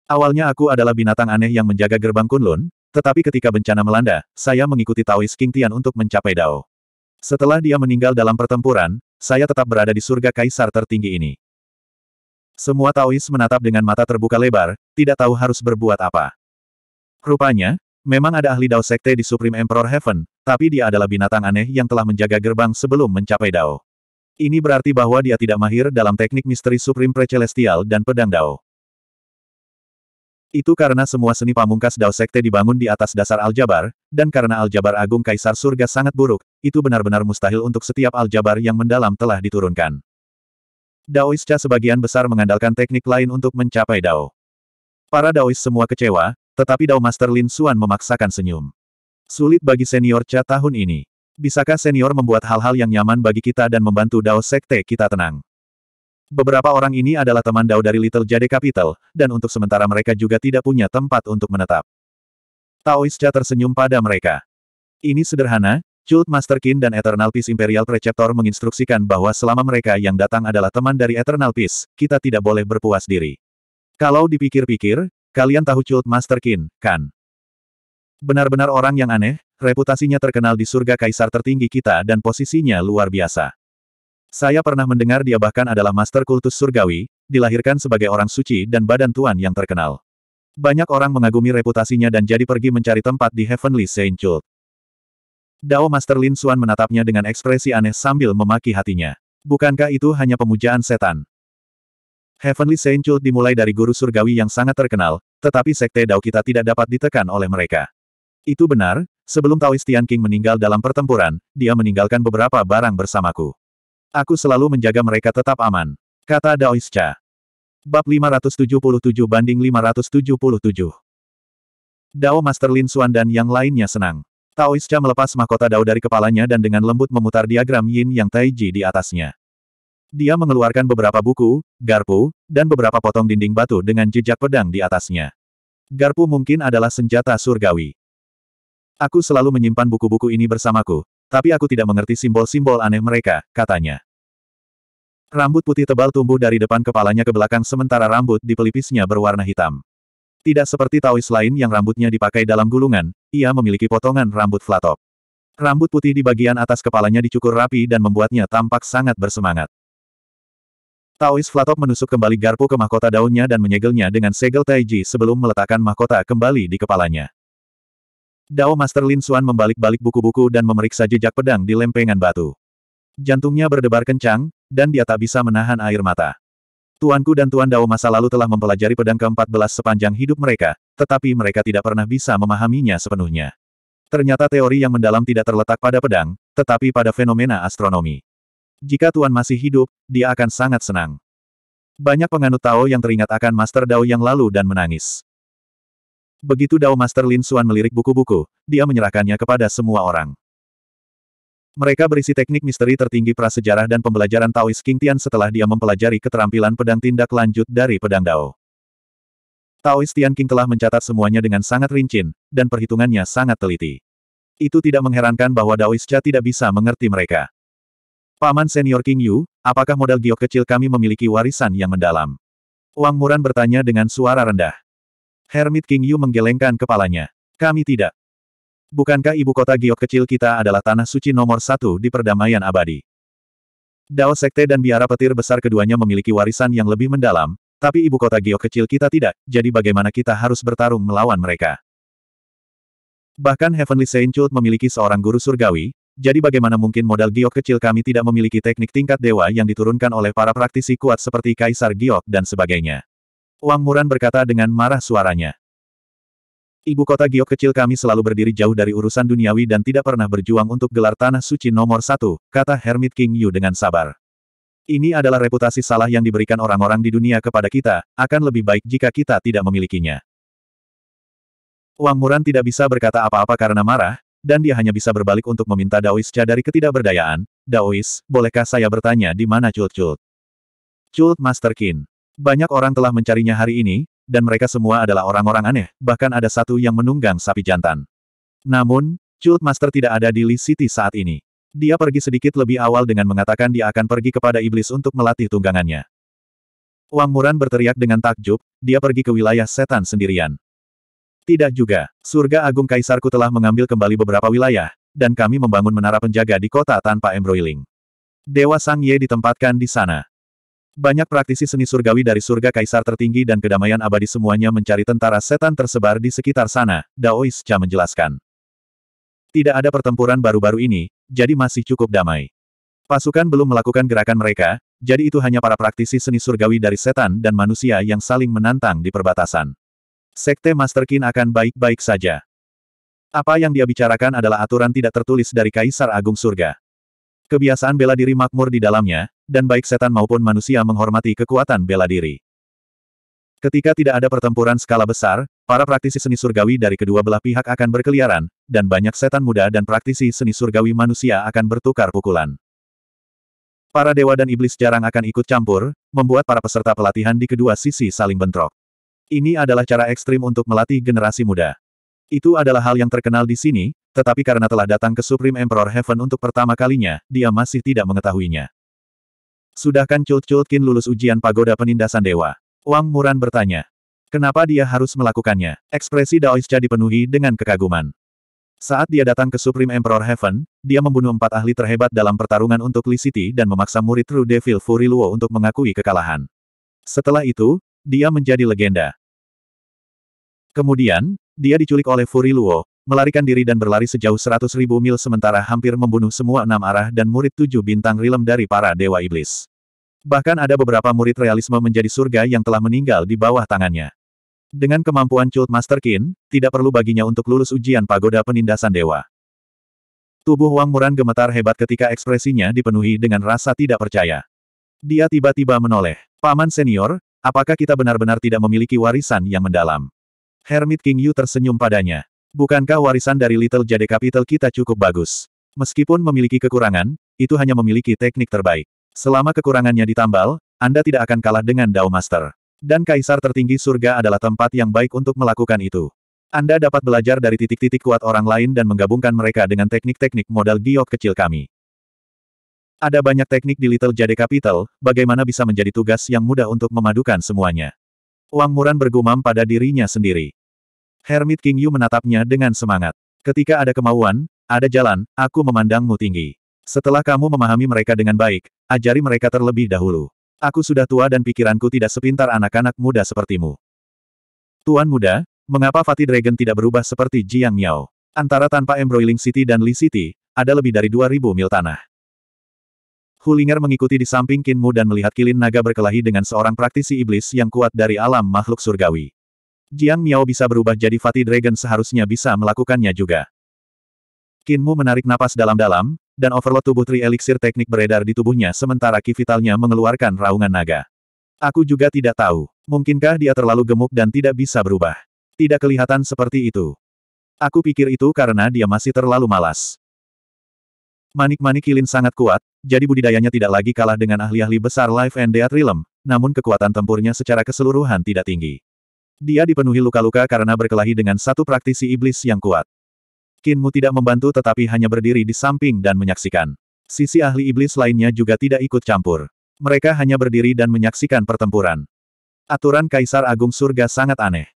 Awalnya aku adalah binatang aneh yang menjaga gerbang Kunlun, tetapi ketika bencana melanda, saya mengikuti Taois King Tian untuk mencapai Dao. Setelah dia meninggal dalam pertempuran, saya tetap berada di surga kaisar tertinggi ini. Semua Taois menatap dengan mata terbuka lebar, tidak tahu harus berbuat apa. Rupanya, memang ada ahli Dao Sekte di Supreme Emperor Heaven, tapi dia adalah binatang aneh yang telah menjaga gerbang sebelum mencapai Dao. Ini berarti bahwa dia tidak mahir dalam teknik misteri Supreme Precelestial dan pedang Dao. Itu karena semua seni pamungkas Dao Sekte dibangun di atas dasar aljabar, dan karena aljabar agung Kaisar Surga sangat buruk, itu benar-benar mustahil untuk setiap aljabar yang mendalam telah diturunkan. Daoisca sebagian besar mengandalkan teknik lain untuk mencapai Dao. Para Daois semua kecewa, tetapi Dao Master Lin Xuan memaksakan senyum. Sulit bagi senior Cha tahun ini. Bisakah senior membuat hal-hal yang nyaman bagi kita dan membantu Dao Sekte kita tenang? Beberapa orang ini adalah teman Dao dari Little Jade Capital, dan untuk sementara mereka juga tidak punya tempat untuk menetap. Taoisca tersenyum pada mereka. Ini sederhana, Cult Master King dan Eternal Peace Imperial Preceptor menginstruksikan bahwa selama mereka yang datang adalah teman dari Eternal Peace, kita tidak boleh berpuas diri. Kalau dipikir-pikir, kalian tahu Cult Master King, kan? Benar-benar orang yang aneh, reputasinya terkenal di surga kaisar tertinggi kita dan posisinya luar biasa. Saya pernah mendengar dia bahkan adalah master kultus surgawi, dilahirkan sebagai orang suci dan badan tuan yang terkenal. Banyak orang mengagumi reputasinya dan jadi pergi mencari tempat di Heavenly Saint Cult. Dao Master Lin Xuan menatapnya dengan ekspresi aneh sambil memaki hatinya. Bukankah itu hanya pemujaan setan? Heavenly Saint Cult dimulai dari guru surgawi yang sangat terkenal, tetapi sekte Dao kita tidak dapat ditekan oleh mereka. Itu benar, sebelum Taoist King meninggal dalam pertempuran, dia meninggalkan beberapa barang bersamaku. Aku selalu menjaga mereka tetap aman. Kata Daoist Cha. Bab 577 banding 577. Dao Master Lin Xuan dan yang lainnya senang. Taoisca melepas mahkota Dao dari kepalanya dan dengan lembut memutar diagram yin yang Taiji di atasnya. Dia mengeluarkan beberapa buku, garpu, dan beberapa potong dinding batu dengan jejak pedang di atasnya. Garpu mungkin adalah senjata surgawi. Aku selalu menyimpan buku-buku ini bersamaku, tapi aku tidak mengerti simbol-simbol aneh mereka, katanya. Rambut putih tebal tumbuh dari depan kepalanya ke belakang sementara rambut di pelipisnya berwarna hitam. Tidak seperti Taois lain yang rambutnya dipakai dalam gulungan, ia memiliki potongan rambut flatop. Rambut putih di bagian atas kepalanya dicukur rapi dan membuatnya tampak sangat bersemangat. Taois flatop menusuk kembali garpu ke mahkota daunnya dan menyegelnya dengan segel Taiji sebelum meletakkan mahkota kembali di kepalanya. Dao Master Lin Xuan membalik-balik buku-buku dan memeriksa jejak pedang di lempengan batu. Jantungnya berdebar kencang, dan dia tak bisa menahan air mata. Tuanku dan Tuan Dao masa lalu telah mempelajari pedang ke-14 sepanjang hidup mereka, tetapi mereka tidak pernah bisa memahaminya sepenuhnya. Ternyata teori yang mendalam tidak terletak pada pedang, tetapi pada fenomena astronomi. Jika Tuan masih hidup, dia akan sangat senang. Banyak penganut Tao yang teringat akan Master Dao yang lalu dan menangis. Begitu Dao Master Lin Xuan melirik buku-buku, dia menyerahkannya kepada semua orang. Mereka berisi teknik misteri tertinggi prasejarah dan pembelajaran Taoist King Tian setelah dia mempelajari keterampilan pedang tindak lanjut dari pedang Dao. Taois Tian King telah mencatat semuanya dengan sangat rinci dan perhitungannya sangat teliti. Itu tidak mengherankan bahwa Daois Cha tidak bisa mengerti mereka. Paman senior King Yu, apakah modal giok kecil kami memiliki warisan yang mendalam? Wang Muran bertanya dengan suara rendah. Hermit King Yu menggelengkan kepalanya. Kami tidak. Bukankah ibu kota giok kecil kita adalah tanah suci nomor satu di perdamaian abadi? Dao Sekte dan Biara Petir Besar keduanya memiliki warisan yang lebih mendalam, tapi ibu kota giok kecil kita tidak, jadi bagaimana kita harus bertarung melawan mereka? Bahkan Heavenly Saint Chult memiliki seorang guru surgawi, jadi bagaimana mungkin modal giok kecil kami tidak memiliki teknik tingkat dewa yang diturunkan oleh para praktisi kuat seperti Kaisar Giok dan sebagainya? Wang Muran berkata dengan marah suaranya. Ibu kota giok kecil kami selalu berdiri jauh dari urusan duniawi dan tidak pernah berjuang untuk gelar tanah suci nomor satu, kata Hermit King Yu dengan sabar. Ini adalah reputasi salah yang diberikan orang-orang di dunia kepada kita, akan lebih baik jika kita tidak memilikinya. Wang Muran tidak bisa berkata apa-apa karena marah, dan dia hanya bisa berbalik untuk meminta Daois Cha dari ketidakberdayaan. Daois, bolehkah saya bertanya di mana Chult Chult? Chult Master Kin. Banyak orang telah mencarinya hari ini, dan mereka semua adalah orang-orang aneh, bahkan ada satu yang menunggang sapi jantan. Namun, Cult Master tidak ada di Lee City saat ini. Dia pergi sedikit lebih awal dengan mengatakan dia akan pergi kepada iblis untuk melatih tunggangannya. Wang Muran berteriak dengan takjub, dia pergi ke wilayah setan sendirian. Tidak juga, surga agung kaisarku telah mengambil kembali beberapa wilayah, dan kami membangun menara penjaga di kota tanpa embroiling. Dewa Sang Ye ditempatkan di sana. Banyak praktisi seni surgawi dari surga kaisar tertinggi dan kedamaian abadi semuanya mencari tentara setan tersebar di sekitar sana, Daois Cha menjelaskan. Tidak ada pertempuran baru-baru ini, jadi masih cukup damai. Pasukan belum melakukan gerakan mereka, jadi itu hanya para praktisi seni surgawi dari setan dan manusia yang saling menantang di perbatasan. Sekte Master Qin akan baik-baik saja. Apa yang dia bicarakan adalah aturan tidak tertulis dari Kaisar Agung Surga. Kebiasaan bela diri makmur di dalamnya, dan baik setan maupun manusia menghormati kekuatan bela diri. Ketika tidak ada pertempuran skala besar, para praktisi seni surgawi dari kedua belah pihak akan berkeliaran, dan banyak setan muda dan praktisi seni surgawi manusia akan bertukar pukulan. Para dewa dan iblis jarang akan ikut campur, membuat para peserta pelatihan di kedua sisi saling bentrok. Ini adalah cara ekstrim untuk melatih generasi muda. Itu adalah hal yang terkenal di sini, tetapi karena telah datang ke Supreme Emperor Heaven untuk pertama kalinya, dia masih tidak mengetahuinya. Sudahkan Chult Chultkin lulus ujian pagoda penindasan dewa? Wang Muran bertanya. Kenapa dia harus melakukannya? Ekspresi Daoisca dipenuhi dengan kekaguman. Saat dia datang ke Supreme Emperor Heaven, dia membunuh empat ahli terhebat dalam pertarungan untuk Li City dan memaksa murid True Devil Luo untuk mengakui kekalahan. Setelah itu, dia menjadi legenda. Kemudian, dia diculik oleh Luo, melarikan diri dan berlari sejauh 100.000 mil sementara hampir membunuh semua enam arah dan murid tujuh bintang rilem dari para dewa iblis. Bahkan ada beberapa murid realisme menjadi surga yang telah meninggal di bawah tangannya. Dengan kemampuan Cult Master Qin, tidak perlu baginya untuk lulus ujian pagoda penindasan dewa. Tubuh Wang Muran gemetar hebat ketika ekspresinya dipenuhi dengan rasa tidak percaya. Dia tiba-tiba menoleh. Paman senior, apakah kita benar-benar tidak memiliki warisan yang mendalam? Hermit King Yu tersenyum padanya. Bukankah warisan dari Little Jade Capital kita cukup bagus? Meskipun memiliki kekurangan, itu hanya memiliki teknik terbaik. Selama kekurangannya ditambal, Anda tidak akan kalah dengan Dao Master. Dan Kaisar tertinggi surga adalah tempat yang baik untuk melakukan itu. Anda dapat belajar dari titik-titik kuat orang lain dan menggabungkan mereka dengan teknik-teknik modal giok kecil kami. Ada banyak teknik di Little Jade Capital, bagaimana bisa menjadi tugas yang mudah untuk memadukan semuanya. Wang Muran bergumam pada dirinya sendiri. Hermit King Yu menatapnya dengan semangat. Ketika ada kemauan, ada jalan, aku memandangmu tinggi. Setelah kamu memahami mereka dengan baik, ajari mereka terlebih dahulu. Aku sudah tua dan pikiranku tidak sepintar anak-anak muda sepertimu. Tuan muda, mengapa Fatih Dragon tidak berubah seperti Jiang Miao? Antara tanpa Embroiling City dan Li City, ada lebih dari 2000 mil tanah. Hulinger mengikuti di samping Kinmu dan melihat kilin naga berkelahi dengan seorang praktisi iblis yang kuat dari alam makhluk surgawi. Jiang Miao bisa berubah jadi Fatih Dragon seharusnya bisa melakukannya juga. Kinmu menarik napas dalam-dalam, dan overload tubuh Tri Elixir teknik beredar di tubuhnya sementara ki vitalnya mengeluarkan raungan naga. Aku juga tidak tahu, mungkinkah dia terlalu gemuk dan tidak bisa berubah. Tidak kelihatan seperti itu. Aku pikir itu karena dia masih terlalu malas. Manik-manik kilin sangat kuat, jadi budidayanya tidak lagi kalah dengan ahli-ahli besar Life and Death Realm, namun kekuatan tempurnya secara keseluruhan tidak tinggi. Dia dipenuhi luka-luka karena berkelahi dengan satu praktisi iblis yang kuat. Kinmu tidak membantu tetapi hanya berdiri di samping dan menyaksikan. Sisi ahli iblis lainnya juga tidak ikut campur. Mereka hanya berdiri dan menyaksikan pertempuran. Aturan Kaisar Agung Surga sangat aneh.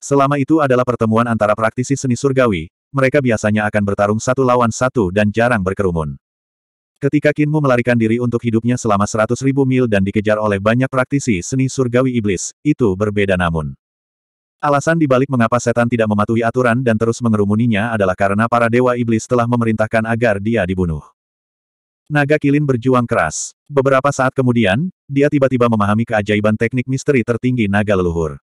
Selama itu adalah pertemuan antara praktisi seni surgawi, mereka biasanya akan bertarung satu lawan satu dan jarang berkerumun. Ketika Kinmu melarikan diri untuk hidupnya selama ribu mil dan dikejar oleh banyak praktisi seni surgawi iblis, itu berbeda namun. Alasan dibalik mengapa setan tidak mematuhi aturan dan terus mengerumuninya adalah karena para dewa iblis telah memerintahkan agar dia dibunuh. Naga Kilin berjuang keras. Beberapa saat kemudian, dia tiba-tiba memahami keajaiban teknik misteri tertinggi naga leluhur.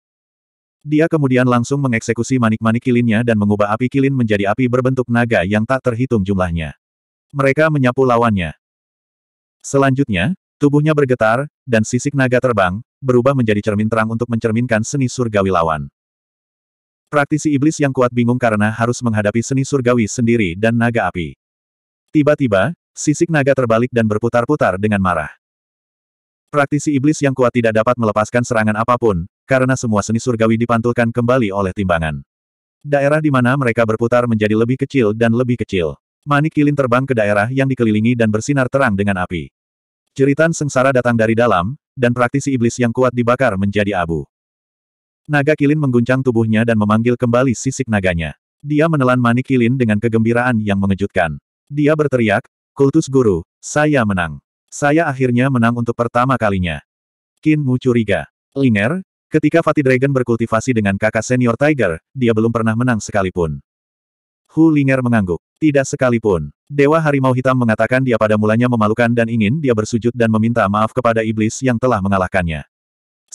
Dia kemudian langsung mengeksekusi manik-manik kilinnya dan mengubah api kilin menjadi api berbentuk naga yang tak terhitung jumlahnya. Mereka menyapu lawannya. Selanjutnya, tubuhnya bergetar, dan sisik naga terbang, berubah menjadi cermin terang untuk mencerminkan seni surgawi lawan. Praktisi iblis yang kuat bingung karena harus menghadapi seni surgawi sendiri dan naga api. Tiba-tiba, sisik naga terbalik dan berputar-putar dengan marah. Praktisi iblis yang kuat tidak dapat melepaskan serangan apapun, karena semua seni surgawi dipantulkan kembali oleh timbangan. Daerah di mana mereka berputar menjadi lebih kecil dan lebih kecil. Manik kilin terbang ke daerah yang dikelilingi dan bersinar terang dengan api. Jeritan sengsara datang dari dalam, dan praktisi iblis yang kuat dibakar menjadi abu. Naga kilin mengguncang tubuhnya dan memanggil kembali sisik naganya. Dia menelan manik kilin dengan kegembiraan yang mengejutkan. Dia berteriak, kultus guru, saya menang. Saya akhirnya menang untuk pertama kalinya. Kin Mu curiga. Linger, ketika Fatih Dragon berkultivasi dengan kakak senior Tiger, dia belum pernah menang sekalipun. Hu Linger mengangguk. Tidak sekalipun. Dewa Harimau Hitam mengatakan dia pada mulanya memalukan dan ingin dia bersujud dan meminta maaf kepada iblis yang telah mengalahkannya.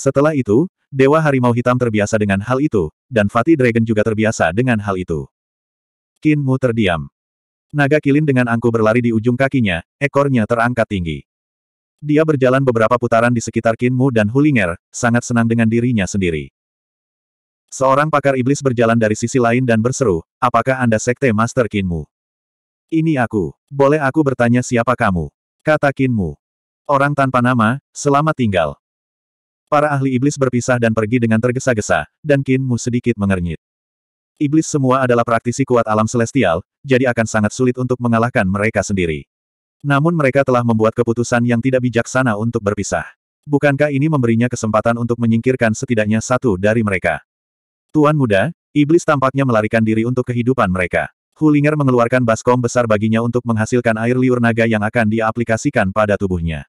Setelah itu, Dewa Harimau Hitam terbiasa dengan hal itu, dan Fatih Dragon juga terbiasa dengan hal itu. Qin Mu terdiam. Naga kilin dengan angku berlari di ujung kakinya, ekornya terangkat tinggi. Dia berjalan beberapa putaran di sekitar Qin Mu dan Hulinger, sangat senang dengan dirinya sendiri. Seorang pakar iblis berjalan dari sisi lain dan berseru, apakah Anda Sekte Master Qin Mu? Ini aku. Boleh aku bertanya siapa kamu? Kata Qin Mu. Orang tanpa nama, selamat tinggal. Para ahli iblis berpisah dan pergi dengan tergesa-gesa, dan Qin Mu sedikit mengernyit. Iblis semua adalah praktisi kuat alam celestial, jadi akan sangat sulit untuk mengalahkan mereka sendiri. Namun mereka telah membuat keputusan yang tidak bijaksana untuk berpisah. Bukankah ini memberinya kesempatan untuk menyingkirkan setidaknya satu dari mereka? Tuan muda, iblis tampaknya melarikan diri untuk kehidupan mereka. Hulinger mengeluarkan baskom besar baginya untuk menghasilkan air liur naga yang akan diaplikasikan pada tubuhnya.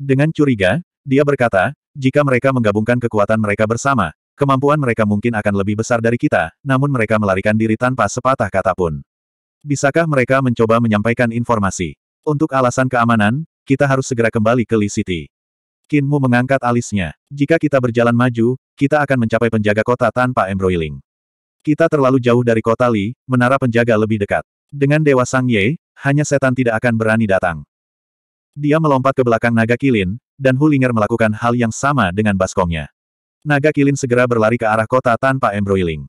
Dengan curiga, dia berkata, jika mereka menggabungkan kekuatan mereka bersama, kemampuan mereka mungkin akan lebih besar dari kita, namun mereka melarikan diri tanpa sepatah kata pun. Bisakah mereka mencoba menyampaikan informasi? Untuk alasan keamanan, kita harus segera kembali ke Li City. Kinmu mengangkat alisnya. Jika kita berjalan maju, kita akan mencapai penjaga kota tanpa embroiling. Kita terlalu jauh dari kota Li, menara penjaga lebih dekat. Dengan Dewa Sang Ye, hanya setan tidak akan berani datang. Dia melompat ke belakang naga kilin, dan Hulinger melakukan hal yang sama dengan baskongnya. Naga kilin segera berlari ke arah kota tanpa embroiling.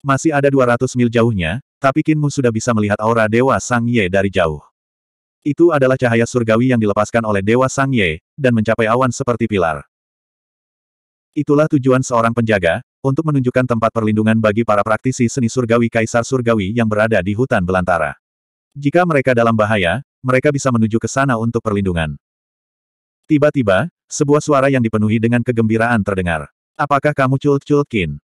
Masih ada 200 mil jauhnya, tapi Kinmu sudah bisa melihat aura Dewa Sang Ye dari jauh. Itu adalah cahaya surgawi yang dilepaskan oleh Dewa Sang Ye, dan mencapai awan seperti pilar. Itulah tujuan seorang penjaga, untuk menunjukkan tempat perlindungan bagi para praktisi seni surgawi Kaisar Surgawi yang berada di hutan belantara. Jika mereka dalam bahaya, mereka bisa menuju ke sana untuk perlindungan. Tiba-tiba, sebuah suara yang dipenuhi dengan kegembiraan terdengar. Apakah kamu Chult-Chultkin?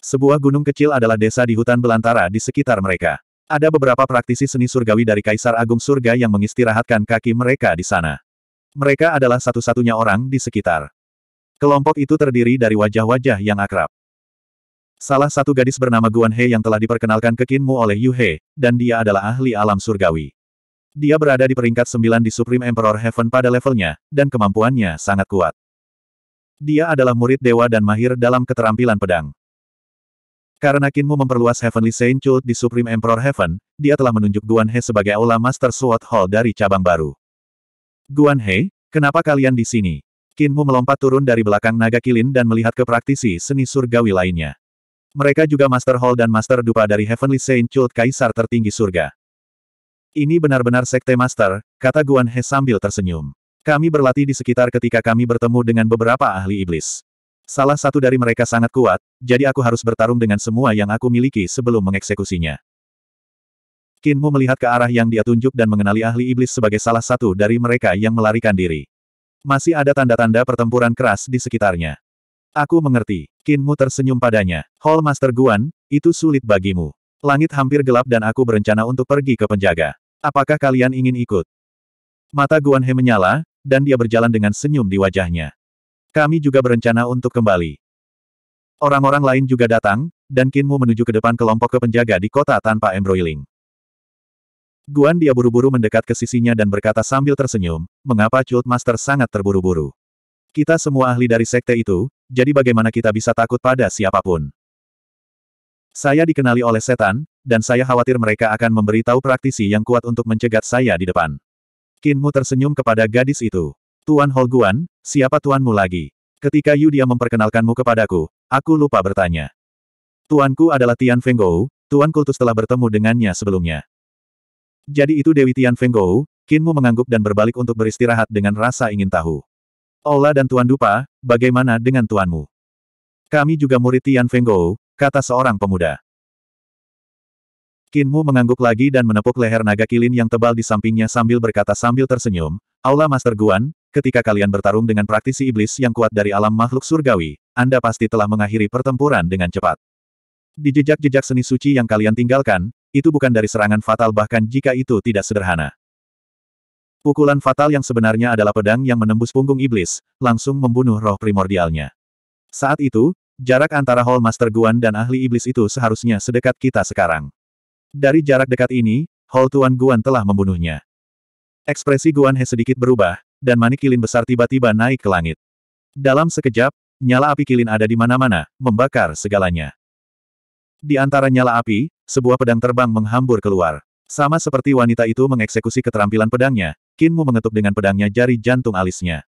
Sebuah gunung kecil adalah desa di hutan belantara di sekitar mereka. Ada beberapa praktisi seni surgawi dari Kaisar Agung Surga yang mengistirahatkan kaki mereka di sana. Mereka adalah satu-satunya orang di sekitar. Kelompok itu terdiri dari wajah-wajah yang akrab. Salah satu gadis bernama Guan He yang telah diperkenalkan ke Kinmu oleh Yu He, dan dia adalah ahli alam surgawi. Dia berada di peringkat sembilan di Supreme Emperor Heaven pada levelnya, dan kemampuannya sangat kuat. Dia adalah murid dewa dan mahir dalam keterampilan pedang. Karena Kinmu memperluas Heavenly Saint Chult di Supreme Emperor Heaven, dia telah menunjuk Guan He sebagai Aula Master Sword Hall dari cabang baru. Guan He, kenapa kalian di sini? Kinmu melompat turun dari belakang naga kilin dan melihat ke praktisi seni surgawi lainnya. Mereka juga Master Hall dan Master Dupa dari Heavenly Saint Chult Kaisar tertinggi surga. Ini benar-benar sekte Master, kata Guan He sambil tersenyum. Kami berlatih di sekitar ketika kami bertemu dengan beberapa ahli iblis. Salah satu dari mereka sangat kuat, jadi aku harus bertarung dengan semua yang aku miliki sebelum mengeksekusinya. Kinmu melihat ke arah yang dia tunjuk dan mengenali ahli iblis sebagai salah satu dari mereka yang melarikan diri. Masih ada tanda-tanda pertempuran keras di sekitarnya. Aku mengerti. Kinmu tersenyum padanya. Hall Master Guan, itu sulit bagimu. Langit hampir gelap dan aku berencana untuk pergi ke penjaga. Apakah kalian ingin ikut? Mata Guan He menyala, dan dia berjalan dengan senyum di wajahnya. Kami juga berencana untuk kembali. Orang-orang lain juga datang, dan Kinmu menuju ke depan kelompok ke penjaga di kota tanpa embroiling. Guan dia buru-buru mendekat ke sisinya dan berkata sambil tersenyum, mengapa Chult Master sangat terburu-buru. Kita semua ahli dari sekte itu, jadi bagaimana kita bisa takut pada siapapun? Saya dikenali oleh setan, dan saya khawatir mereka akan memberitahu praktisi yang kuat untuk mencegat saya di depan. Kinmu tersenyum kepada gadis itu. Tuan Holguan, siapa tuanmu lagi? Ketika Yudia memperkenalkanmu kepadaku, aku lupa bertanya. Tuanku adalah Tian Fenggou, Tuan Kultus telah bertemu dengannya sebelumnya. Jadi itu Dewi Tian Fenggou, Kinmu mengangguk dan berbalik untuk beristirahat dengan rasa ingin tahu. Ola dan Tuan Dupa, bagaimana dengan tuanmu? Kami juga murid Tian Gou, kata seorang pemuda. Kinmu mengangguk lagi dan menepuk leher naga kilin yang tebal di sampingnya sambil berkata sambil tersenyum, Aula Master Guan, ketika kalian bertarung dengan praktisi iblis yang kuat dari alam makhluk surgawi, Anda pasti telah mengakhiri pertempuran dengan cepat. Di jejak-jejak seni suci yang kalian tinggalkan, itu bukan dari serangan fatal bahkan jika itu tidak sederhana. Pukulan fatal yang sebenarnya adalah pedang yang menembus punggung iblis, langsung membunuh roh primordialnya. Saat itu, jarak antara Hall Master Guan dan ahli iblis itu seharusnya sedekat kita sekarang. Dari jarak dekat ini, Hall Tuan Guan telah membunuhnya. Ekspresi Guan He sedikit berubah, dan manik kilin besar tiba-tiba naik ke langit. Dalam sekejap, nyala api kilin ada di mana-mana, membakar segalanya. Di antara nyala api, sebuah pedang terbang menghambur keluar. Sama seperti wanita itu mengeksekusi keterampilan pedangnya, Kinmu mengetuk dengan pedangnya jari jantung alisnya.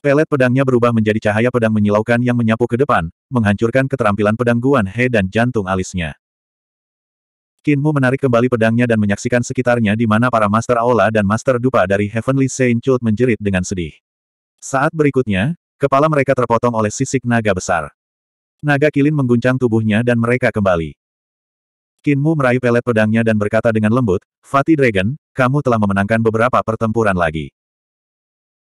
Pelet pedangnya berubah menjadi cahaya pedang menyilaukan yang menyapu ke depan, menghancurkan keterampilan pedang Guan He dan jantung alisnya. Kinmu menarik kembali pedangnya dan menyaksikan sekitarnya di mana para Master Aula dan Master Dupa dari Heavenly Saint Chult menjerit dengan sedih. Saat berikutnya, kepala mereka terpotong oleh sisik naga besar. Naga kilin mengguncang tubuhnya dan mereka kembali. Kinmu meraih pelet pedangnya dan berkata dengan lembut, Fatih Dragon, kamu telah memenangkan beberapa pertempuran lagi.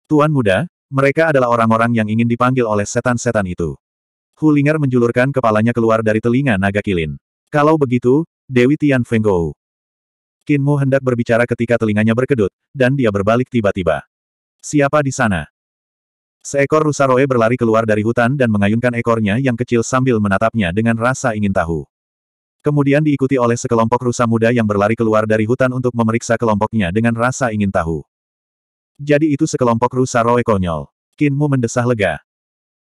Tuan muda, mereka adalah orang-orang yang ingin dipanggil oleh setan-setan itu. Hulinger menjulurkan kepalanya keluar dari telinga naga kilin. Kalau begitu, Dewi Tian Fenggou. Kinmu hendak berbicara ketika telinganya berkedut, dan dia berbalik tiba-tiba. Siapa di sana? Seekor rusa roe berlari keluar dari hutan dan mengayunkan ekornya yang kecil sambil menatapnya dengan rasa ingin tahu. Kemudian diikuti oleh sekelompok rusa muda yang berlari keluar dari hutan untuk memeriksa kelompoknya dengan rasa ingin tahu. Jadi itu sekelompok rusa roe konyol. Kinmu mendesah lega.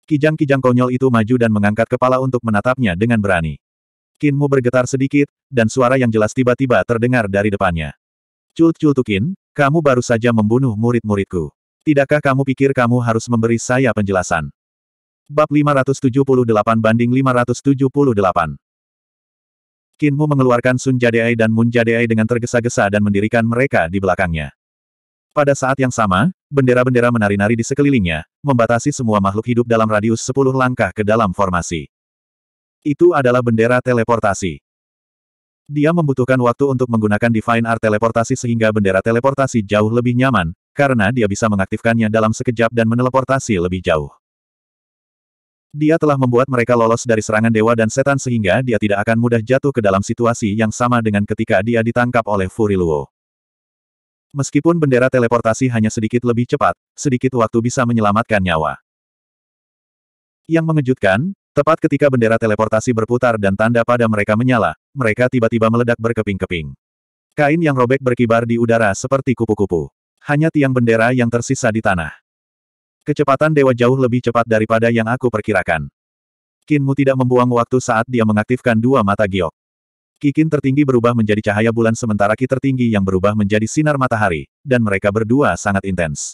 Kijang-kijang konyol itu maju dan mengangkat kepala untuk menatapnya dengan berani. Kinmu bergetar sedikit, dan suara yang jelas tiba-tiba terdengar dari depannya. Cult-cultukin, kamu baru saja membunuh murid-muridku. Tidakkah kamu pikir kamu harus memberi saya penjelasan? Bab 578 banding 578 Kinmu mengeluarkan Sun Jadeai dan Mun Jadeai dengan tergesa-gesa dan mendirikan mereka di belakangnya. Pada saat yang sama, bendera-bendera menari-nari di sekelilingnya, membatasi semua makhluk hidup dalam radius 10 langkah ke dalam formasi. Itu adalah bendera teleportasi. Dia membutuhkan waktu untuk menggunakan Divine Art teleportasi sehingga bendera teleportasi jauh lebih nyaman, karena dia bisa mengaktifkannya dalam sekejap dan meneleportasi lebih jauh. Dia telah membuat mereka lolos dari serangan dewa dan setan sehingga dia tidak akan mudah jatuh ke dalam situasi yang sama dengan ketika dia ditangkap oleh Furiluo. Meskipun bendera teleportasi hanya sedikit lebih cepat, sedikit waktu bisa menyelamatkan nyawa. Yang mengejutkan, tepat ketika bendera teleportasi berputar dan tanda pada mereka menyala, mereka tiba-tiba meledak berkeping-keping. Kain yang robek berkibar di udara seperti kupu-kupu. Hanya tiang bendera yang tersisa di tanah. Kecepatan dewa jauh lebih cepat daripada yang aku perkirakan. Kinmu tidak membuang waktu saat dia mengaktifkan dua mata giok. Kikin tertinggi berubah menjadi cahaya bulan sementara Ki tertinggi yang berubah menjadi sinar matahari, dan mereka berdua sangat intens.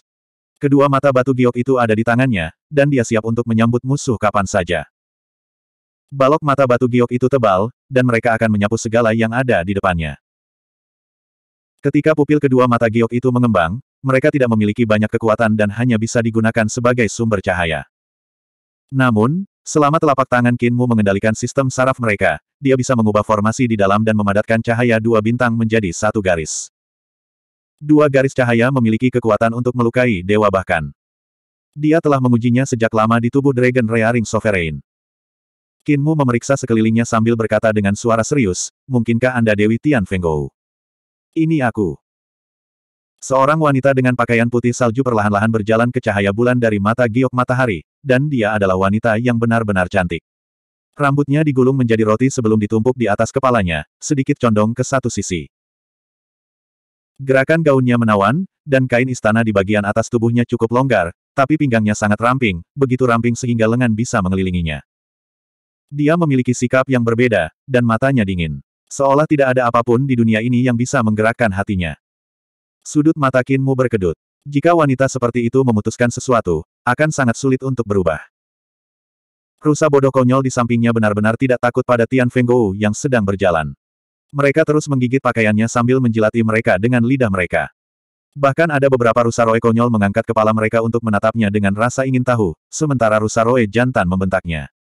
Kedua mata batu giok itu ada di tangannya, dan dia siap untuk menyambut musuh kapan saja. Balok mata batu giok itu tebal, dan mereka akan menyapu segala yang ada di depannya. Ketika pupil kedua mata giok itu mengembang, mereka tidak memiliki banyak kekuatan dan hanya bisa digunakan sebagai sumber cahaya. Namun, selama telapak tangan Kinmu mengendalikan sistem saraf mereka, dia bisa mengubah formasi di dalam dan memadatkan cahaya dua bintang menjadi satu garis. Dua garis cahaya memiliki kekuatan untuk melukai dewa bahkan. Dia telah mengujinya sejak lama di tubuh Dragon Rearing Sovereign. Kinmu memeriksa sekelilingnya sambil berkata dengan suara serius, mungkinkah Anda Dewi Tian Fenggou? Ini aku. Seorang wanita dengan pakaian putih salju perlahan-lahan berjalan ke cahaya bulan dari mata giok matahari, dan dia adalah wanita yang benar-benar cantik. Rambutnya digulung menjadi roti sebelum ditumpuk di atas kepalanya, sedikit condong ke satu sisi. Gerakan gaunnya menawan, dan kain istana di bagian atas tubuhnya cukup longgar, tapi pinggangnya sangat ramping, begitu ramping sehingga lengan bisa mengelilinginya. Dia memiliki sikap yang berbeda, dan matanya dingin. Seolah tidak ada apapun di dunia ini yang bisa menggerakkan hatinya. Sudut mata Kinmu berkedut. Jika wanita seperti itu memutuskan sesuatu, akan sangat sulit untuk berubah. Rusa bodoh konyol di sampingnya benar-benar tidak takut pada Tian Fenggou yang sedang berjalan. Mereka terus menggigit pakaiannya sambil menjilati mereka dengan lidah mereka. Bahkan ada beberapa rusa roe konyol mengangkat kepala mereka untuk menatapnya dengan rasa ingin tahu, sementara rusa roe jantan membentaknya.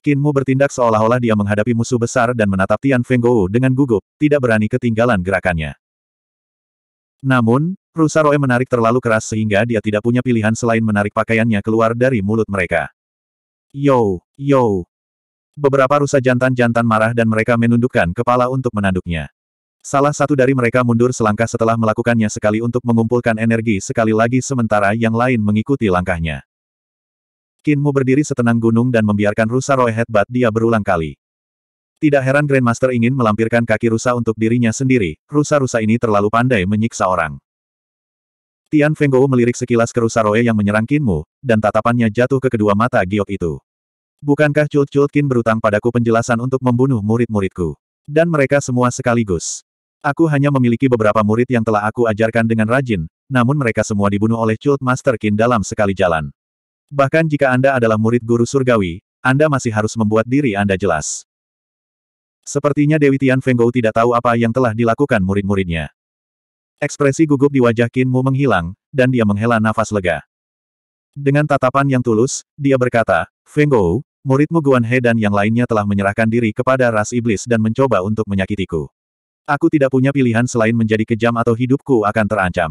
Kinmu bertindak seolah-olah dia menghadapi musuh besar dan menatap Tian Fenggou dengan gugup, tidak berani ketinggalan gerakannya. Namun, Rusa Roe menarik terlalu keras sehingga dia tidak punya pilihan selain menarik pakaiannya keluar dari mulut mereka. Yo, yo. Beberapa rusa jantan-jantan marah dan mereka menundukkan kepala untuk menanduknya. Salah satu dari mereka mundur selangkah setelah melakukannya sekali untuk mengumpulkan energi sekali lagi sementara yang lain mengikuti langkahnya. Kinmu berdiri setenang gunung dan membiarkan rusa Roe headbutt dia berulang kali. Tidak heran Grandmaster ingin melampirkan kaki rusa untuk dirinya sendiri, rusa-rusa ini terlalu pandai menyiksa orang. Tian Fenggou melirik sekilas ke rusa Roe yang menyerang Kinmu, dan tatapannya jatuh ke kedua mata giok itu. Bukankah Chult-Chult Kin berutang padaku penjelasan untuk membunuh murid-muridku? Dan mereka semua sekaligus. Aku hanya memiliki beberapa murid yang telah aku ajarkan dengan rajin, namun mereka semua dibunuh oleh Chult Master Kin dalam sekali jalan. Bahkan jika Anda adalah murid guru surgawi, Anda masih harus membuat diri Anda jelas. Sepertinya Dewi Tian Fenggou tidak tahu apa yang telah dilakukan murid-muridnya. Ekspresi gugup di wajah Qin Mu menghilang, dan dia menghela nafas lega. Dengan tatapan yang tulus, dia berkata, Fenggou, muridmu Guan He dan yang lainnya telah menyerahkan diri kepada ras iblis dan mencoba untuk menyakitiku. Aku tidak punya pilihan selain menjadi kejam atau hidupku akan terancam.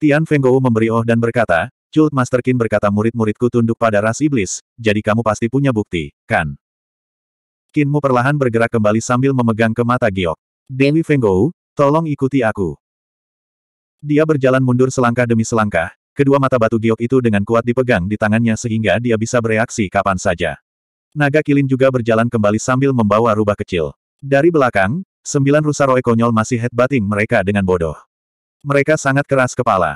Tian Fenggou memberi oh dan berkata, Cult Master Qin berkata murid-muridku tunduk pada ras iblis, jadi kamu pasti punya bukti, kan? Kinmu perlahan bergerak kembali sambil memegang ke mata Giok. Dewi Fenggou, tolong ikuti aku. Dia berjalan mundur selangkah demi selangkah, kedua mata batu Giok itu dengan kuat dipegang di tangannya sehingga dia bisa bereaksi kapan saja. Naga Kilin juga berjalan kembali sambil membawa rubah kecil. Dari belakang, sembilan rusa roe konyol masih headbutting mereka dengan bodoh. Mereka sangat keras kepala.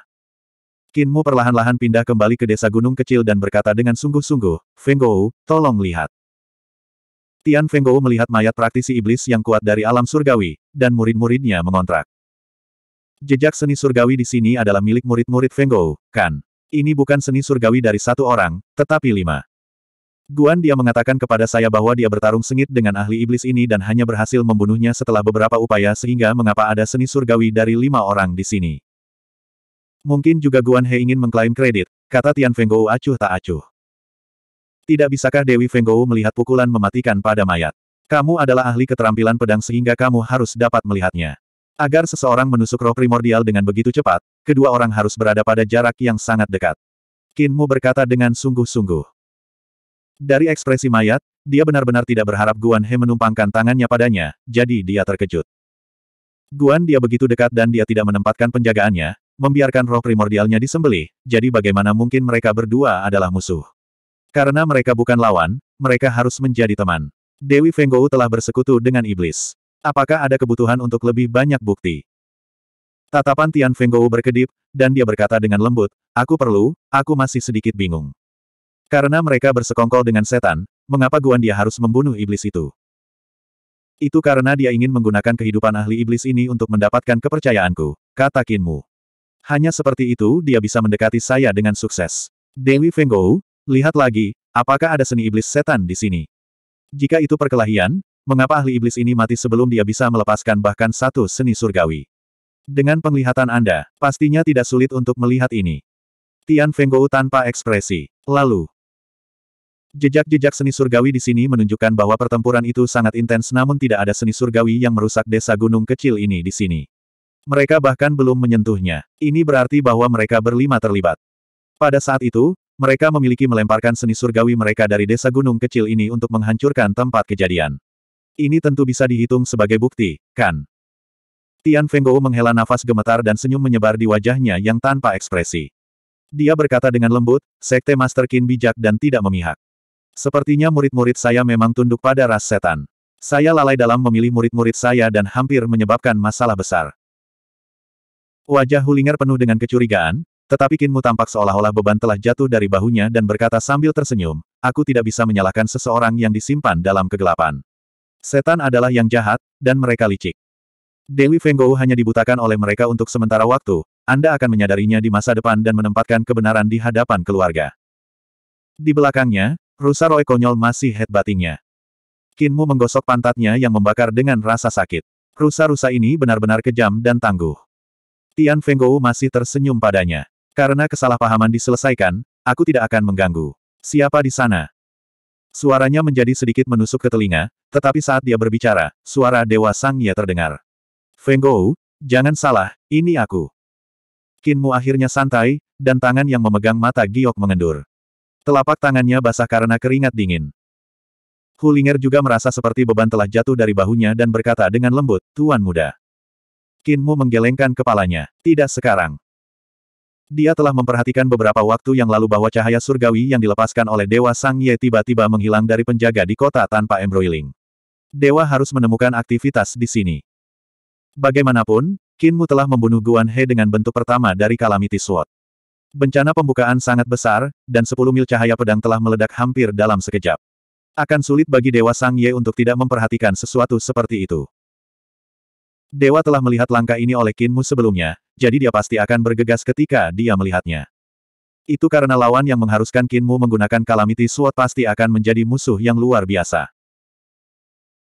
Kinmu perlahan-lahan pindah kembali ke desa gunung kecil dan berkata dengan sungguh-sungguh, Fenggou, tolong lihat. Tian Fenggou melihat mayat praktisi iblis yang kuat dari alam surgawi, dan murid-muridnya mengontrak. Jejak seni surgawi di sini adalah milik murid-murid Fenggou, kan? Ini bukan seni surgawi dari satu orang, tetapi lima. Guan dia mengatakan kepada saya bahwa dia bertarung sengit dengan ahli iblis ini dan hanya berhasil membunuhnya setelah beberapa upaya sehingga mengapa ada seni surgawi dari lima orang di sini. Mungkin juga Guan He ingin mengklaim kredit, kata Tian Fenggou acuh tak acuh. Tidak bisakah Dewi Fenggou melihat pukulan mematikan pada mayat? Kamu adalah ahli keterampilan pedang sehingga kamu harus dapat melihatnya. Agar seseorang menusuk roh primordial dengan begitu cepat, kedua orang harus berada pada jarak yang sangat dekat. Kinmu berkata dengan sungguh-sungguh. Dari ekspresi mayat, dia benar-benar tidak berharap Guan He menumpangkan tangannya padanya, jadi dia terkejut. Guan dia begitu dekat dan dia tidak menempatkan penjagaannya, membiarkan roh primordialnya disembelih, jadi bagaimana mungkin mereka berdua adalah musuh. Karena mereka bukan lawan, mereka harus menjadi teman. Dewi Fenggou telah bersekutu dengan iblis. Apakah ada kebutuhan untuk lebih banyak bukti? Tatapan Tian Fenggou berkedip, dan dia berkata dengan lembut, Aku perlu, aku masih sedikit bingung. Karena mereka bersekongkol dengan setan, mengapa Guan dia harus membunuh iblis itu? Itu karena dia ingin menggunakan kehidupan ahli iblis ini untuk mendapatkan kepercayaanku, kata Kinmu. Hanya seperti itu dia bisa mendekati saya dengan sukses. Dewi Fenggou, Lihat lagi, apakah ada seni iblis setan di sini? Jika itu perkelahian, mengapa ahli iblis ini mati sebelum dia bisa melepaskan bahkan satu seni surgawi? Dengan penglihatan Anda, pastinya tidak sulit untuk melihat ini. Tian Fenggou tanpa ekspresi. Lalu, Jejak-jejak seni surgawi di sini menunjukkan bahwa pertempuran itu sangat intens namun tidak ada seni surgawi yang merusak desa gunung kecil ini di sini. Mereka bahkan belum menyentuhnya. Ini berarti bahwa mereka berlima terlibat. Pada saat itu, mereka memiliki melemparkan seni surgawi mereka dari desa gunung kecil ini untuk menghancurkan tempat kejadian. Ini tentu bisa dihitung sebagai bukti, kan? Tian Fenggou menghela nafas gemetar dan senyum menyebar di wajahnya yang tanpa ekspresi. Dia berkata dengan lembut, Sekte Master Qin bijak dan tidak memihak. Sepertinya murid-murid saya memang tunduk pada ras setan. Saya lalai dalam memilih murid-murid saya dan hampir menyebabkan masalah besar. Wajah Hulinger penuh dengan kecurigaan, tetapi Kinmu tampak seolah-olah beban telah jatuh dari bahunya dan berkata sambil tersenyum, aku tidak bisa menyalahkan seseorang yang disimpan dalam kegelapan. Setan adalah yang jahat, dan mereka licik. Dewi Fenggou hanya dibutakan oleh mereka untuk sementara waktu, Anda akan menyadarinya di masa depan dan menempatkan kebenaran di hadapan keluarga. Di belakangnya, Rusa Roy konyol masih head Kinmu menggosok pantatnya yang membakar dengan rasa sakit. Rusa-rusa ini benar-benar kejam dan tangguh. Tian Fenggou masih tersenyum padanya. Karena kesalahpahaman diselesaikan, aku tidak akan mengganggu. Siapa di sana? Suaranya menjadi sedikit menusuk ke telinga, tetapi saat dia berbicara, suara Dewa Sang Ye terdengar. Feng Gou, jangan salah, ini aku. Kinmu akhirnya santai, dan tangan yang memegang mata Giok mengendur. Telapak tangannya basah karena keringat dingin. Hu Ling'er juga merasa seperti beban telah jatuh dari bahunya dan berkata dengan lembut, Tuan Muda. Kinmu menggelengkan kepalanya, tidak sekarang. Dia telah memperhatikan beberapa waktu yang lalu bahwa cahaya surgawi yang dilepaskan oleh Dewa Sang Ye tiba-tiba menghilang dari penjaga di kota tanpa embroiling. Dewa harus menemukan aktivitas di sini. Bagaimanapun, Kinmu telah membunuh Guan He dengan bentuk pertama dari Calamity Sword. Bencana pembukaan sangat besar, dan 10 mil cahaya pedang telah meledak hampir dalam sekejap. Akan sulit bagi Dewa Sang Ye untuk tidak memperhatikan sesuatu seperti itu. Dewa telah melihat langkah ini oleh Kinmu sebelumnya, jadi dia pasti akan bergegas ketika dia melihatnya. Itu karena lawan yang mengharuskan Kinmu menggunakan Kalamiti Sword pasti akan menjadi musuh yang luar biasa.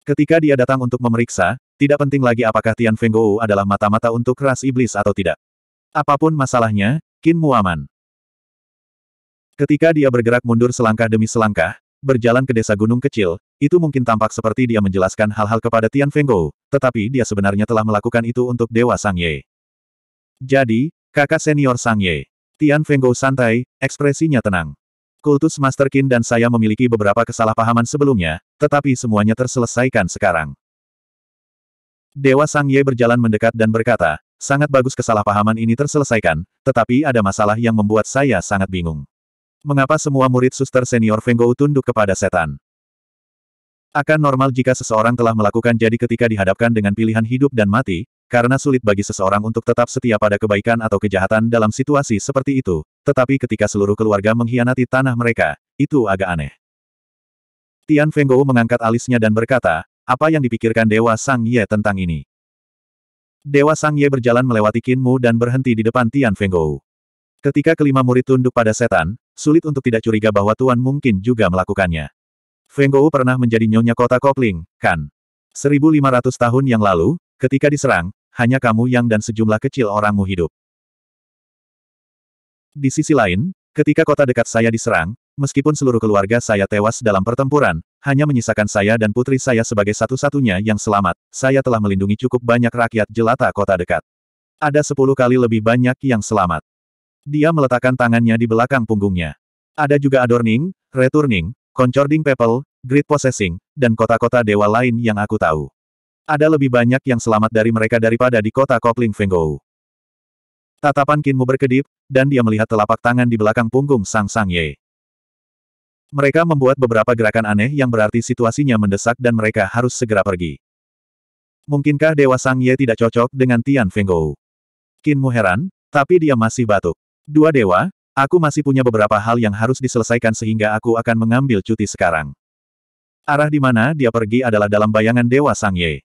Ketika dia datang untuk memeriksa, tidak penting lagi apakah Tian Fenggou adalah mata-mata untuk ras iblis atau tidak. Apapun masalahnya, Kinmu aman. Ketika dia bergerak mundur selangkah demi selangkah, berjalan ke desa gunung kecil, itu mungkin tampak seperti dia menjelaskan hal-hal kepada Tian Fenggo, tetapi dia sebenarnya telah melakukan itu untuk Dewa Sang Ye. Jadi, kakak senior Sang Ye. Tian Fenggo santai, ekspresinya tenang. Kultus Master Qin dan saya memiliki beberapa kesalahpahaman sebelumnya, tetapi semuanya terselesaikan sekarang. Dewa Sang Ye berjalan mendekat dan berkata, sangat bagus kesalahpahaman ini terselesaikan, tetapi ada masalah yang membuat saya sangat bingung. Mengapa semua murid suster senior Fenggo tunduk kepada setan? Akan normal jika seseorang telah melakukan jadi ketika dihadapkan dengan pilihan hidup dan mati, karena sulit bagi seseorang untuk tetap setia pada kebaikan atau kejahatan dalam situasi seperti itu, tetapi ketika seluruh keluarga mengkhianati tanah mereka, itu agak aneh. Tian Fenggou mengangkat alisnya dan berkata, apa yang dipikirkan Dewa Sang Ye tentang ini? Dewa Sang Ye berjalan melewati Qin Mu dan berhenti di depan Tian Fenggou. Ketika kelima murid tunduk pada setan, sulit untuk tidak curiga bahwa Tuan mungkin juga melakukannya. Feng Gou pernah menjadi nyonya kota Kopling, kan? 1500 tahun yang lalu, ketika diserang, hanya kamu yang dan sejumlah kecil orangmu hidup. Di sisi lain, ketika kota dekat saya diserang, meskipun seluruh keluarga saya tewas dalam pertempuran, hanya menyisakan saya dan putri saya sebagai satu-satunya yang selamat, saya telah melindungi cukup banyak rakyat jelata kota dekat. Ada sepuluh kali lebih banyak yang selamat. Dia meletakkan tangannya di belakang punggungnya. Ada juga adorning, returning, Concording People, Grid Possessing, dan kota-kota dewa lain yang aku tahu. Ada lebih banyak yang selamat dari mereka daripada di kota Kopling Fengou. Tatapan Kinmu berkedip, dan dia melihat telapak tangan di belakang punggung Sang Sang Ye. Mereka membuat beberapa gerakan aneh yang berarti situasinya mendesak dan mereka harus segera pergi. Mungkinkah Dewa Sang Ye tidak cocok dengan Tian Fengou? Kinmu heran, tapi dia masih batuk. Dua dewa, Aku masih punya beberapa hal yang harus diselesaikan sehingga aku akan mengambil cuti sekarang. Arah di mana dia pergi adalah dalam bayangan Dewa Sang Ye.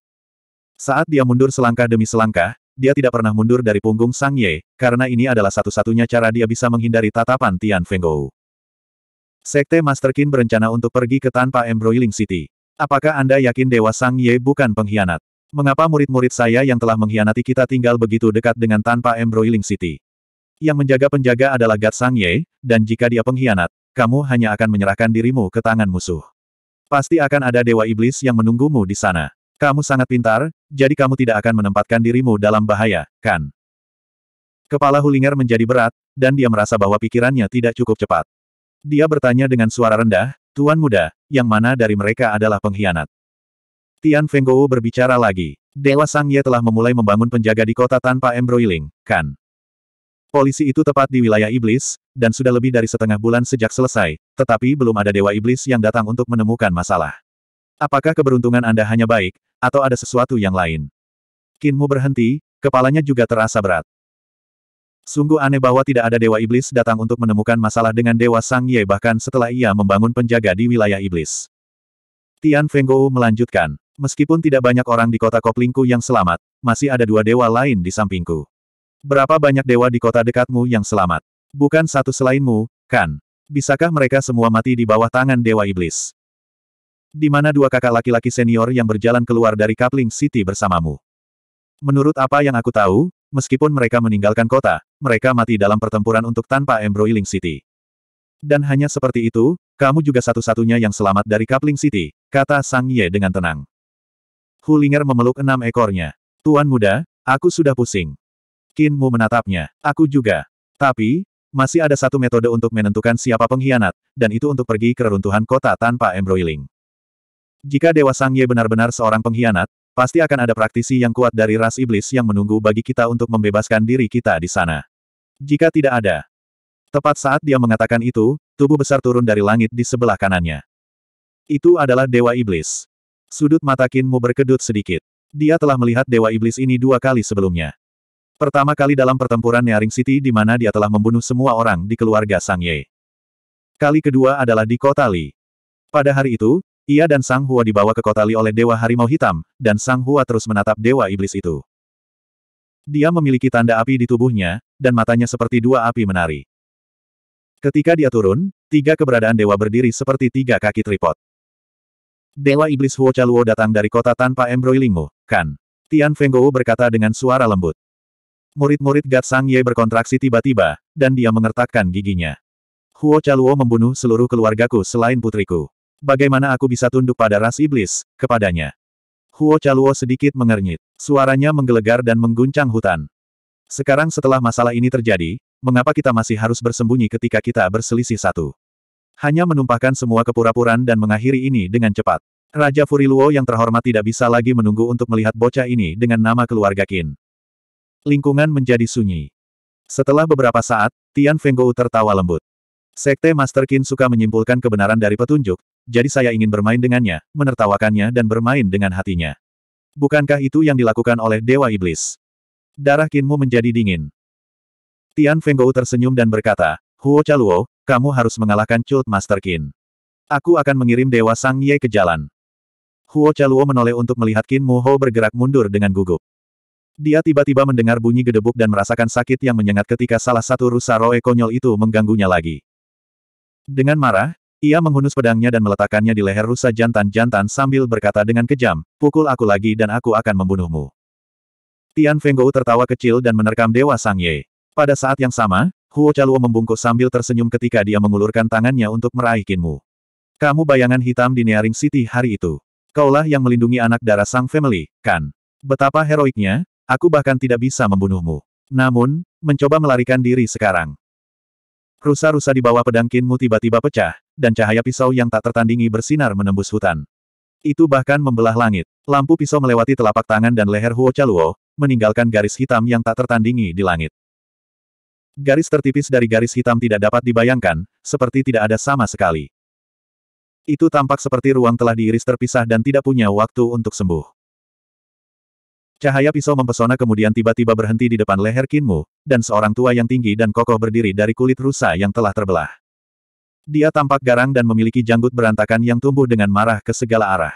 Saat dia mundur selangkah demi selangkah, dia tidak pernah mundur dari punggung Sang Ye, karena ini adalah satu-satunya cara dia bisa menghindari tatapan Tian Fenggou. Sekte Master Qin berencana untuk pergi ke tanpa Embroiling City. Apakah Anda yakin Dewa Sang Ye bukan pengkhianat? Mengapa murid-murid saya yang telah mengkhianati kita tinggal begitu dekat dengan tanpa Embroiling City? Yang menjaga penjaga adalah Gat Sang Ye, dan jika dia pengkhianat, kamu hanya akan menyerahkan dirimu ke tangan musuh. Pasti akan ada dewa iblis yang menunggumu di sana. Kamu sangat pintar, jadi kamu tidak akan menempatkan dirimu dalam bahaya, kan? Kepala Hulinger menjadi berat, dan dia merasa bahwa pikirannya tidak cukup cepat. Dia bertanya dengan suara rendah, Tuan muda, yang mana dari mereka adalah pengkhianat? Tian Fenggou berbicara lagi. Dewa Sang Ye telah memulai membangun penjaga di kota tanpa embroiling, kan? Polisi itu tepat di wilayah iblis, dan sudah lebih dari setengah bulan sejak selesai, tetapi belum ada dewa iblis yang datang untuk menemukan masalah. Apakah keberuntungan Anda hanya baik, atau ada sesuatu yang lain? Kinmu berhenti, kepalanya juga terasa berat. Sungguh aneh bahwa tidak ada dewa iblis datang untuk menemukan masalah dengan dewa Sang Ye bahkan setelah ia membangun penjaga di wilayah iblis. Tian Fenggou melanjutkan, meskipun tidak banyak orang di kota Koplingku yang selamat, masih ada dua dewa lain di sampingku. Berapa banyak dewa di kota dekatmu yang selamat? Bukan satu selainmu, kan? Bisakah mereka semua mati di bawah tangan Dewa Iblis? Di mana dua kakak laki-laki senior yang berjalan keluar dari Kapling City bersamamu? Menurut apa yang aku tahu, meskipun mereka meninggalkan kota, mereka mati dalam pertempuran untuk tanpa Embroiling City. Dan hanya seperti itu, kamu juga satu-satunya yang selamat dari Kapling City, kata Sang Ye dengan tenang. Hulinger memeluk enam ekornya. Tuan muda, aku sudah pusing. Kinmu menatapnya. Aku juga. Tapi, masih ada satu metode untuk menentukan siapa pengkhianat, dan itu untuk pergi ke reruntuhan kota tanpa embroiling. Jika Dewa Sangye benar-benar seorang pengkhianat, pasti akan ada praktisi yang kuat dari ras iblis yang menunggu bagi kita untuk membebaskan diri kita di sana. Jika tidak ada, Tepat saat dia mengatakan itu, tubuh besar turun dari langit di sebelah kanannya. Itu adalah Dewa Iblis. Sudut mata Kinmu berkedut sedikit. Dia telah melihat Dewa Iblis ini dua kali sebelumnya. Pertama kali dalam pertempuran Nearing City di mana dia telah membunuh semua orang di keluarga Sang Ye. Kali kedua adalah di kota Li. Pada hari itu, ia dan Sang Hua dibawa ke kota Li oleh Dewa Harimau Hitam, dan Sang Hua terus menatap Dewa Iblis itu. Dia memiliki tanda api di tubuhnya, dan matanya seperti dua api menari. Ketika dia turun, tiga keberadaan dewa berdiri seperti tiga kaki tripod. Dewa Iblis Huo Chaluo datang dari kota tanpa embroilingmu, kan? Tian Fenggou berkata dengan suara lembut. Murid-murid sang Ye berkontraksi tiba-tiba, dan dia mengertakkan giginya. Huo Chaluo membunuh seluruh keluargaku selain putriku. Bagaimana aku bisa tunduk pada ras iblis, kepadanya? Huo Chaluo sedikit mengernyit. Suaranya menggelegar dan mengguncang hutan. Sekarang setelah masalah ini terjadi, mengapa kita masih harus bersembunyi ketika kita berselisih satu? Hanya menumpahkan semua kepura-puran dan mengakhiri ini dengan cepat. Raja Furiluo yang terhormat tidak bisa lagi menunggu untuk melihat bocah ini dengan nama keluarga Qin. Lingkungan menjadi sunyi. Setelah beberapa saat, Tian Fenggou tertawa lembut. Sekte Master Qin suka menyimpulkan kebenaran dari petunjuk, jadi saya ingin bermain dengannya, menertawakannya dan bermain dengan hatinya. Bukankah itu yang dilakukan oleh Dewa Iblis? Darah Qinmu menjadi dingin. Tian Fenggou tersenyum dan berkata, Huo Chaluo, kamu harus mengalahkan Cult Master Qin. Aku akan mengirim Dewa Sang Ye ke jalan. Huo Chaluo menoleh untuk melihat Qin Mu Ho bergerak mundur dengan gugup. Dia tiba-tiba mendengar bunyi gedebuk dan merasakan sakit yang menyengat ketika salah satu rusa roe konyol itu mengganggunya lagi. Dengan marah, ia menghunus pedangnya dan meletakkannya di leher rusa jantan-jantan sambil berkata dengan kejam, pukul aku lagi dan aku akan membunuhmu. Tian Fenggou tertawa kecil dan menerkam Dewa Sang Ye. Pada saat yang sama, Huo Chaluo membungkuk sambil tersenyum ketika dia mengulurkan tangannya untuk meraih Kinmu. Kamu bayangan hitam di Nearing City hari itu. Kaulah yang melindungi anak darah Sang Family, kan? Betapa heroiknya, Aku bahkan tidak bisa membunuhmu. Namun, mencoba melarikan diri sekarang. Rusa-rusa di bawah pedang Kinmu tiba-tiba pecah, dan cahaya pisau yang tak tertandingi bersinar menembus hutan. Itu bahkan membelah langit. Lampu pisau melewati telapak tangan dan leher Huo Chaluo, meninggalkan garis hitam yang tak tertandingi di langit. Garis tertipis dari garis hitam tidak dapat dibayangkan, seperti tidak ada sama sekali. Itu tampak seperti ruang telah diiris terpisah dan tidak punya waktu untuk sembuh. Cahaya pisau mempesona kemudian tiba-tiba berhenti di depan leher Kinmu, dan seorang tua yang tinggi dan kokoh berdiri dari kulit rusa yang telah terbelah. Dia tampak garang dan memiliki janggut berantakan yang tumbuh dengan marah ke segala arah.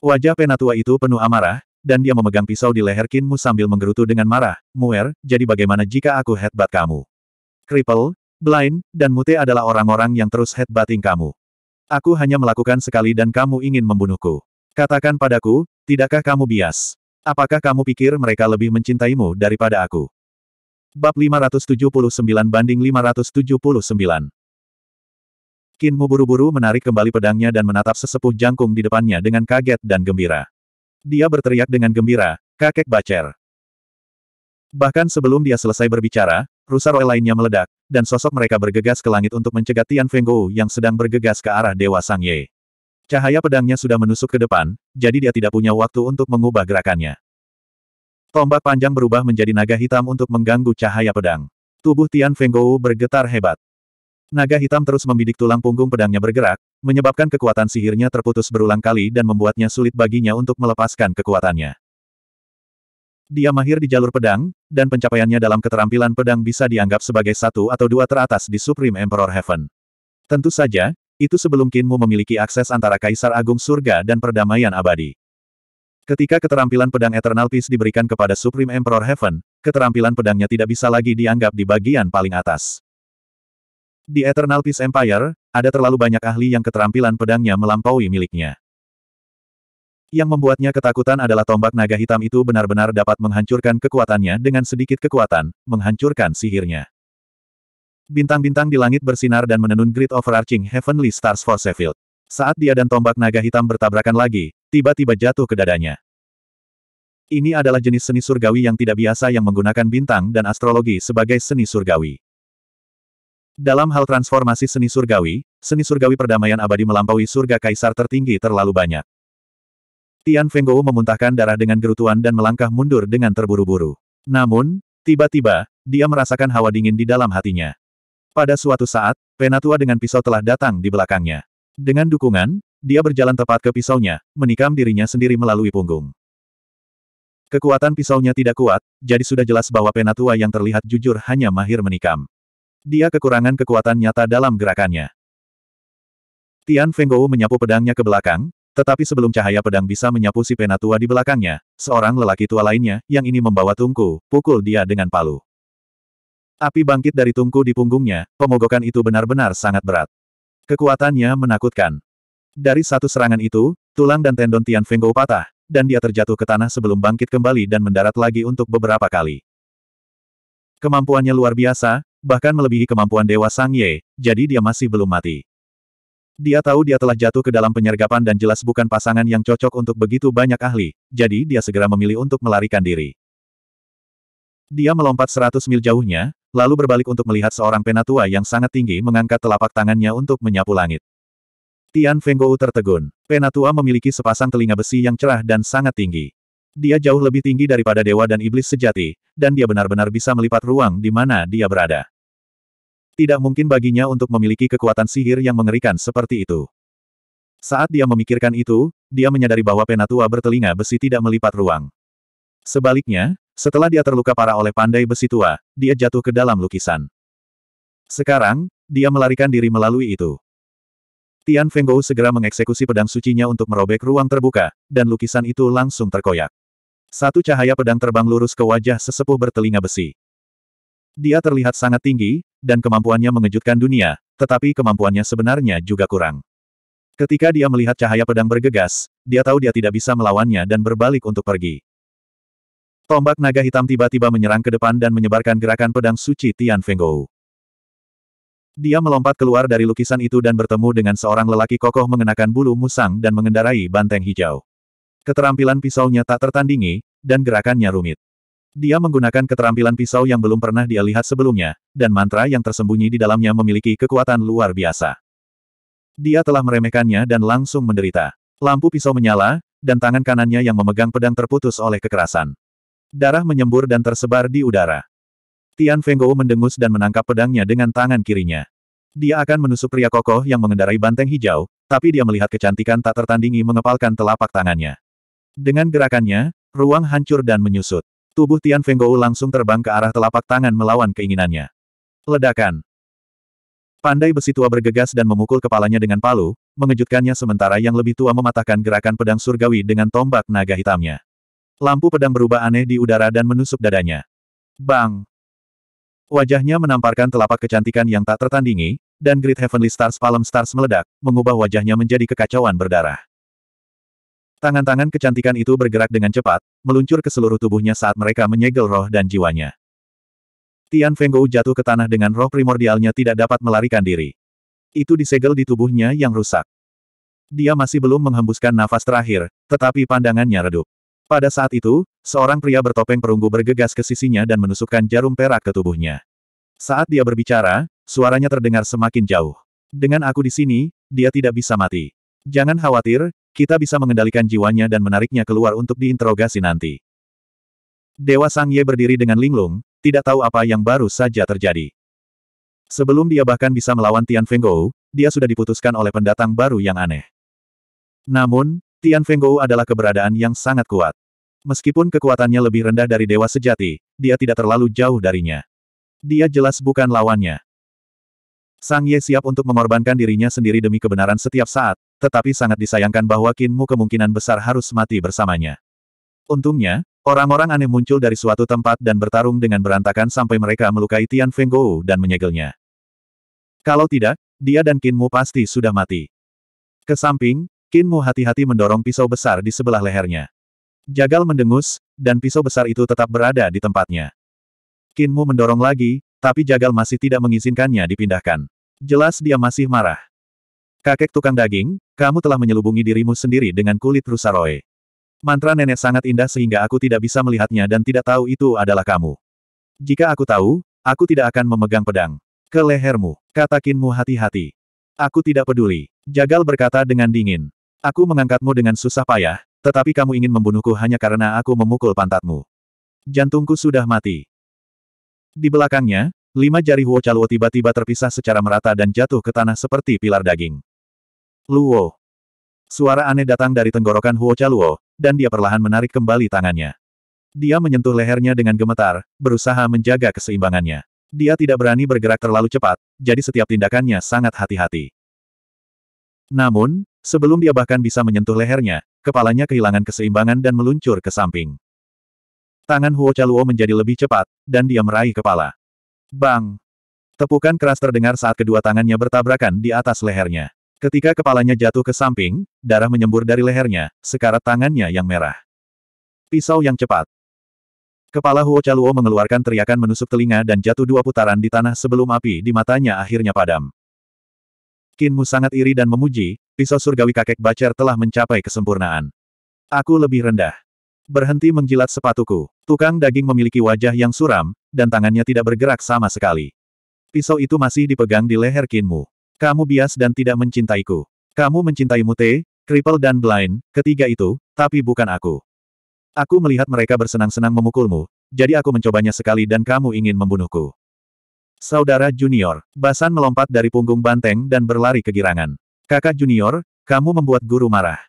Wajah penatua itu penuh amarah, dan dia memegang pisau di leher Kinmu sambil menggerutu dengan marah, Muer, jadi bagaimana jika aku headbutt kamu? Cripple, Blind, dan Mute adalah orang-orang yang terus headbutting kamu. Aku hanya melakukan sekali dan kamu ingin membunuhku. Katakan padaku, tidakkah kamu bias? Apakah kamu pikir mereka lebih mencintaimu daripada aku? Bab 579 banding 579 Kinmu buru-buru menarik kembali pedangnya dan menatap sesepuh jangkung di depannya dengan kaget dan gembira. Dia berteriak dengan gembira, kakek bacer. Bahkan sebelum dia selesai berbicara, rusa roe lainnya meledak, dan sosok mereka bergegas ke langit untuk mencegat Tian Fenggou yang sedang bergegas ke arah Dewa Sang Ye. Cahaya pedangnya sudah menusuk ke depan, jadi dia tidak punya waktu untuk mengubah gerakannya. Tombak panjang berubah menjadi naga hitam untuk mengganggu cahaya pedang. Tubuh Tian Fenggou bergetar hebat. Naga hitam terus membidik tulang punggung pedangnya bergerak, menyebabkan kekuatan sihirnya terputus berulang kali dan membuatnya sulit baginya untuk melepaskan kekuatannya. Dia mahir di jalur pedang, dan pencapaiannya dalam keterampilan pedang bisa dianggap sebagai satu atau dua teratas di Supreme Emperor Heaven. Tentu saja, itu sebelum Kinmu memiliki akses antara Kaisar Agung Surga dan Perdamaian Abadi. Ketika keterampilan pedang Eternal Peace diberikan kepada Supreme Emperor Heaven, keterampilan pedangnya tidak bisa lagi dianggap di bagian paling atas. Di Eternal Peace Empire, ada terlalu banyak ahli yang keterampilan pedangnya melampaui miliknya. Yang membuatnya ketakutan adalah tombak naga hitam itu benar-benar dapat menghancurkan kekuatannya dengan sedikit kekuatan, menghancurkan sihirnya. Bintang-bintang di langit bersinar dan menenun grid overarching Heavenly Stars for Sheffield. Saat dia dan tombak naga hitam bertabrakan lagi, tiba-tiba jatuh ke dadanya. Ini adalah jenis seni surgawi yang tidak biasa yang menggunakan bintang dan astrologi sebagai seni surgawi. Dalam hal transformasi seni surgawi, seni surgawi perdamaian abadi melampaui surga kaisar tertinggi terlalu banyak. Tian Fenggou memuntahkan darah dengan gerutuan dan melangkah mundur dengan terburu-buru. Namun, tiba-tiba, dia merasakan hawa dingin di dalam hatinya. Pada suatu saat, penatua dengan pisau telah datang di belakangnya. Dengan dukungan, dia berjalan tepat ke pisaunya, menikam dirinya sendiri melalui punggung. Kekuatan pisaunya tidak kuat, jadi sudah jelas bahwa penatua yang terlihat jujur hanya mahir menikam. Dia kekurangan kekuatan nyata dalam gerakannya. Tian Fenggou menyapu pedangnya ke belakang, tetapi sebelum cahaya pedang bisa menyapu si penatua di belakangnya, seorang lelaki tua lainnya, yang ini membawa tungku, pukul dia dengan palu. Api bangkit dari tungku di punggungnya, pemogokan itu benar-benar sangat berat. Kekuatannya menakutkan. Dari satu serangan itu, tulang dan tendon Tian Gou patah, dan dia terjatuh ke tanah sebelum bangkit kembali dan mendarat lagi untuk beberapa kali. Kemampuannya luar biasa, bahkan melebihi kemampuan Dewa Sang Ye, jadi dia masih belum mati. Dia tahu dia telah jatuh ke dalam penyergapan dan jelas bukan pasangan yang cocok untuk begitu banyak ahli, jadi dia segera memilih untuk melarikan diri. Dia melompat seratus mil jauhnya, lalu berbalik untuk melihat seorang penatua yang sangat tinggi mengangkat telapak tangannya untuk menyapu langit. Tian Fenggou tertegun. Penatua memiliki sepasang telinga besi yang cerah dan sangat tinggi. Dia jauh lebih tinggi daripada dewa dan iblis sejati, dan dia benar-benar bisa melipat ruang di mana dia berada. Tidak mungkin baginya untuk memiliki kekuatan sihir yang mengerikan seperti itu. Saat dia memikirkan itu, dia menyadari bahwa penatua bertelinga besi tidak melipat ruang. Sebaliknya, setelah dia terluka parah oleh pandai besi tua, dia jatuh ke dalam lukisan. Sekarang, dia melarikan diri melalui itu. Tian Fenggou segera mengeksekusi pedang sucinya untuk merobek ruang terbuka, dan lukisan itu langsung terkoyak. Satu cahaya pedang terbang lurus ke wajah sesepuh bertelinga besi. Dia terlihat sangat tinggi, dan kemampuannya mengejutkan dunia, tetapi kemampuannya sebenarnya juga kurang. Ketika dia melihat cahaya pedang bergegas, dia tahu dia tidak bisa melawannya dan berbalik untuk pergi. Tombak naga hitam tiba-tiba menyerang ke depan dan menyebarkan gerakan pedang suci Tian Fenggou. Dia melompat keluar dari lukisan itu dan bertemu dengan seorang lelaki kokoh mengenakan bulu musang dan mengendarai banteng hijau. Keterampilan pisaunya tak tertandingi, dan gerakannya rumit. Dia menggunakan keterampilan pisau yang belum pernah dia lihat sebelumnya, dan mantra yang tersembunyi di dalamnya memiliki kekuatan luar biasa. Dia telah meremehkannya dan langsung menderita. Lampu pisau menyala, dan tangan kanannya yang memegang pedang terputus oleh kekerasan. Darah menyembur dan tersebar di udara. Tian Fenggou mendengus dan menangkap pedangnya dengan tangan kirinya. Dia akan menusuk pria kokoh yang mengendarai banteng hijau, tapi dia melihat kecantikan tak tertandingi mengepalkan telapak tangannya. Dengan gerakannya, ruang hancur dan menyusut. Tubuh Tian Fenggou langsung terbang ke arah telapak tangan melawan keinginannya. Ledakan. Pandai besi tua bergegas dan memukul kepalanya dengan palu, mengejutkannya sementara yang lebih tua mematahkan gerakan pedang surgawi dengan tombak naga hitamnya. Lampu pedang berubah aneh di udara dan menusuk dadanya. Bang! Wajahnya menamparkan telapak kecantikan yang tak tertandingi, dan Great Heavenly Stars Palm Stars meledak, mengubah wajahnya menjadi kekacauan berdarah. Tangan-tangan kecantikan itu bergerak dengan cepat, meluncur ke seluruh tubuhnya saat mereka menyegel roh dan jiwanya. Tian Fenggou jatuh ke tanah dengan roh primordialnya tidak dapat melarikan diri. Itu disegel di tubuhnya yang rusak. Dia masih belum menghembuskan nafas terakhir, tetapi pandangannya redup. Pada saat itu, seorang pria bertopeng perunggu bergegas ke sisinya dan menusukkan jarum perak ke tubuhnya. Saat dia berbicara, suaranya terdengar semakin jauh. Dengan aku di sini, dia tidak bisa mati. Jangan khawatir, kita bisa mengendalikan jiwanya dan menariknya keluar untuk diinterogasi nanti. Dewa Sang Ye berdiri dengan linglung, tidak tahu apa yang baru saja terjadi. Sebelum dia bahkan bisa melawan Tian Fenggou, dia sudah diputuskan oleh pendatang baru yang aneh. Namun, Tian Gou adalah keberadaan yang sangat kuat. Meskipun kekuatannya lebih rendah dari dewa sejati, dia tidak terlalu jauh darinya. Dia jelas bukan lawannya. Sang Ye siap untuk mengorbankan dirinya sendiri demi kebenaran setiap saat, tetapi sangat disayangkan bahwa Qin Mu kemungkinan besar harus mati bersamanya. Untungnya, orang-orang aneh muncul dari suatu tempat dan bertarung dengan berantakan sampai mereka melukai Tian Gou dan menyegelnya. Kalau tidak, dia dan Qin Mu pasti sudah mati. Kesamping. Qin Mu hati-hati mendorong pisau besar di sebelah lehernya. Jagal mendengus, dan pisau besar itu tetap berada di tempatnya. Qin Mu mendorong lagi, tapi Jagal masih tidak mengizinkannya dipindahkan. Jelas dia masih marah. Kakek tukang daging, kamu telah menyelubungi dirimu sendiri dengan kulit rusaroe. Mantra nenek sangat indah sehingga aku tidak bisa melihatnya dan tidak tahu itu adalah kamu. Jika aku tahu, aku tidak akan memegang pedang. Ke lehermu, kata Kinmu hati-hati. Aku tidak peduli. Jagal berkata dengan dingin. Aku mengangkatmu dengan susah payah, tetapi kamu ingin membunuhku hanya karena aku memukul pantatmu. Jantungku sudah mati. Di belakangnya, lima jari Huo Chaluo tiba-tiba terpisah secara merata dan jatuh ke tanah seperti pilar daging. Luo. Suara aneh datang dari tenggorokan Huo Chaluo, dan dia perlahan menarik kembali tangannya. Dia menyentuh lehernya dengan gemetar, berusaha menjaga keseimbangannya. Dia tidak berani bergerak terlalu cepat, jadi setiap tindakannya sangat hati-hati. Namun, Sebelum dia bahkan bisa menyentuh lehernya, kepalanya kehilangan keseimbangan dan meluncur ke samping. Tangan Huo Chaluo menjadi lebih cepat, dan dia meraih kepala. Bang! Tepukan keras terdengar saat kedua tangannya bertabrakan di atas lehernya. Ketika kepalanya jatuh ke samping, darah menyembur dari lehernya, sekarat tangannya yang merah. Pisau yang cepat. Kepala Huo Chaluo mengeluarkan teriakan menusuk telinga dan jatuh dua putaran di tanah sebelum api di matanya akhirnya padam. Kinmu sangat iri dan memuji, pisau surgawi kakek Bacer telah mencapai kesempurnaan. Aku lebih rendah. Berhenti menjilat sepatuku. Tukang daging memiliki wajah yang suram, dan tangannya tidak bergerak sama sekali. Pisau itu masih dipegang di leher Kinmu. Kamu bias dan tidak mencintaiku. Kamu mencintai Mute, Cripple dan Blind, ketiga itu, tapi bukan aku. Aku melihat mereka bersenang-senang memukulmu, jadi aku mencobanya sekali dan kamu ingin membunuhku. Saudara junior, Basan melompat dari punggung banteng dan berlari kegirangan. Kakak junior, kamu membuat guru marah.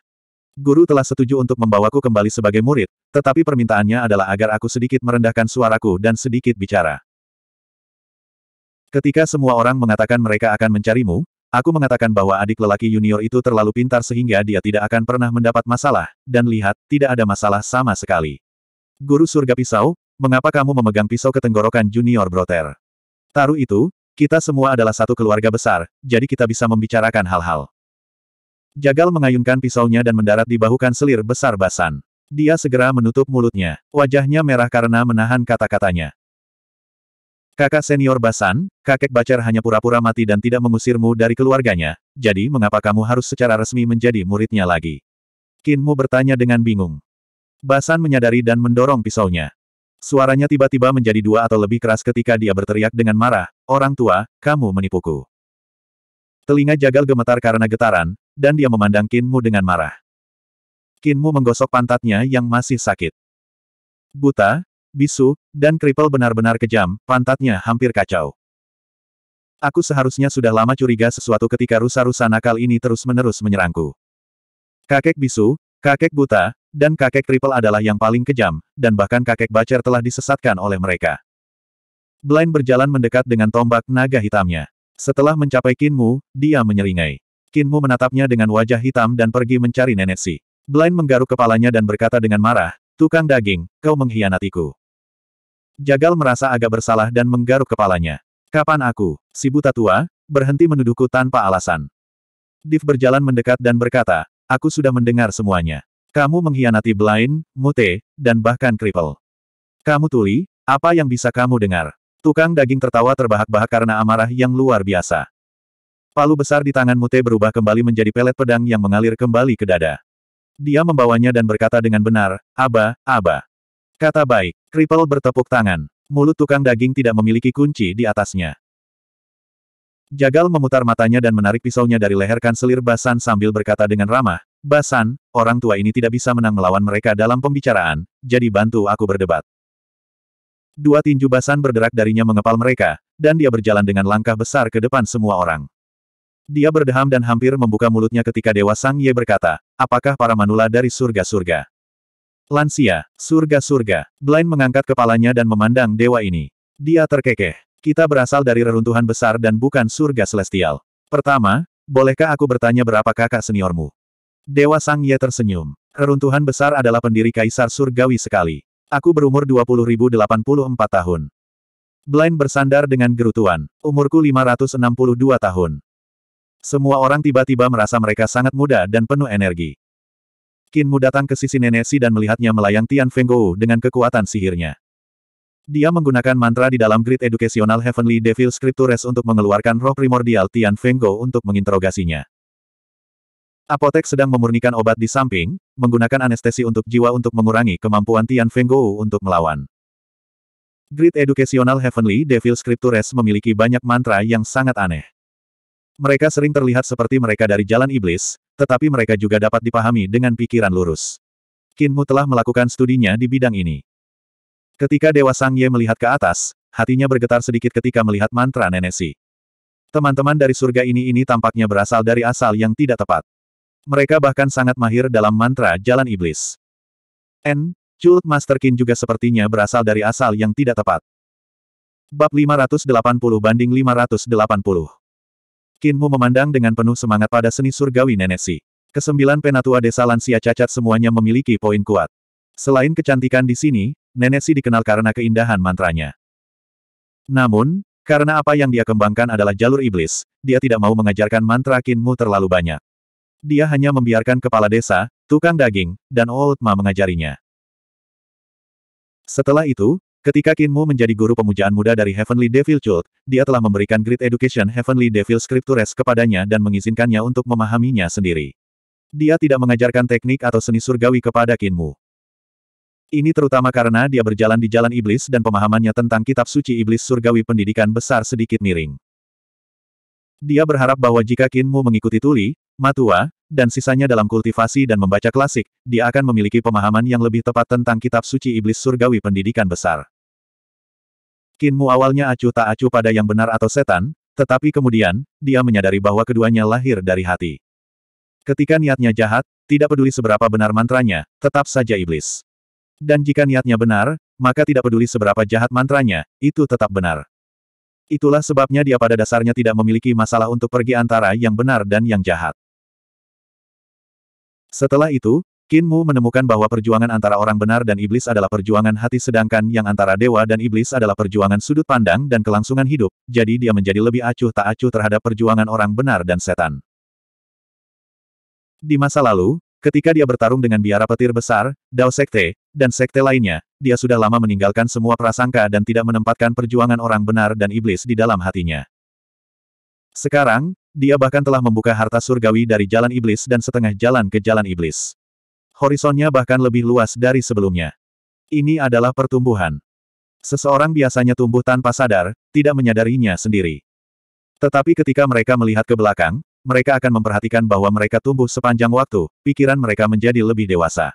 Guru telah setuju untuk membawaku kembali sebagai murid, tetapi permintaannya adalah agar aku sedikit merendahkan suaraku dan sedikit bicara. Ketika semua orang mengatakan mereka akan mencarimu, aku mengatakan bahwa adik lelaki junior itu terlalu pintar sehingga dia tidak akan pernah mendapat masalah, dan lihat, tidak ada masalah sama sekali. Guru surga pisau, mengapa kamu memegang pisau ke tenggorokan junior broter? Taruh itu, kita semua adalah satu keluarga besar, jadi kita bisa membicarakan hal-hal. Jagal mengayunkan pisaunya dan mendarat di bahukan selir besar Basan. Dia segera menutup mulutnya. Wajahnya merah karena menahan kata-katanya. Kakak senior Basan, kakek Bacar hanya pura-pura mati dan tidak mengusirmu dari keluarganya, jadi mengapa kamu harus secara resmi menjadi muridnya lagi? Kinmu bertanya dengan bingung. Basan menyadari dan mendorong pisaunya. Suaranya tiba-tiba menjadi dua atau lebih keras ketika dia berteriak dengan marah, Orang tua, kamu menipuku. Telinga jagal gemetar karena getaran, dan dia memandang Kinmu dengan marah. Kinmu menggosok pantatnya yang masih sakit. Buta, bisu, dan kripel benar-benar kejam, pantatnya hampir kacau. Aku seharusnya sudah lama curiga sesuatu ketika rusa-rusa nakal ini terus-menerus menyerangku. Kakek bisu, Kakek buta, dan kakek triple adalah yang paling kejam, dan bahkan kakek bacer telah disesatkan oleh mereka. Blind berjalan mendekat dengan tombak naga hitamnya. Setelah mencapai Kinmu, dia menyeringai. Kinmu menatapnya dengan wajah hitam dan pergi mencari nenek si. Blind menggaruk kepalanya dan berkata dengan marah, Tukang daging, kau mengkhianatiku. Jagal merasa agak bersalah dan menggaruk kepalanya. Kapan aku, si buta tua, berhenti menuduhku tanpa alasan? Div berjalan mendekat dan berkata, Aku sudah mendengar semuanya. Kamu mengkhianati Blind, Mute, dan bahkan Cripple. Kamu tuli, apa yang bisa kamu dengar? Tukang daging tertawa terbahak-bahak karena amarah yang luar biasa. Palu besar di tangan Mute berubah kembali menjadi pelet pedang yang mengalir kembali ke dada. Dia membawanya dan berkata dengan benar, Aba, Aba. Kata baik, Cripple bertepuk tangan. Mulut tukang daging tidak memiliki kunci di atasnya. Jagal memutar matanya dan menarik pisaunya dari leher kanselir Basan sambil berkata dengan ramah, Basan, orang tua ini tidak bisa menang melawan mereka dalam pembicaraan, jadi bantu aku berdebat. Dua tinju Basan berderak darinya mengepal mereka, dan dia berjalan dengan langkah besar ke depan semua orang. Dia berdeham dan hampir membuka mulutnya ketika Dewa Sang Ye berkata, apakah para manula dari surga-surga? Lansia, surga-surga, Blind mengangkat kepalanya dan memandang dewa ini. Dia terkekeh. Kita berasal dari reruntuhan besar dan bukan surga celestial. Pertama, bolehkah aku bertanya berapa kakak seniormu? Dewa Sang Ye tersenyum. Reruntuhan besar adalah pendiri kaisar surgawi sekali. Aku berumur 20.084 tahun. Blind bersandar dengan gerutuan. Umurku 562 tahun. Semua orang tiba-tiba merasa mereka sangat muda dan penuh energi. Kinmu datang ke sisi Nenesi dan melihatnya melayang Tian Fenggou dengan kekuatan sihirnya. Dia menggunakan mantra di dalam grid Educational Heavenly Devil Scriptures untuk mengeluarkan roh primordial Tian Fenggo untuk menginterogasinya. Apotek sedang memurnikan obat di samping, menggunakan anestesi untuk jiwa untuk mengurangi kemampuan Tian Fenggo untuk melawan. Grid Educational Heavenly Devil Scriptures memiliki banyak mantra yang sangat aneh. Mereka sering terlihat seperti mereka dari jalan iblis, tetapi mereka juga dapat dipahami dengan pikiran lurus. Kinmu telah melakukan studinya di bidang ini. Ketika Dewa Sang Ye melihat ke atas, hatinya bergetar sedikit ketika melihat mantra Si. Teman-teman dari surga ini ini tampaknya berasal dari asal yang tidak tepat. Mereka bahkan sangat mahir dalam mantra jalan iblis. N. Cult Master Qin juga sepertinya berasal dari asal yang tidak tepat. Bab 580 banding 580. Kinmu memandang dengan penuh semangat pada seni surgawi Nenesi. Kesembilan penatua desa lansia cacat semuanya memiliki poin kuat. Selain kecantikan di sini, Nenek Si dikenal karena keindahan mantranya. Namun, karena apa yang dia kembangkan adalah jalur iblis, dia tidak mau mengajarkan mantra Kinmu terlalu banyak. Dia hanya membiarkan kepala desa, tukang daging, dan old ma mengajarinya. Setelah itu, ketika Kinmu menjadi guru pemujaan muda dari Heavenly Devil Cult, dia telah memberikan Great Education Heavenly Devil Scriptures kepadanya dan mengizinkannya untuk memahaminya sendiri. Dia tidak mengajarkan teknik atau seni surgawi kepada Kinmu. Ini terutama karena dia berjalan di jalan iblis dan pemahamannya tentang kitab suci iblis surgawi pendidikan besar sedikit miring. Dia berharap bahwa jika Kinmu mengikuti Tuli, Matua, dan sisanya dalam kultivasi dan membaca klasik, dia akan memiliki pemahaman yang lebih tepat tentang kitab suci iblis surgawi pendidikan besar. Kinmu awalnya acuh tak acuh pada yang benar atau setan, tetapi kemudian, dia menyadari bahwa keduanya lahir dari hati. Ketika niatnya jahat, tidak peduli seberapa benar mantranya, tetap saja iblis. Dan jika niatnya benar, maka tidak peduli seberapa jahat mantranya, itu tetap benar. Itulah sebabnya dia pada dasarnya tidak memiliki masalah untuk pergi antara yang benar dan yang jahat. Setelah itu, Mu menemukan bahwa perjuangan antara orang benar dan iblis adalah perjuangan hati sedangkan yang antara dewa dan iblis adalah perjuangan sudut pandang dan kelangsungan hidup, jadi dia menjadi lebih acuh tak acuh terhadap perjuangan orang benar dan setan. Di masa lalu, Ketika dia bertarung dengan biara petir besar, Dao Sekte, dan Sekte lainnya, dia sudah lama meninggalkan semua prasangka dan tidak menempatkan perjuangan orang benar dan iblis di dalam hatinya. Sekarang, dia bahkan telah membuka harta surgawi dari jalan iblis dan setengah jalan ke jalan iblis. Horizonnya bahkan lebih luas dari sebelumnya. Ini adalah pertumbuhan. Seseorang biasanya tumbuh tanpa sadar, tidak menyadarinya sendiri. Tetapi ketika mereka melihat ke belakang, mereka akan memperhatikan bahwa mereka tumbuh sepanjang waktu, pikiran mereka menjadi lebih dewasa.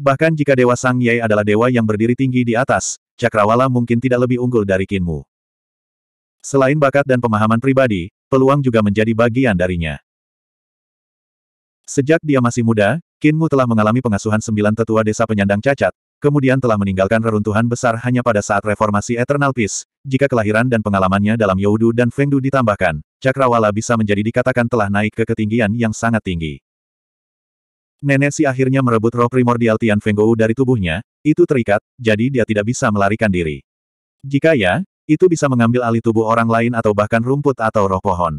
Bahkan jika Dewa Sang Yai adalah dewa yang berdiri tinggi di atas, Cakrawala mungkin tidak lebih unggul dari Kinmu. Selain bakat dan pemahaman pribadi, peluang juga menjadi bagian darinya. Sejak dia masih muda, Kinmu telah mengalami pengasuhan sembilan tetua desa penyandang cacat, kemudian telah meninggalkan reruntuhan besar hanya pada saat reformasi Eternal Peace, jika kelahiran dan pengalamannya dalam Youdu dan Fengdu ditambahkan, Cakrawala bisa menjadi dikatakan telah naik ke ketinggian yang sangat tinggi. Nenek si akhirnya merebut roh primordial Tian Fenggou dari tubuhnya, itu terikat, jadi dia tidak bisa melarikan diri. Jika ya, itu bisa mengambil alih tubuh orang lain atau bahkan rumput atau roh pohon.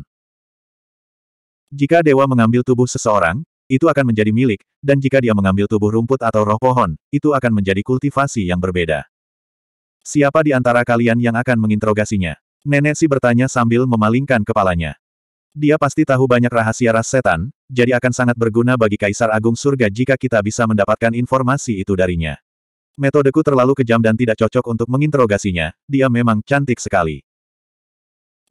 Jika dewa mengambil tubuh seseorang, itu akan menjadi milik, dan jika dia mengambil tubuh rumput atau roh pohon, itu akan menjadi kultivasi yang berbeda. Siapa di antara kalian yang akan menginterogasinya? Nenek si bertanya sambil memalingkan kepalanya. Dia pasti tahu banyak rahasia ras setan, jadi akan sangat berguna bagi Kaisar Agung Surga jika kita bisa mendapatkan informasi itu darinya. Metodeku terlalu kejam dan tidak cocok untuk menginterogasinya, dia memang cantik sekali.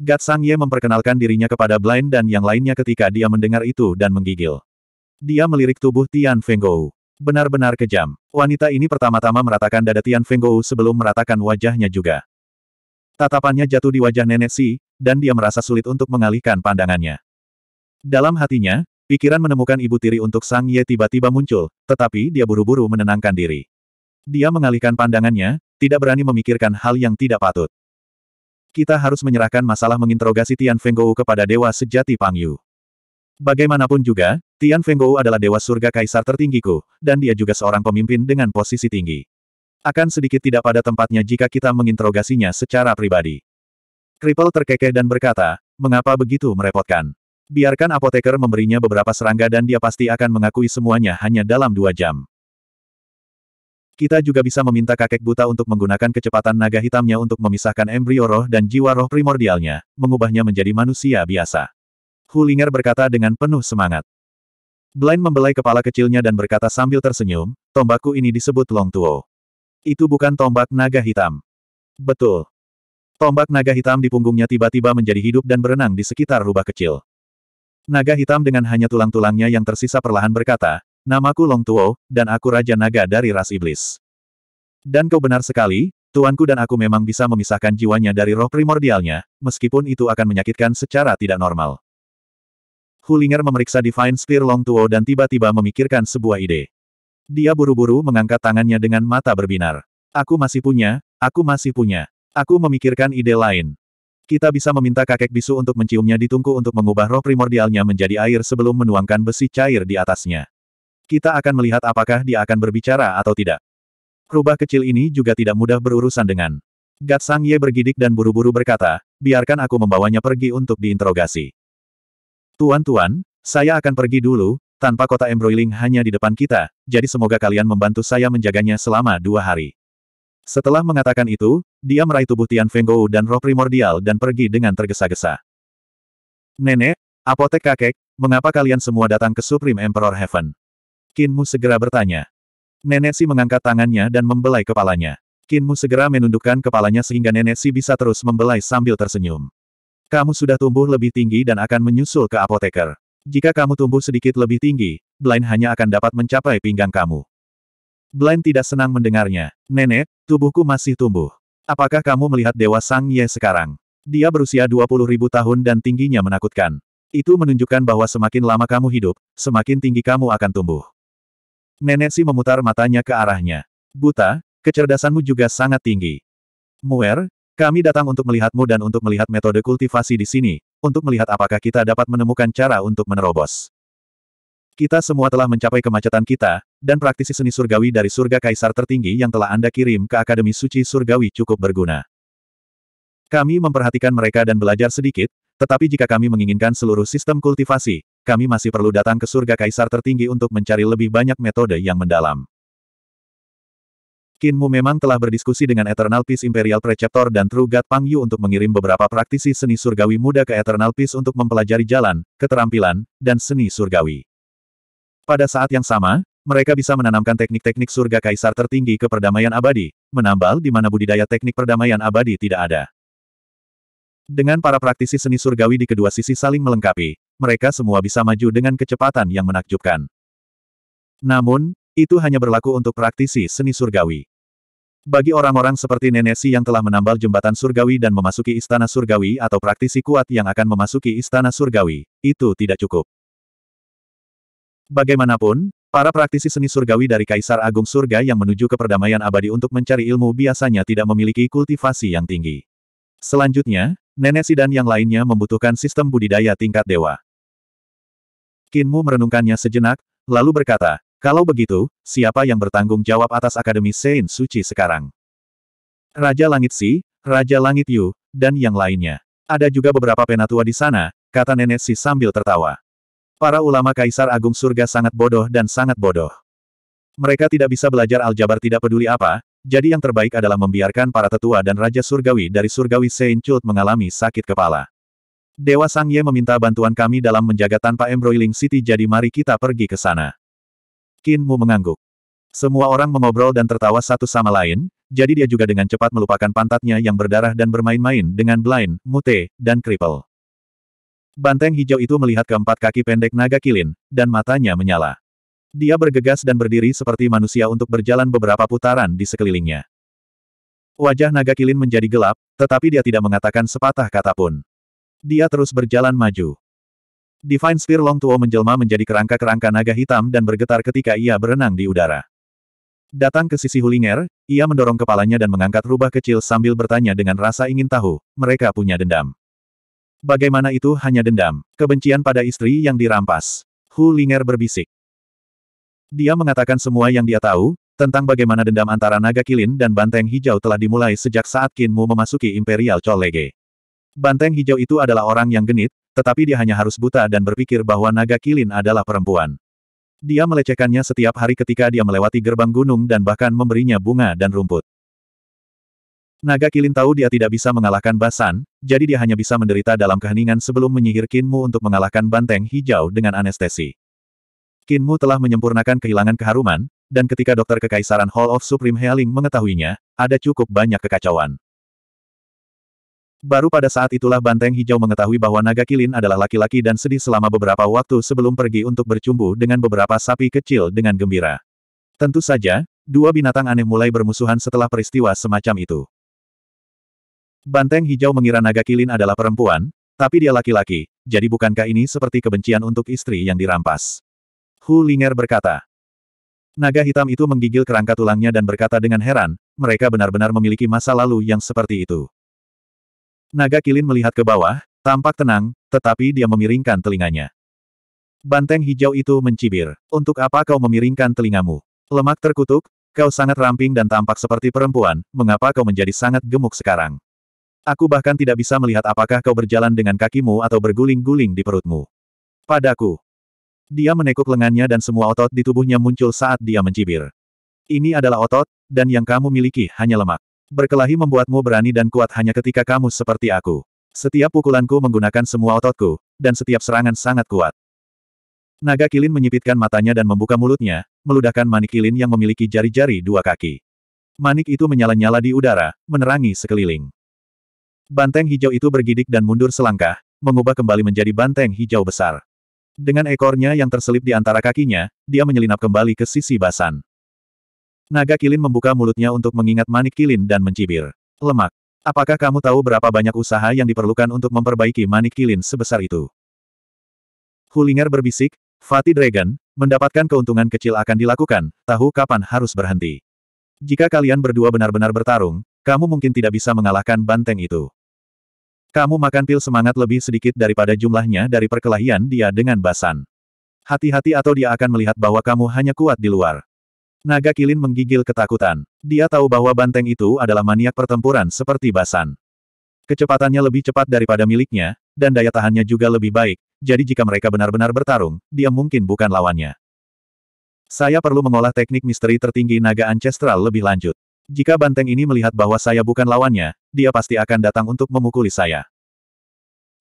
Gat Sang Ye memperkenalkan dirinya kepada Blind dan yang lainnya ketika dia mendengar itu dan menggigil. Dia melirik tubuh Tian Fenggou. Benar-benar kejam. Wanita ini pertama-tama meratakan dada Tian Fenggou sebelum meratakan wajahnya juga. Tatapannya jatuh di wajah nenek Si, dan dia merasa sulit untuk mengalihkan pandangannya. Dalam hatinya, pikiran menemukan ibu tiri untuk Sang Ye tiba-tiba muncul, tetapi dia buru-buru menenangkan diri. Dia mengalihkan pandangannya, tidak berani memikirkan hal yang tidak patut. Kita harus menyerahkan masalah menginterogasi Tian Fenggou kepada Dewa Sejati Pang Yu. Bagaimanapun juga, Tian Fenggou adalah Dewa Surga Kaisar tertinggiku, dan dia juga seorang pemimpin dengan posisi tinggi. Akan sedikit tidak pada tempatnya jika kita menginterogasinya secara pribadi. Kripel terkekeh dan berkata, mengapa begitu merepotkan? Biarkan apoteker memberinya beberapa serangga dan dia pasti akan mengakui semuanya hanya dalam dua jam. Kita juga bisa meminta kakek buta untuk menggunakan kecepatan naga hitamnya untuk memisahkan embrio roh dan jiwa roh primordialnya, mengubahnya menjadi manusia biasa. Hulinger berkata dengan penuh semangat. Blind membelai kepala kecilnya dan berkata sambil tersenyum, tombakku ini disebut Long Tuo. Itu bukan tombak naga hitam. Betul. Tombak naga hitam di punggungnya tiba-tiba menjadi hidup dan berenang di sekitar rubah kecil. Naga hitam dengan hanya tulang-tulangnya yang tersisa perlahan berkata, Namaku Long Tuo, dan aku Raja Naga dari ras iblis. Dan kau benar sekali, tuanku dan aku memang bisa memisahkan jiwanya dari roh primordialnya, meskipun itu akan menyakitkan secara tidak normal. Hulinger memeriksa Divine Spear Long Tuo dan tiba-tiba memikirkan sebuah ide. Dia buru-buru mengangkat tangannya dengan mata berbinar. Aku masih punya, aku masih punya. Aku memikirkan ide lain. Kita bisa meminta kakek bisu untuk menciumnya di tungku untuk mengubah roh primordialnya menjadi air sebelum menuangkan besi cair di atasnya. Kita akan melihat apakah dia akan berbicara atau tidak. Rubah kecil ini juga tidak mudah berurusan dengan. Gatsang Ye bergidik dan buru-buru berkata, biarkan aku membawanya pergi untuk diinterogasi. Tuan-tuan, saya akan pergi dulu, tanpa kota embroiling hanya di depan kita, jadi semoga kalian membantu saya menjaganya selama dua hari. Setelah mengatakan itu, dia meraih tubuh Tian Fenggou dan roh primordial dan pergi dengan tergesa-gesa. Nenek, apotek kakek, mengapa kalian semua datang ke Supreme Emperor Heaven? Kinmu segera bertanya. Nenek Si mengangkat tangannya dan membelai kepalanya. Kinmu segera menundukkan kepalanya sehingga Nenek Si bisa terus membelai sambil tersenyum. Kamu sudah tumbuh lebih tinggi dan akan menyusul ke apoteker. Jika kamu tumbuh sedikit lebih tinggi, Blind hanya akan dapat mencapai pinggang kamu. Blind tidak senang mendengarnya. Nenek, tubuhku masih tumbuh. Apakah kamu melihat Dewa Sang Ye sekarang? Dia berusia 20 ribu tahun dan tingginya menakutkan. Itu menunjukkan bahwa semakin lama kamu hidup, semakin tinggi kamu akan tumbuh. Nenek Si memutar matanya ke arahnya. Buta, kecerdasanmu juga sangat tinggi. Muer, kami datang untuk melihatmu dan untuk melihat metode kultivasi di sini, untuk melihat apakah kita dapat menemukan cara untuk menerobos. Kita semua telah mencapai kemacetan kita, dan praktisi seni surgawi dari surga kaisar tertinggi yang telah Anda kirim ke Akademi Suci Surgawi cukup berguna. Kami memperhatikan mereka dan belajar sedikit, tetapi jika kami menginginkan seluruh sistem kultivasi, kami masih perlu datang ke surga kaisar tertinggi untuk mencari lebih banyak metode yang mendalam. Kinmu memang telah berdiskusi dengan Eternal Peace Imperial Preceptor dan True God Pang Yu untuk mengirim beberapa praktisi seni surgawi muda ke Eternal Peace untuk mempelajari jalan, keterampilan, dan seni surgawi. Pada saat yang sama, mereka bisa menanamkan teknik-teknik surga kaisar tertinggi ke perdamaian abadi, menambal di mana budidaya teknik perdamaian abadi tidak ada. Dengan para praktisi seni surgawi di kedua sisi saling melengkapi, mereka semua bisa maju dengan kecepatan yang menakjubkan. Namun, itu hanya berlaku untuk praktisi seni surgawi. Bagi orang-orang seperti Nenesi yang telah menambal jembatan surgawi dan memasuki istana surgawi atau praktisi kuat yang akan memasuki istana surgawi, itu tidak cukup. Bagaimanapun, para praktisi seni surgawi dari Kaisar Agung Surga yang menuju ke perdamaian abadi untuk mencari ilmu biasanya tidak memiliki kultivasi yang tinggi. Selanjutnya, Nenesi dan yang lainnya membutuhkan sistem budidaya tingkat dewa. Kinmu merenungkannya sejenak, lalu berkata, kalau begitu, siapa yang bertanggung jawab atas Akademi Sein Suci sekarang? Raja Langit Si, Raja Langit Yu, dan yang lainnya. Ada juga beberapa penatua di sana, kata Nenek Si sambil tertawa. Para ulama Kaisar Agung Surga sangat bodoh dan sangat bodoh. Mereka tidak bisa belajar aljabar tidak peduli apa, jadi yang terbaik adalah membiarkan para tetua dan Raja Surgawi dari Surgawi Sein Chult mengalami sakit kepala. Dewa Sang Ye meminta bantuan kami dalam menjaga tanpa embroiling City jadi mari kita pergi ke sana. Qin Mu mengangguk. Semua orang mengobrol dan tertawa satu sama lain, jadi dia juga dengan cepat melupakan pantatnya yang berdarah dan bermain-main dengan blind, mute, dan cripple. Banteng hijau itu melihat keempat kaki pendek naga kilin, dan matanya menyala. Dia bergegas dan berdiri seperti manusia untuk berjalan beberapa putaran di sekelilingnya. Wajah naga kilin menjadi gelap, tetapi dia tidak mengatakan sepatah kata pun. Dia terus berjalan maju. Divine Spear Long Tuo menjelma menjadi kerangka-kerangka naga hitam dan bergetar ketika ia berenang di udara. Datang ke sisi Hulinger, ia mendorong kepalanya dan mengangkat rubah kecil sambil bertanya dengan rasa ingin tahu, mereka punya dendam. Bagaimana itu hanya dendam, kebencian pada istri yang dirampas. Hulinger berbisik. Dia mengatakan semua yang dia tahu, tentang bagaimana dendam antara naga kilin dan banteng hijau telah dimulai sejak saat Kinmu memasuki Imperial Cholege. Banteng hijau itu adalah orang yang genit, tetapi dia hanya harus buta dan berpikir bahwa naga kilin adalah perempuan. Dia melecehkannya setiap hari ketika dia melewati gerbang gunung dan bahkan memberinya bunga dan rumput. Naga Kilin tahu dia tidak bisa mengalahkan Basan, jadi dia hanya bisa menderita dalam keheningan sebelum menyihir Kinmu untuk mengalahkan banteng hijau dengan anestesi. Kinmu telah menyempurnakan kehilangan keharuman, dan ketika dokter kekaisaran Hall of Supreme Healing mengetahuinya, ada cukup banyak kekacauan. Baru pada saat itulah Banteng Hijau mengetahui bahwa naga kilin adalah laki-laki dan sedih selama beberapa waktu sebelum pergi untuk bercumbu dengan beberapa sapi kecil dengan gembira. Tentu saja, dua binatang aneh mulai bermusuhan setelah peristiwa semacam itu. Banteng Hijau mengira naga kilin adalah perempuan, tapi dia laki-laki, jadi bukankah ini seperti kebencian untuk istri yang dirampas? Hu Linger berkata. Naga hitam itu menggigil kerangka tulangnya dan berkata dengan heran, mereka benar-benar memiliki masa lalu yang seperti itu. Naga Kilin melihat ke bawah, tampak tenang, tetapi dia memiringkan telinganya. Banteng hijau itu mencibir. Untuk apa kau memiringkan telingamu? Lemak terkutuk, kau sangat ramping dan tampak seperti perempuan, mengapa kau menjadi sangat gemuk sekarang? Aku bahkan tidak bisa melihat apakah kau berjalan dengan kakimu atau berguling-guling di perutmu. Padaku. Dia menekuk lengannya dan semua otot di tubuhnya muncul saat dia mencibir. Ini adalah otot, dan yang kamu miliki hanya lemak. Berkelahi membuatmu berani dan kuat hanya ketika kamu seperti aku. Setiap pukulanku menggunakan semua ototku, dan setiap serangan sangat kuat. Naga kilin menyipitkan matanya dan membuka mulutnya, meludahkan manik kilin yang memiliki jari-jari dua kaki. Manik itu menyala-nyala di udara, menerangi sekeliling. Banteng hijau itu bergidik dan mundur selangkah, mengubah kembali menjadi banteng hijau besar. Dengan ekornya yang terselip di antara kakinya, dia menyelinap kembali ke sisi basan. Naga Kilin membuka mulutnya untuk mengingat Manik Kilin dan mencibir. Lemak. Apakah kamu tahu berapa banyak usaha yang diperlukan untuk memperbaiki Manik Kilin sebesar itu? Hulinger berbisik, Fatih Dragon, mendapatkan keuntungan kecil akan dilakukan, tahu kapan harus berhenti. Jika kalian berdua benar-benar bertarung, kamu mungkin tidak bisa mengalahkan banteng itu. Kamu makan pil semangat lebih sedikit daripada jumlahnya dari perkelahian dia dengan Basan. Hati-hati atau dia akan melihat bahwa kamu hanya kuat di luar. Naga Kilin menggigil ketakutan. Dia tahu bahwa banteng itu adalah maniak pertempuran seperti Basan. Kecepatannya lebih cepat daripada miliknya, dan daya tahannya juga lebih baik, jadi jika mereka benar-benar bertarung, dia mungkin bukan lawannya. Saya perlu mengolah teknik misteri tertinggi naga ancestral lebih lanjut. Jika banteng ini melihat bahwa saya bukan lawannya, dia pasti akan datang untuk memukuli saya.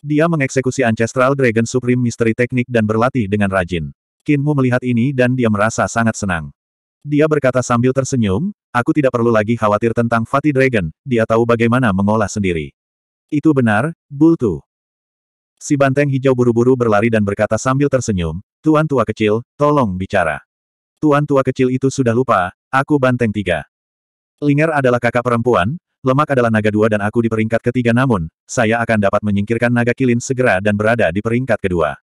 Dia mengeksekusi Ancestral Dragon Supreme Misteri Teknik dan berlatih dengan rajin. Kinmu melihat ini dan dia merasa sangat senang. Dia berkata sambil tersenyum, aku tidak perlu lagi khawatir tentang Fatih Dragon, dia tahu bagaimana mengolah sendiri. Itu benar, Bultu. Si banteng hijau buru-buru berlari dan berkata sambil tersenyum, Tuan tua kecil, tolong bicara. Tuan tua kecil itu sudah lupa, aku banteng tiga. Linger adalah kakak perempuan, lemak adalah naga dua dan aku di peringkat ketiga namun, saya akan dapat menyingkirkan naga kilin segera dan berada di peringkat kedua.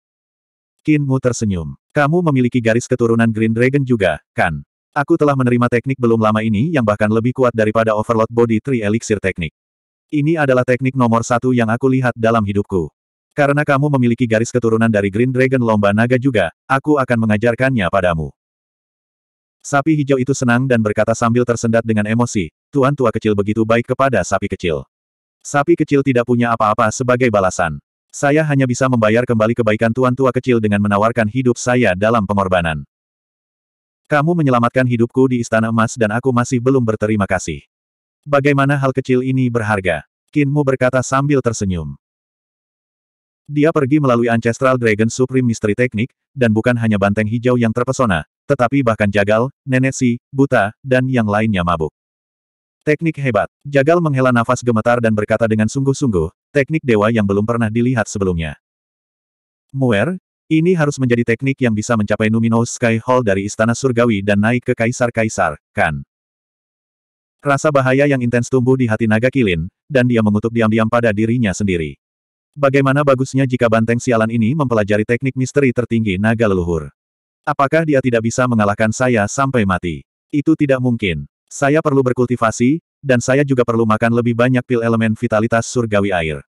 Kinmu tersenyum. Kamu memiliki garis keturunan Green Dragon juga, kan? Aku telah menerima teknik belum lama ini yang bahkan lebih kuat daripada Overload Body Tree Elixir Teknik. Ini adalah teknik nomor satu yang aku lihat dalam hidupku. Karena kamu memiliki garis keturunan dari Green Dragon Lomba Naga juga, aku akan mengajarkannya padamu. Sapi hijau itu senang dan berkata sambil tersendat dengan emosi, Tuan tua kecil begitu baik kepada sapi kecil. Sapi kecil tidak punya apa-apa sebagai balasan. Saya hanya bisa membayar kembali kebaikan tuan tua kecil dengan menawarkan hidup saya dalam pengorbanan. Kamu menyelamatkan hidupku di Istana Emas dan aku masih belum berterima kasih. Bagaimana hal kecil ini berharga? Kinmu berkata sambil tersenyum. Dia pergi melalui Ancestral Dragon Supreme Mystery Technique, dan bukan hanya banteng hijau yang terpesona, tetapi bahkan Jagal, Nenesi, Buta, dan yang lainnya mabuk. Teknik hebat. Jagal menghela nafas gemetar dan berkata dengan sungguh-sungguh, teknik dewa yang belum pernah dilihat sebelumnya. Muer, ini harus menjadi teknik yang bisa mencapai Numinous Sky Hall dari Istana Surgawi dan naik ke Kaisar-Kaisar, kan? Rasa bahaya yang intens tumbuh di hati naga kilin, dan dia mengutuk diam-diam pada dirinya sendiri. Bagaimana bagusnya jika banteng sialan ini mempelajari teknik misteri tertinggi naga leluhur? Apakah dia tidak bisa mengalahkan saya sampai mati? Itu tidak mungkin. Saya perlu berkultivasi, dan saya juga perlu makan lebih banyak pil elemen vitalitas surgawi air.